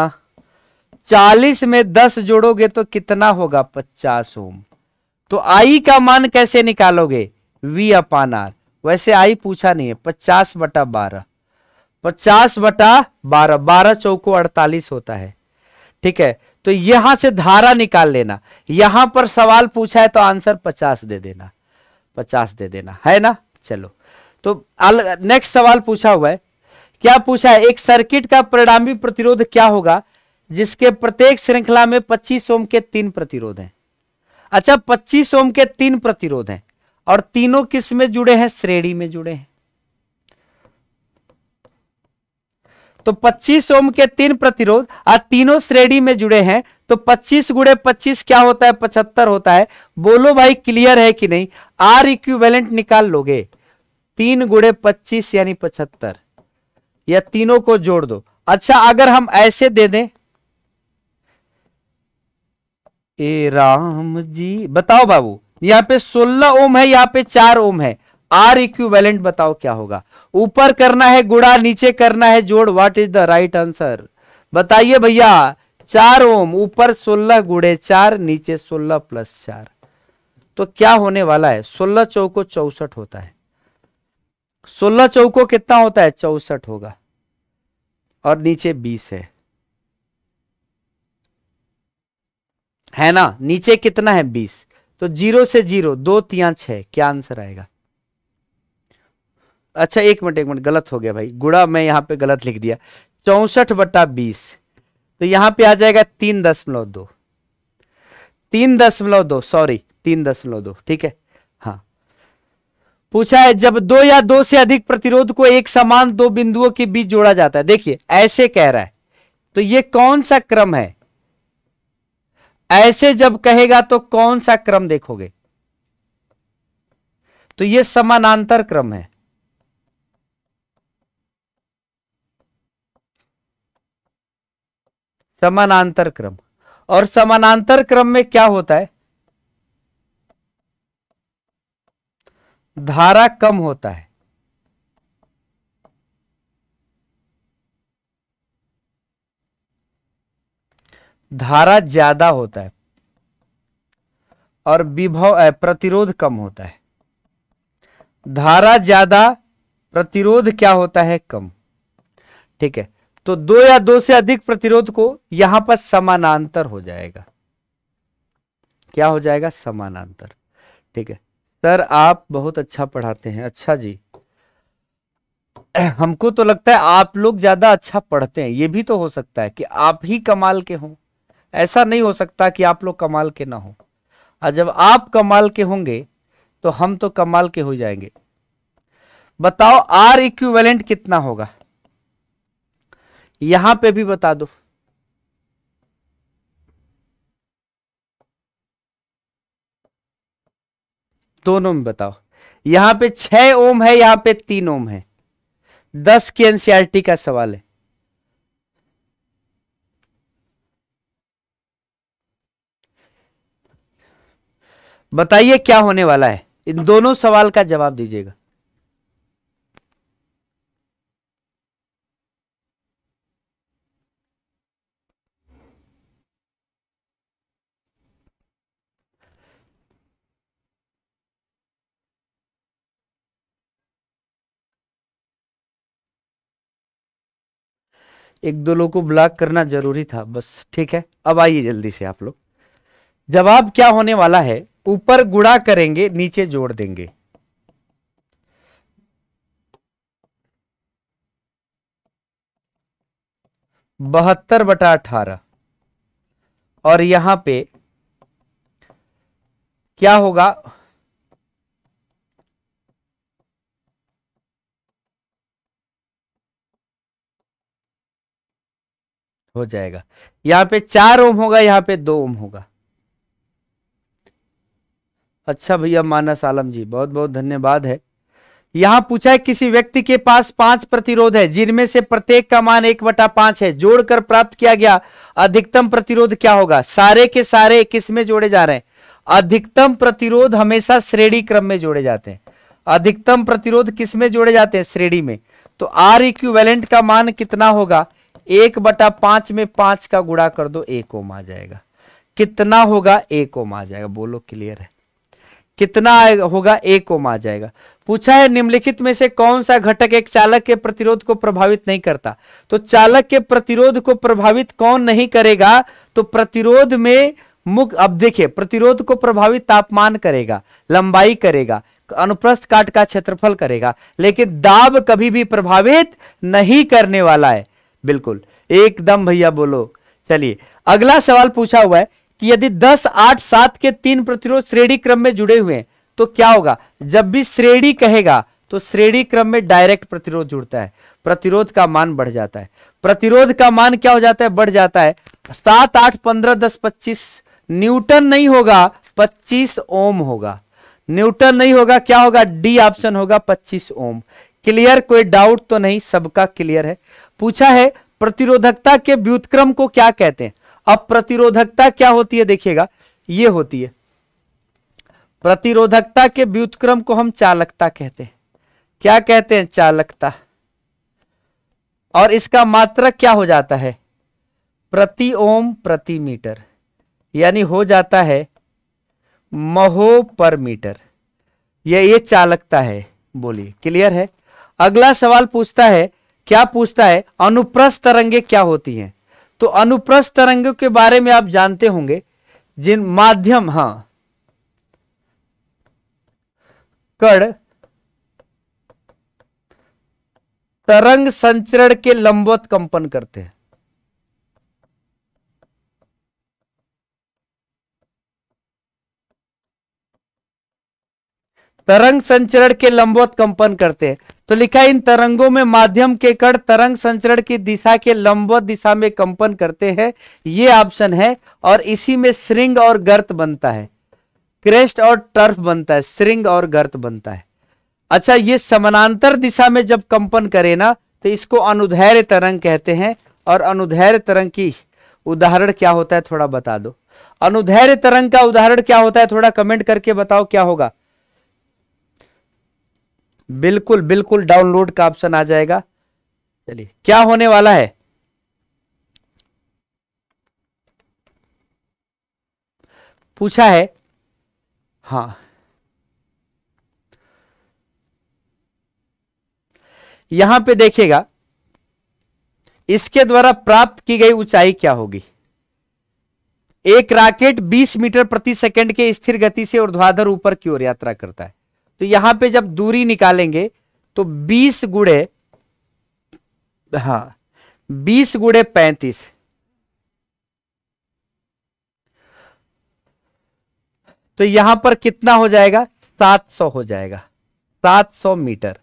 40 में 10 जोड़ोगे तो कितना होगा 50 ओम तो आई का मान कैसे निकालोगे वी अपान आर वैसे आई पूछा नहीं है 50 बटा 12 50 बटा 12 12 चौको 48 होता है ठीक है तो यहां से धारा निकाल लेना यहां पर सवाल पूछा है तो आंसर 50 दे देना पचास दे देना है ना चलो तो नेक्स्ट सवाल पूछा हुआ है क्या पूछा है एक सर्किट का परिणामी प्रतिरोध क्या होगा जिसके प्रत्येक श्रृंखला में पच्चीस ओम के तीन प्रतिरोध हैं अच्छा पच्चीस ओम के तीन प्रतिरोध हैं और तीनों किस में जुड़े हैं श्रेणी में जुड़े हैं तो 25 ओम के तीन प्रतिरोध और तीनों श्रेणी में जुड़े हैं तो 25 गुड़े पच्चीस क्या होता है पचहत्तर होता है बोलो भाई क्लियर है कि नहीं आर इक्विवेलेंट निकाल लोगे तीन गुड़े पच्चीस यानी पचहत्तर या तीनों को जोड़ दो अच्छा अगर हम ऐसे दे दें ए राम जी बताओ बाबू यहां पे 16 ओम है यहां पे चार ओम है आर इक्विवेलेंट बताओ क्या होगा ऊपर करना है गुड़ा नीचे करना है जोड़ what is the right answer बताइए भैया चार ओम ऊपर सोलह गुड़े चार नीचे सोलह प्लस चार तो क्या होने वाला है सोलह चौको चौसठ होता है सोलह चौको कितना होता है चौसठ होगा और नीचे बीस है है ना नीचे कितना है बीस तो जीरो से जीरो दो तिया छह क्या आंसर आएगा अच्छा एक मिनट एक मिनट गलत हो गया भाई गुड़ा मैं यहाँ पे गलत लिख दिया चौसठ बटा बीस तो यहाँ पे आ जाएगा तीन दशमलव दो तीन दशमलव दो सॉरी तीन दशमलव दो ठीक है हाँ पूछा है जब दो या दो से अधिक प्रतिरोध को एक समान दो बिंदुओं के बीच जोड़ा जाता है देखिए ऐसे कह रहा है तो ये कौन सा क्रम है ऐसे जब कहेगा तो कौन सा क्रम देखोगे तो ये समानांतर क्रम है समानांतर क्रम और समानांतर क्रम में क्या होता है धारा कम होता है धारा ज्यादा होता है और विभव प्रतिरोध कम होता है धारा ज्यादा प्रतिरोध क्या होता है कम ठीक है तो दो या दो से अधिक प्रतिरोध को यहां पर समानांतर हो जाएगा क्या हो जाएगा समानांतर ठीक है सर आप बहुत अच्छा पढ़ाते हैं अच्छा जी हमको तो लगता है आप लोग ज्यादा अच्छा पढ़ते हैं ये भी तो हो सकता है कि आप ही कमाल के हों ऐसा नहीं हो सकता कि आप लोग कमाल के ना हो और जब आप कमाल के होंगे तो हम तो कमाल के हो जाएंगे बताओ आर इक्विवेलेंट कितना होगा यहां पे भी बता दो दोनों में बताओ यहां पे छह ओम है यहां पे तीन ओम है दस की एनसीआरटी e का सवाल है बताइए क्या होने वाला है इन दोनों सवाल का जवाब दीजिएगा एक दो लोग को ब्लॉक करना जरूरी था बस ठीक है अब आइए जल्दी से आप लोग जवाब क्या होने वाला है ऊपर गुड़ा करेंगे नीचे जोड़ देंगे बहत्तर बटा अठारह और यहां पे क्या होगा हो जाएगा यहाँ पे चार ओम होगा यहाँ पे दो ओम होगा अच्छा भैया मानस आलम जी बहुत बहुत धन्यवाद है यहां पूछा है किसी व्यक्ति के पास पांच प्रतिरोध है जिनमें से प्रत्येक का मान एक बटा पांच है जोड़कर प्राप्त किया गया अधिकतम प्रतिरोध क्या होगा सारे के सारे किसमें जोड़े जा रहे हैं अधिकतम प्रतिरोध हमेशा श्रेणी क्रम में जोड़े जाते हैं अधिकतम प्रतिरोध किसमें जोड़े जाते हैं श्रेणी में तो आर इक्विवेलेंट का मान कितना होगा एक बटा पांच में पांच का गुड़ा कर दो एक ओम आ जाएगा कितना होगा एक ओम आ जाएगा बोलो क्लियर है कितना होगा एक ओम आ जाएगा पूछा है निम्नलिखित में से कौन सा घटक एक चालक के प्रतिरोध को प्रभावित नहीं करता तो चालक के प्रतिरोध को प्रभावित कौन नहीं करेगा तो प्रतिरोध में मुख अब देखिए प्रतिरोध को प्रभावित तापमान करेगा लंबाई करेगा अनुप्रस्थ काट का क्षेत्रफल करेगा लेकिन दाब कभी भी प्रभावित नहीं करने वाला है बिल्कुल एकदम भैया बोलो चलिए अगला सवाल पूछा हुआ है कि यदि दस आठ सात के तीन प्रतिरोध श्रेणी क्रम में जुड़े हुए हैं तो क्या होगा जब भी श्रेणी कहेगा तो श्रेणी क्रम में डायरेक्ट प्रतिरोध जुड़ता है प्रतिरोध का मान बढ़ जाता है प्रतिरोध का मान क्या हो जाता है बढ़ जाता है सात आठ पंद्रह दस पच्चीस न्यूटन नहीं होगा पच्चीस ओम होगा न्यूटन नहीं होगा क्या होगा डी ऑप्शन होगा पच्चीस ओम क्लियर कोई डाउट तो नहीं सबका क्लियर है पूछा है प्रतिरोधकता के व्युतक्रम को क्या कहते हैं अब प्रतिरोधकता क्या होती है देखिएगा ये होती है प्रतिरोधकता के व्युतक्रम को हम चालकता कहते हैं क्या कहते हैं चालकता और इसका मात्रक क्या हो जाता है प्रति ओम प्रति मीटर यानी हो जाता है महो पर मीटर यह ये चालकता है बोलिए क्लियर है अगला सवाल पूछता है क्या पूछता है अनुप्रस्थ तरंगे क्या होती हैं तो अनुप्रस्थ तरंगों के बारे में आप जानते होंगे जिन माध्यम हा कण तरंग संचरण के लंबवत कंपन करते हैं तरंग संचरण के लंबवत कंपन करते हैं तो लिखा इन तरंगों में माध्यम के कण तरंग संचरण की दिशा के लंबवत दिशा में कंपन करते हैं ये ऑप्शन है और इसी में श्रृंग और गर्त बनता है क्रेस्ट और टर्फ बनता है श्रृंग और गर्त बनता है अच्छा ये समानांतर दिशा में जब कंपन करे ना तो इसको अनुधैर्य तरंग कहते हैं और अनुधैर्य तरंग की उदाहरण क्या होता है थोड़ा बता दो अनुधैर्य तरंग का उदाहरण क्या होता है थोड़ा कमेंट करके बताओ क्या होगा बिल्कुल बिल्कुल डाउनलोड का ऑप्शन आ जाएगा चलिए क्या होने वाला है पूछा है हाँ यहां पे देखिएगा इसके द्वारा प्राप्त की गई ऊंचाई क्या होगी एक रॉकेट 20 मीटर प्रति सेकंड के स्थिर गति से ऊर्ध्वाधर ऊपर की ओर यात्रा करता है तो यहां पे जब दूरी निकालेंगे तो बीस गुड़े हा बीस गुड़े पैंतीस तो यहां पर कितना हो जाएगा सात सौ हो जाएगा सात सौ मीटर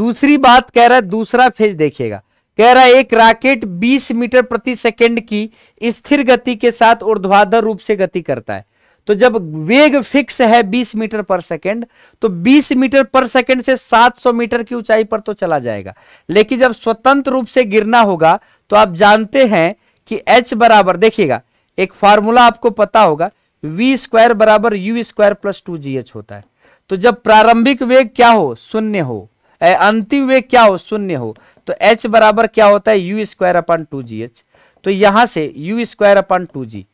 दूसरी बात कह रहा है दूसरा फेज देखिएगा कह रहा है एक रॉकेट 20 मीटर प्रति सेकंड की स्थिर गति के साथ ऊर्ध्वाधर रूप से गति करता है तो जब वेग फिक्स है 20 मीटर पर सेकेंड तो 20 मीटर पर सेकेंड से 700 मीटर की ऊंचाई पर तो चला जाएगा लेकिन जब स्वतंत्र रूप से गिरना होगा तो आप जानते हैं कि h बराबर देखिएगा एक फार्मूला आपको पता होगा v स्क्वायर बराबर u square plus two g होता है तो जब प्रारंभिक वेग क्या हो शून्य हो अंतिम वेग क्या हो शून्य हो तो एच बराबर क्या होता है u square upon two g h तो यहां से u square upon two g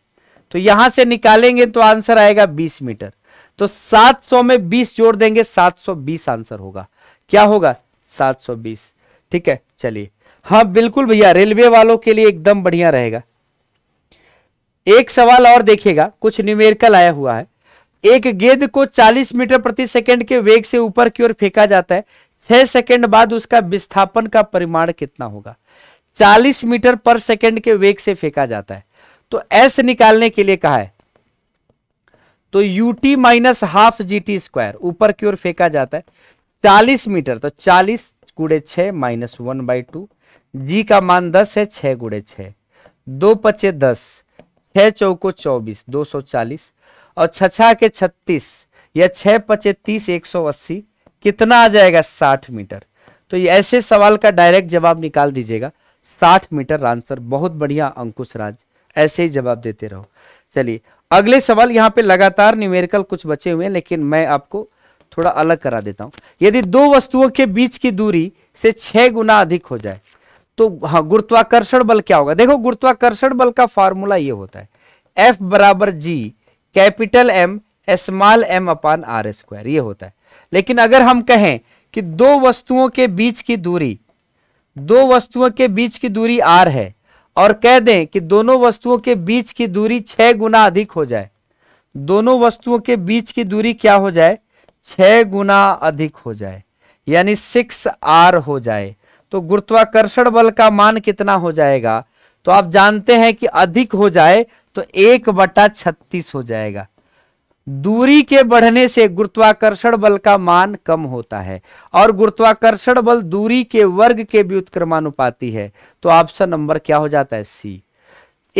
तो यहां से निकालेंगे तो आंसर आएगा बीस मीटर तो सात सौ में बीस जोड़ देंगे सात सौ बीस आंसर होगा क्या होगा सात सौ बीस ठीक है चलिए हाँ बिल्कुल भैया रेलवे वालों के लिए एकदम बढ़िया रहेगा एक सवाल और देखिएगा कुछ न्यूमेरिकल आया हुआ है एक गेंद को 40 मीटर प्रति सेकंड के वेग से ऊपर की ओर फेंका जाता है छह सेकंड बाद उसका विस्थापन का परिमाण कितना होगा 40 मीटर पर सेकंड के वेग से फेंका जाता है तो एस निकालने के लिए कहा है तो u t minus half g t square ऊपर की ओर फेंका जाता है चालीस मीटर तो चालीस गुड़े छ minus one by two g का मान दस है छः गुड़े छ दो पचे दस छः चौको चौबीस दो सौ चालीस और छछा के छत्तीस या छः पचे तीस एक सौ अस्सी कितना आ जाएगा साठ मीटर तो ऐसे सवाल का डायरेक्ट जवाब निकाल दीजिएगा साठ मीटर आंसर बहुत बढ़िया अंकुश राज ऐसे ही जवाब देते रहो चलिए अगले सवाल यहाँ पे लगातार न्यूमेरिकल कुछ बचे हुए हैं लेकिन मैं आपको थोड़ा अलग करा देता हूं यदि दो वस्तुओं के बीच की दूरी से छह गुना अधिक हो जाए तो हाँ गुरुत्वाकर्षण बल क्या होगा देखो गुरुत्वाकर्षण बल का फॉर्मूला ये होता है एफ बराबर G capital M small m upon r square ये होता है लेकिन अगर हम कहें कि दो वस्तुओं के बीच की दूरी दो वस्तुओं के बीच की दूरी आर है और कह दें कि दोनों वस्तुओं के बीच की दूरी छह गुना अधिक हो जाए दोनों वस्तुओं के बीच की दूरी क्या हो जाए छह गुना अधिक हो जाए यानी सिक्स आर हो जाए तो गुरुत्वाकर्षण बल का मान कितना हो जाएगा तो आप जानते हैं कि अधिक हो जाए तो एक बटा छत्तीस हो जाएगा दूरी के बढ़ने से गुरुत्वाकर्षण बल का मान कम होता है और गुरुत्वाकर्षण बल दूरी के वर्ग के व्युत्क्रमानुपाती है तो ऑप्शन नंबर क्या हो जाता है सी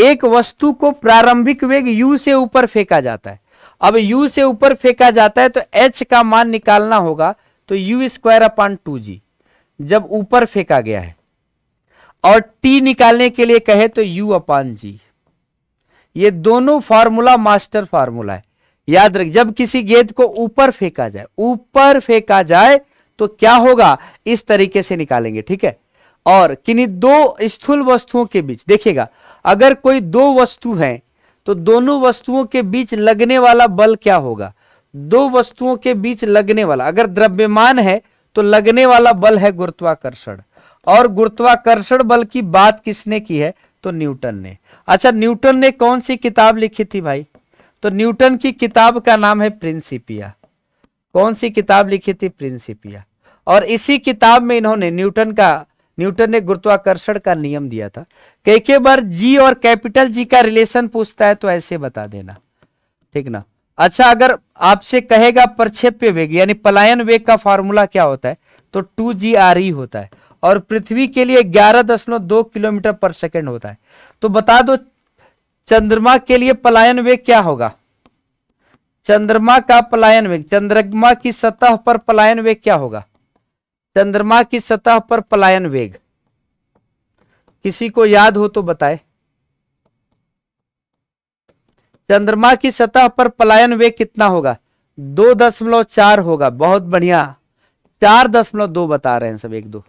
एक वस्तु को प्रारंभिक वेग यू से ऊपर फेंका जाता है अब यू से ऊपर फेंका जाता है तो एच का मान निकालना होगा तो u square upon two g जब ऊपर फेंका गया है और टी निकालने के लिए कहे तो यू अपॉन जी ये दोनों फार्मूला मास्टर फार्मूला है याद रख जब किसी गेंद को ऊपर फेंका जाए ऊपर फेंका जाए तो क्या होगा इस तरीके से निकालेंगे ठीक है और किन्हीं दो स्थूल वस्तुओं के बीच देखिएगा अगर कोई दो वस्तु है तो दोनों वस्तुओं के बीच लगने वाला बल क्या होगा दो वस्तुओं के बीच लगने वाला अगर द्रव्यमान है तो लगने वाला बल है गुरुत्वाकर्षण और गुरुत्वाकर्षण बल की बात किसने की है तो न्यूटन ने अच्छा न्यूटन ने कौन सी किताब लिखी थी भाई तो न्यूटन की किताब का नाम है प्रिंसिपिया कौन सी किताब लिखी थी प्रिंसिपिया और इसी किताब में इन्होंने न्यूटन का न्यूटन ने गुरुत्वाकर्षण का नियम दिया था कई के बार जी और कैपिटल जी का रिलेशन पूछता है तो ऐसे बता देना ठीक ना अच्छा अगर आपसे कहेगा प्रक्षेप्य वेग यानी पलायन वेग का फॉर्मूला क्या होता है तो टू जी आर ई होता है और पृथ्वी के लिए ग्यारह दशमलव दो किलोमीटर पर सेकेंड होता है तो बता दो चंद्रमा के लिए पलायन वेग क्या होगा चंद्रमा का पलायन वेग चंद्रमा की सतह पर पलायन वेग क्या होगा चंद्रमा की सतह पर पलायन वेग किसी को याद हो तो बताए चंद्रमा की सतह पर पलायन वेग कितना होगा दो दशमलव चार होगा बहुत बढ़िया चार दशमलव दो बता रहे हैं सब एक दो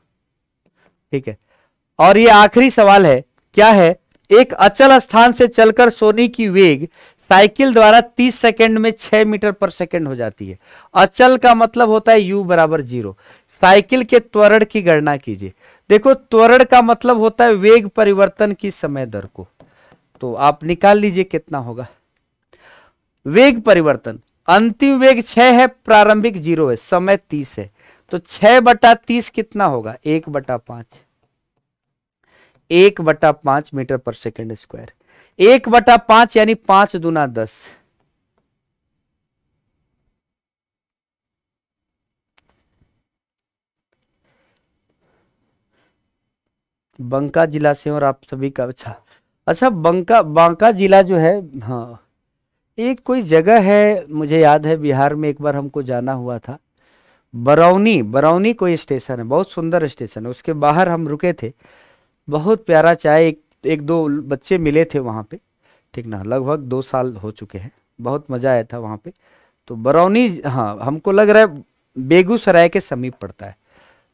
ठीक है और ये आखिरी सवाल है क्या है एक अचल स्थान से चलकर सोने की वेग साइकिल द्वारा 30 सेकंड में 6 मीटर पर सेकंड हो जाती है अचल का मतलब होता है u बराबर जीरो साइकिल के त्वरण की गणना कीजिए देखो त्वरण का मतलब होता है वेग परिवर्तन की समय दर को तो आप निकाल लीजिए कितना होगा वेग परिवर्तन अंतिम वेग 6 है प्रारंभिक जीरो है समय तीस है तो छह बटा तीस कितना होगा एक बटा पांच एक बटा पांच मीटर पर सेकेंड स्क्वायर एक बटा पांच यानी पांच दुना दस बंका जिला से और आप सभी का अच्छा अच्छा बंका बांका जिला जो है हाँ एक कोई जगह है मुझे याद है बिहार में एक बार हमको जाना हुआ था बरौनी बरौनी कोई स्टेशन है बहुत सुंदर स्टेशन है उसके बाहर हम रुके थे बहुत प्यारा चाय एक, एक दो बच्चे मिले थे वहाँ पे ठीक ना लगभग दो साल हो चुके हैं बहुत मज़ा आया था वहाँ पे तो बरौनी हाँ हमको लग रहा है बेगूसराय के समीप पड़ता है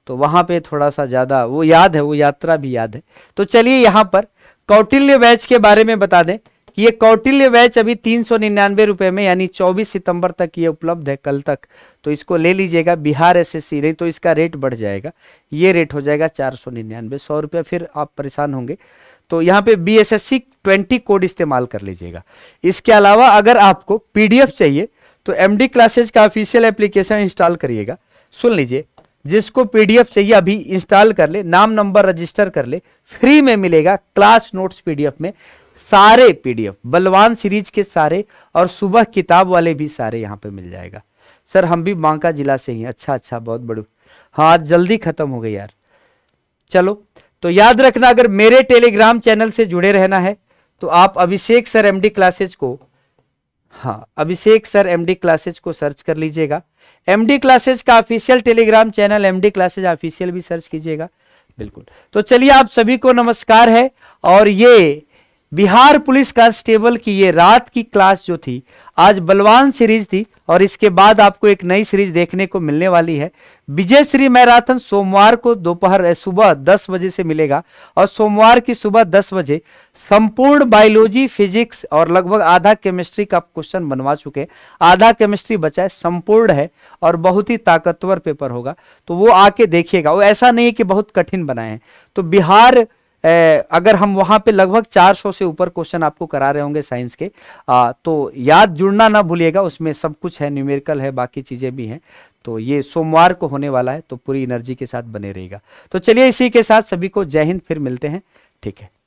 तो वहाँ पे थोड़ा सा ज़्यादा वो याद है वो यात्रा भी याद है तो चलिए यहाँ पर कौटिल्य बैच के बारे में बता दें कि ये कौटिल्य बैच अभी तीन सौ निन्यानवे रुपए में यानी 24 सितंबर तक ये उपलब्ध है कल तक तो इसको ले लीजिएगा बिहार एस एस नहीं तो इसका रेट बढ़ जाएगा ये रेट हो जाएगा चार सौ निन्यानवे सौ रुपया फिर आप परेशान होंगे तो यहाँ पे B S S C twenty code इस्तेमाल कर लीजिएगा इसके अलावा अगर आपको पी चाहिए तो एम डी क्लासेज का ऑफिशियल एप्लीकेशन इंस्टॉल करिएगा सुन लीजिए जिसको पीडीएफ चाहिए अभी इंस्टॉल कर ले नाम नंबर रजिस्टर कर ले फ्री में मिलेगा क्लास नोट्स पीडीएफ में सारे पीडीएफ बलवान सीरीज के सारे और सुबह किताब वाले भी सारे यहाँ पे मिल जाएगा सर हम भी बांका जिला से ही अच्छा अच्छा बहुत बड़ू हाँ आज जल्दी खत्म हो गई यार चलो तो याद रखना अगर मेरे टेलीग्राम चैनल से जुड़े रहना है तो आप अभिषेक सर एमडी क्लासेज को हाँ अभिषेक सर एमडी क्लासेज को सर्च कर लीजिएगा एमडी क्लासेज का official Telegram channel MD classes official भी सर्च कीजिएगा बिल्कुल तो चलिए आप सभी को नमस्कार है और ये बिहार पुलिस कांस्टेबल की ये रात की क्लास जो थी आज बलवान सीरीज थी और इसके बाद आपको एक नई सीरीज देखने को मिलने वाली है विजय श्री मैराथन सोमवार को दोपहर सुबह 10 बजे से मिलेगा और सोमवार की सुबह 10 बजे संपूर्ण बायोलॉजी फिजिक्स और लगभग आधा केमिस्ट्री का क्वेश्चन बनवा चुके आधा केमिस्ट्री बचा है संपूर्ण है और बहुत ही ताकतवर पेपर होगा तो वो आके देखिएगा वो ऐसा नहीं है कि बहुत कठिन बनाए हैं तो बिहार अगर हम वहां पे लगभग 400 से ऊपर क्वेश्चन आपको करा रहे होंगे साइंस के आ, तो याद जुड़ना ना भूलिएगा उसमें सब कुछ है न्यूमेरिकल है बाकी चीज़ें भी हैं तो ये सोमवार को होने वाला है तो पूरी एनर्जी के साथ बने रहेगा तो चलिए इसी के साथ सभी को जय हिंद फिर मिलते हैं ठीक है